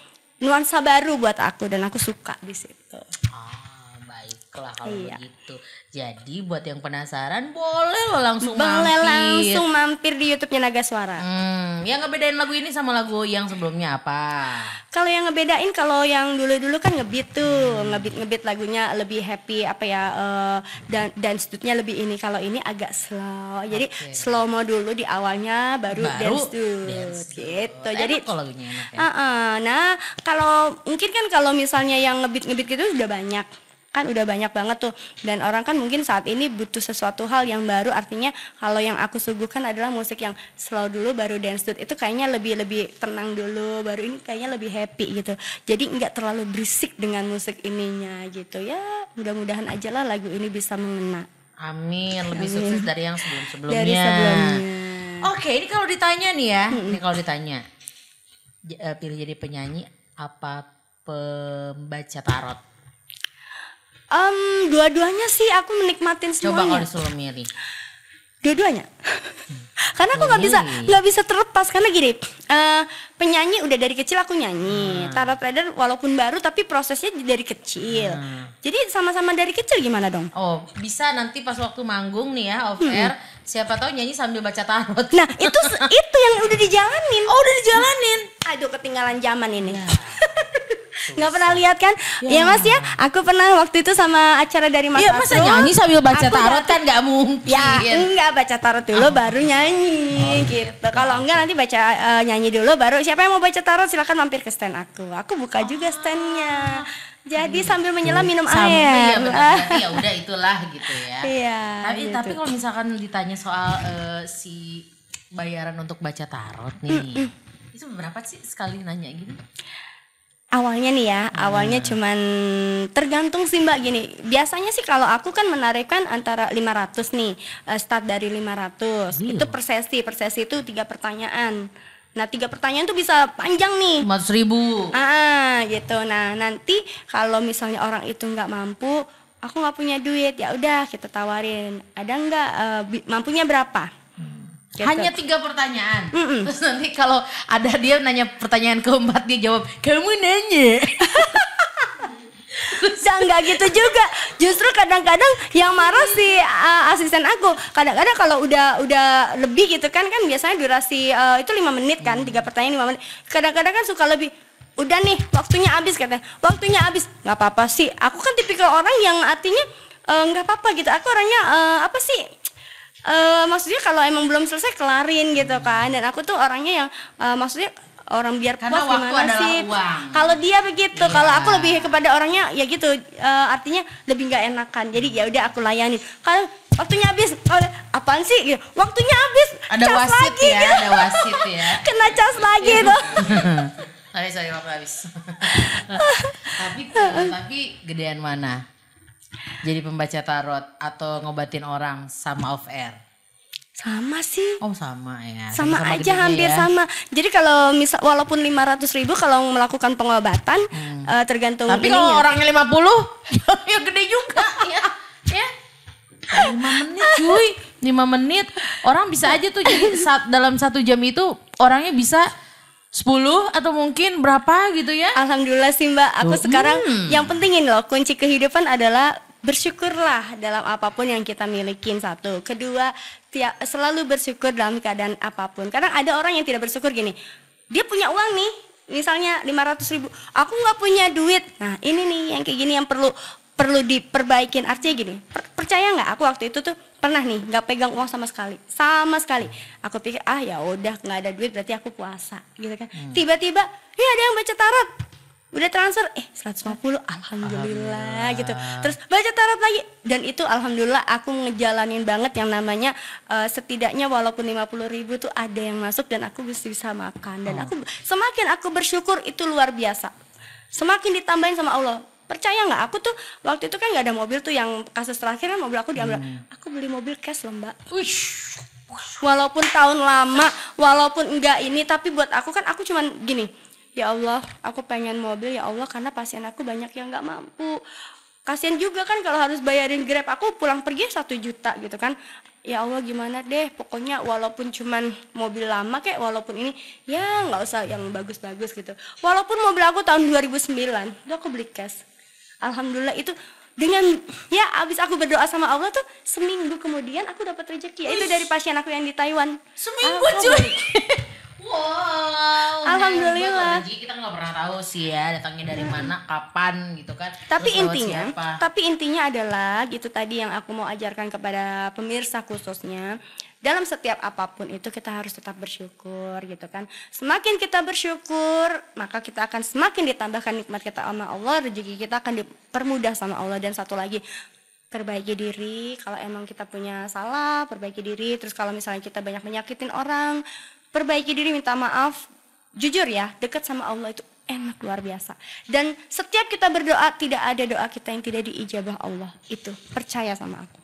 [SPEAKER 2] nuansa baru buat aku dan aku suka di situ. Ah, baiklah kalau iya. begitu. Jadi buat yang penasaran boleh lo langsung boleh mampir. langsung
[SPEAKER 1] mampir di YouTube-nya
[SPEAKER 2] Naga Suara. Hmm,
[SPEAKER 1] yang ngebedain lagu ini sama lagu yang sebelumnya apa?
[SPEAKER 2] Kalau yang ngebedain kalau yang dulu-dulu kan ngebit tuh, hmm. ngebit ngebeat lagunya lebih happy apa ya uh, dan dance dude lebih ini. Kalau ini agak slow. Jadi okay. slow mo dulu di awalnya baru, baru dance Dance Gitu. Jadi kalau lagunya enak ya. Uh -uh. Nah, kalau mungkin kan kalau misalnya yang ngebit ngebit gitu sudah banyak kan udah banyak banget tuh dan orang kan mungkin saat ini butuh sesuatu hal yang baru artinya kalau yang aku suguhkan adalah musik yang slow dulu baru dance dude itu kayaknya lebih lebih tenang dulu baru ini kayaknya lebih happy gitu jadi nggak terlalu berisik dengan musik ininya gitu ya mudah-mudahan aja lah lagu ini bisa mengena amin lebih amin. sukses dari yang sebelum-sebelumnya dari sebelumnya
[SPEAKER 1] oke ini kalau ditanya nih ya ini kalau ditanya eh, pilih jadi penyanyi apa pembaca tarot
[SPEAKER 2] Um, dua-duanya sih aku menikmatin semuanya. Coba kalau disuruh milih. Dua-duanya. Hmm. karena aku nggak bisa nggak bisa terlepas karena gini, uh, penyanyi udah dari kecil aku nyanyi. Hmm. Tarot rider walaupun baru tapi prosesnya dari kecil. Hmm. Jadi sama-sama dari kecil gimana dong? Oh,
[SPEAKER 1] bisa nanti pas waktu manggung nih ya off hmm. air siapa tahu nyanyi sambil baca tarot. Nah, itu
[SPEAKER 2] itu yang udah dijalanin. Oh, udah dijalanin. Aduh, ketinggalan zaman ini. Nah nggak pernah lihat kan? Ya. ya Mas ya, aku pernah waktu itu sama acara dari Mas. Iya masa nyanyi sambil baca aku tarot kan nggak mungkin. Ya enggak baca tarot dulu ah. baru nyanyi oh. gitu. Kalau enggak nanti baca uh, nyanyi dulu baru siapa yang mau baca tarot silakan mampir ke stand aku. Aku buka juga ah. standnya. Jadi hmm. sambil menyelam minum sambil, air. Iya, ya udah itulah
[SPEAKER 1] gitu ya. Iya. Tapi gitu. tapi kalau misalkan ditanya soal uh, si bayaran untuk baca tarot nih. Itu berapa sih sekali nanya gitu?
[SPEAKER 2] awalnya nih ya hmm. awalnya cuman tergantung sih mbak gini biasanya sih kalau aku kan menarikkan antara 500 nih eh, start dari 500 Gila. Iya. itu persesi, persesi itu tiga pertanyaan Nah tiga pertanyaan tuh bisa panjang nih. Empat ribu. Ah gitu. Nah nanti kalau misalnya orang itu nggak mampu, aku nggak punya duit ya udah kita tawarin ada nggak uh, mampunya berapa Gitu. Hanya tiga
[SPEAKER 1] pertanyaan.
[SPEAKER 2] Mm -mm. Terus nanti kalau
[SPEAKER 1] ada dia nanya pertanyaan keempat dia jawab, kamu nanya.
[SPEAKER 2] Ya enggak gitu juga. Justru kadang-kadang yang marah si uh, asisten aku. Kadang-kadang kalau udah udah lebih gitu kan kan biasanya durasi uh, itu lima menit kan, tiga pertanyaan lima menit. Kadang-kadang kan suka lebih udah nih waktunya habis katanya. Waktunya habis. nggak apa-apa sih. Aku kan tipikal orang yang artinya uh, nggak uh, apa-apa gitu. Aku orangnya uh, apa sih? uh, maksudnya kalau emang belum selesai kelarin gitu kan dan aku tuh orangnya yang uh, maksudnya orang biar Karena puas gimana sih kalau dia begitu yeah. kalau aku lebih kepada orangnya ya gitu uh, artinya lebih nggak enakan jadi ya udah aku layani kalau waktunya habis apaan sih gitu. waktunya habis ada cas wasit lagi, ya gitu. ada wasit ya kena cas lagi iya. tuh sorry saya waktu habis tapi tapi
[SPEAKER 1] gedean mana jadi pembaca tarot atau ngobatin orang sama off air? Sama sih. Oh sama ya. Sama, sama aja hampir ya. sama.
[SPEAKER 2] Jadi kalau misal walaupun 500 ribu kalau melakukan pengobatan hmm. uh, tergantung Tapi kalau orangnya
[SPEAKER 1] 50 ya gede juga ya. ya. 5 menit cuy 5 menit orang bisa aja tuh jadi saat dalam satu jam itu orangnya bisa
[SPEAKER 2] 10 atau mungkin berapa gitu ya Alhamdulillah sih mbak aku oh, sekarang hmm. yang pentingin loh kunci kehidupan adalah bersyukurlah dalam apapun yang kita milikin satu kedua tiap selalu bersyukur dalam keadaan apapun kadang ada orang yang tidak bersyukur gini dia punya uang nih misalnya 500 ribu aku nggak punya duit nah ini nih yang kayak gini yang perlu perlu diperbaikin artinya gini per percaya nggak aku waktu itu tuh pernah nih nggak pegang uang sama sekali sama sekali aku pikir ah ya udah nggak ada duit berarti aku puasa gitu kan hmm. tiba-tiba hmm. ya ada yang baca tarot udah transfer eh 150 alhamdulillah alhamdulillah gitu terus baca tarot lagi dan itu alhamdulillah aku ngejalanin banget yang namanya uh, setidaknya walaupun 50 ribu tuh ada yang masuk dan aku bisa bisa makan dan oh. aku semakin aku bersyukur itu luar biasa semakin ditambahin sama Allah percaya nggak aku tuh waktu itu kan nggak ada mobil tuh yang kasus terakhir kan mobil aku diambil hmm. aku beli mobil cash loh mbak Uish. walaupun tahun lama walaupun enggak ini tapi buat aku kan aku cuman gini ya Allah aku pengen mobil ya Allah karena pasien aku banyak yang nggak mampu Kasian juga kan kalau harus bayarin grab aku pulang pergi satu juta gitu kan ya Allah gimana deh pokoknya walaupun cuman mobil lama kayak walaupun ini ya nggak usah yang bagus-bagus gitu walaupun mobil aku tahun 2009 itu aku beli cash alhamdulillah itu dengan ya abis aku berdoa sama Allah tuh seminggu kemudian aku dapat rezeki ya, itu dari pasien aku yang di Taiwan seminggu cuy Wow. Alhamdulillah. Jadi
[SPEAKER 1] kita nggak pernah tahu sih ya datangnya dari hmm. mana, kapan gitu kan.
[SPEAKER 2] Tapi Terus intinya, tapi intinya adalah gitu tadi yang aku mau ajarkan kepada pemirsa khususnya dalam setiap apapun itu kita harus tetap bersyukur gitu kan semakin kita bersyukur maka kita akan semakin ditambahkan nikmat kita sama Allah rezeki kita akan dipermudah sama Allah dan satu lagi perbaiki diri kalau emang kita punya salah perbaiki diri terus kalau misalnya kita banyak menyakitin orang perbaiki diri minta maaf jujur ya dekat sama Allah itu enak luar biasa dan setiap kita berdoa tidak ada doa kita yang tidak diijabah Allah itu percaya sama aku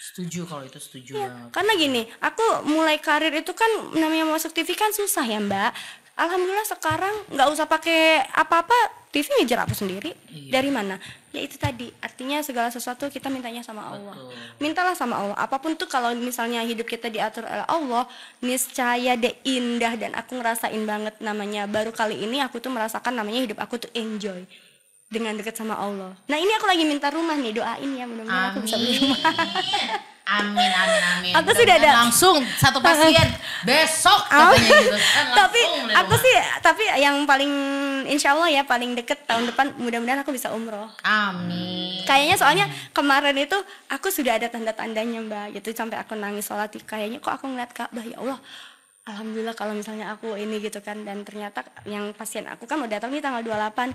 [SPEAKER 1] setuju kalau itu setuju
[SPEAKER 2] ya, karena gini aku mulai karir itu kan namanya masuk TV kan susah ya mbak alhamdulillah sekarang nggak usah pakai apa-apa TV ngejar aku sendiri iya. dari mana ya itu tadi artinya segala sesuatu kita mintanya sama Allah Betul. mintalah sama Allah apapun tuh kalau misalnya hidup kita diatur oleh Allah niscaya deh indah dan aku ngerasain banget namanya baru kali ini aku tuh merasakan namanya hidup aku tuh enjoy dengan dekat sama Allah. Nah ini aku lagi minta rumah nih, doain ya mudah-mudahan aku bisa beli rumah. Amin, amin, amin. Aku sudah ada langsung satu pasien besok ah. katanya gitu. Eh, tapi aku sih tapi yang paling insya Allah ya paling deket tahun depan mudah-mudahan aku bisa umroh. Amin. Kayaknya soalnya kemarin itu aku sudah ada tanda-tandanya mbak, gitu sampai aku nangis sholat kayaknya kok aku ngeliat Ka'bah ya Allah Alhamdulillah kalau misalnya aku ini gitu kan dan ternyata yang pasien aku kan mau datang nih tanggal 28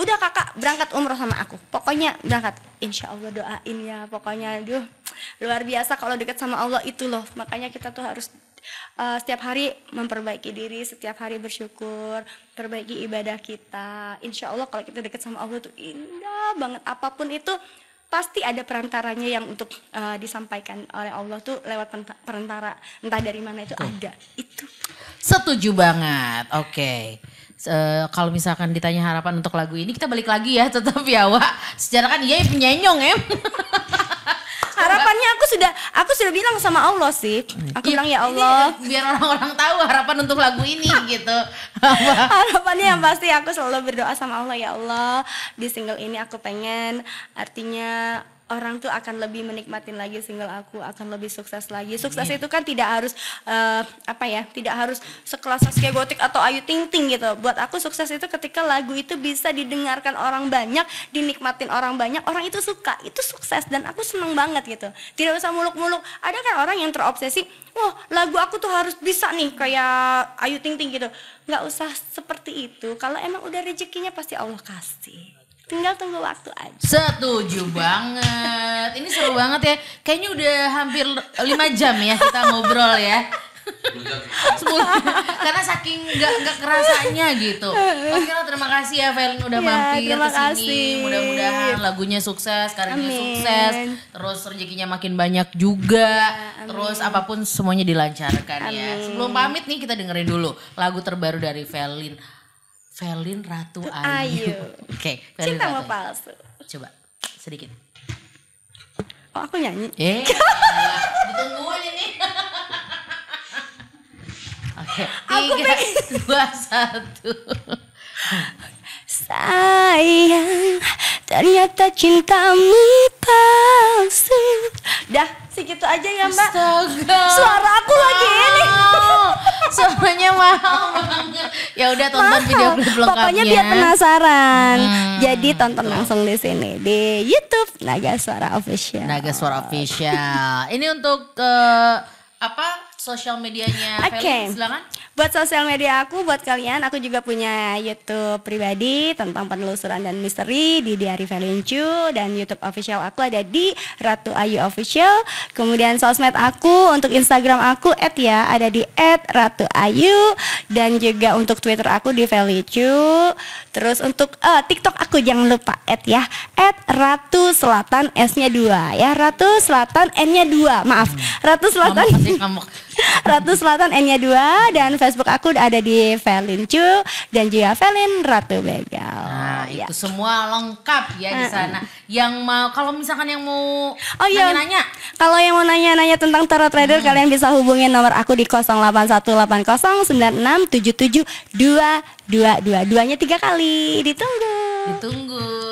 [SPEAKER 2] udah kakak berangkat umroh sama aku pokoknya berangkat insya Allah doain ya pokoknya aduh luar biasa kalau dekat sama Allah itu loh makanya kita tuh harus uh, setiap hari memperbaiki diri setiap hari bersyukur perbaiki ibadah kita insya Allah kalau kita dekat sama Allah tuh indah banget apapun itu pasti ada perantaranya yang untuk uh, disampaikan oleh Allah tuh lewat perantara entah dari mana itu ada itu
[SPEAKER 1] setuju banget oke okay. Eh, kalau misalkan ditanya harapan untuk lagu ini kita balik lagi ya tetap ya Wak. Secara kan iya penyenyong em. Harapannya aku sudah aku sudah bilang
[SPEAKER 2] sama Allah sih. Aku iya, bilang ya Allah. Ini, biar orang-orang tahu harapan untuk lagu ini gitu. Harapannya yang hmm. pasti aku selalu berdoa sama Allah ya Allah. Di single ini aku pengen artinya orang tuh akan lebih menikmatin lagi single aku akan lebih sukses lagi sukses yeah. itu kan tidak harus uh, apa ya tidak harus sekelas Saskia Gotik atau Ayu Ting Ting gitu buat aku sukses itu ketika lagu itu bisa didengarkan orang banyak dinikmatin orang banyak orang itu suka itu sukses dan aku seneng banget gitu tidak usah muluk-muluk ada kan orang yang terobsesi wah lagu aku tuh harus bisa nih kayak Ayu Ting Ting gitu nggak usah seperti itu kalau emang udah rezekinya pasti Allah kasih Tinggal tunggu waktu aja.
[SPEAKER 1] Setuju banget. Ini seru banget ya. Kayaknya udah hampir lima jam ya kita ngobrol ya. 10 karena saking nggak nggak kerasanya gitu oke lah terima kasih ya Velin udah ya, mampir ke sini mudah-mudahan lagunya sukses karirnya sukses terus rezekinya makin banyak juga ya, terus apapun semuanya dilancarkan ya. amin. ya sebelum pamit nih kita dengerin dulu lagu terbaru dari Velin Felin Ratu Ayu. Ayu. Oke, okay, Cinta mau palsu. Coba sedikit.
[SPEAKER 2] Oh, aku nyanyi. Eh. Ditungguin
[SPEAKER 1] ini. Oke, tiga, dua, satu.
[SPEAKER 2] Sayang, ternyata cintamu palsu. Dah segitu aja ya mbak. Astaga. Suara aku wow. lagi ini.
[SPEAKER 1] Suaranya mahal banget. Ya udah tonton mahal. video klip lengkapnya. Pokoknya biar ya.
[SPEAKER 2] penasaran. Hmm. Jadi tonton langsung di sini di YouTube Naga Suara Official. Naga Suara Official.
[SPEAKER 1] ini untuk uh, apa? sosial medianya Oke. Okay. Silakan.
[SPEAKER 2] Buat sosial media aku, buat kalian, aku juga punya YouTube pribadi tentang penelusuran dan misteri di Diary Valencu dan YouTube official aku ada di Ratu Ayu Official. Kemudian sosmed aku untuk Instagram aku at ya ada di at Ratu Ayu dan juga untuk Twitter aku di Valencu. Terus untuk uh, TikTok aku jangan lupa at ya at Ratu Selatan S-nya dua ya Ratu Selatan N-nya dua maaf hmm. Ratu Selatan. Mamuk, Ratu Selatan N-nya 2 dan Facebook aku ada di Felin Chu dan juga Felin Ratu Begal. Nah, ya. itu
[SPEAKER 1] semua lengkap ya di sana. Yang mau kalau misalkan yang mau oh, iya. nanya,
[SPEAKER 2] -nanya. Kalau yang mau nanya-nanya tentang tarot trader hmm. kalian bisa hubungin nomor aku di 081809677222. Duanya tiga kali. Ditunggu.
[SPEAKER 1] Ditunggu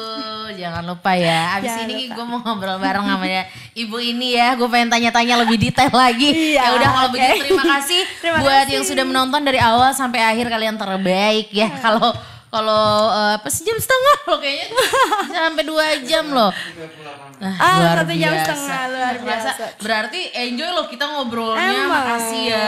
[SPEAKER 1] jangan lupa ya. Abis jangan ini gue mau ngobrol bareng sama ya. ibu ini ya. Gue pengen tanya-tanya lebih detail lagi. Iya, ya udah kalau begitu terima kasih terima buat kasih. yang sudah menonton dari awal sampai akhir kalian terbaik ya. Iya. Kalau kalau uh, apa jam setengah loh kayaknya sampai dua jam loh. Nah, ah, luar satu jam biasa. setengah luar biasa. Berarti enjoy loh kita ngobrolnya. Emang. Makasih ya.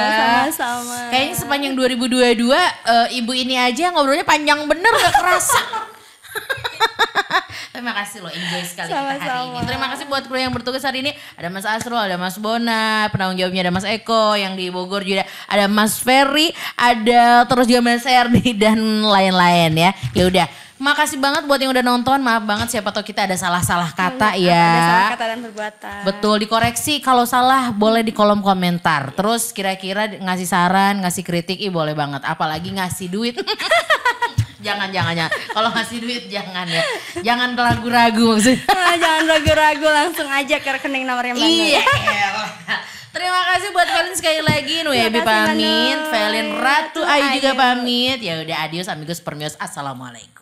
[SPEAKER 1] Sama-sama. Kayaknya sepanjang 2022 uh, eh, ibu ini aja ngobrolnya panjang bener gak kerasa. Terima kasih loh enjoy sekali Sama -sama. kita hari ini. Terima kasih buat kru yang bertugas hari ini. Ada Mas Asro, ada Mas Bona, penanggung jawabnya ada Mas Eko yang di Bogor juga ada Mas Ferry, ada terus juga Mas Erdi dan lain-lain ya. Ya udah Makasih banget buat yang udah nonton. Maaf banget siapa tau kita ada salah-salah iya, kata hmm, ya. Ada iya. salah kata
[SPEAKER 2] dan perbuatan.
[SPEAKER 1] Betul, dikoreksi kalau salah boleh di kolom komentar. Terus kira-kira ngasih saran, ngasih kritik, ih boleh banget. Apalagi ngasih duit. jangan jangan ya. Kalau ngasih duit jangan ya. Jangan ragu-ragu maksudnya. Ah, jangan ragu-ragu langsung aja ke rekening nomor yang Iya. Terima kasih buat kalian sekali lagi Nuebi iya, pamit, Velin Ratu Ayu juga pamit. Ya udah adios amigos permios. Assalamualaikum.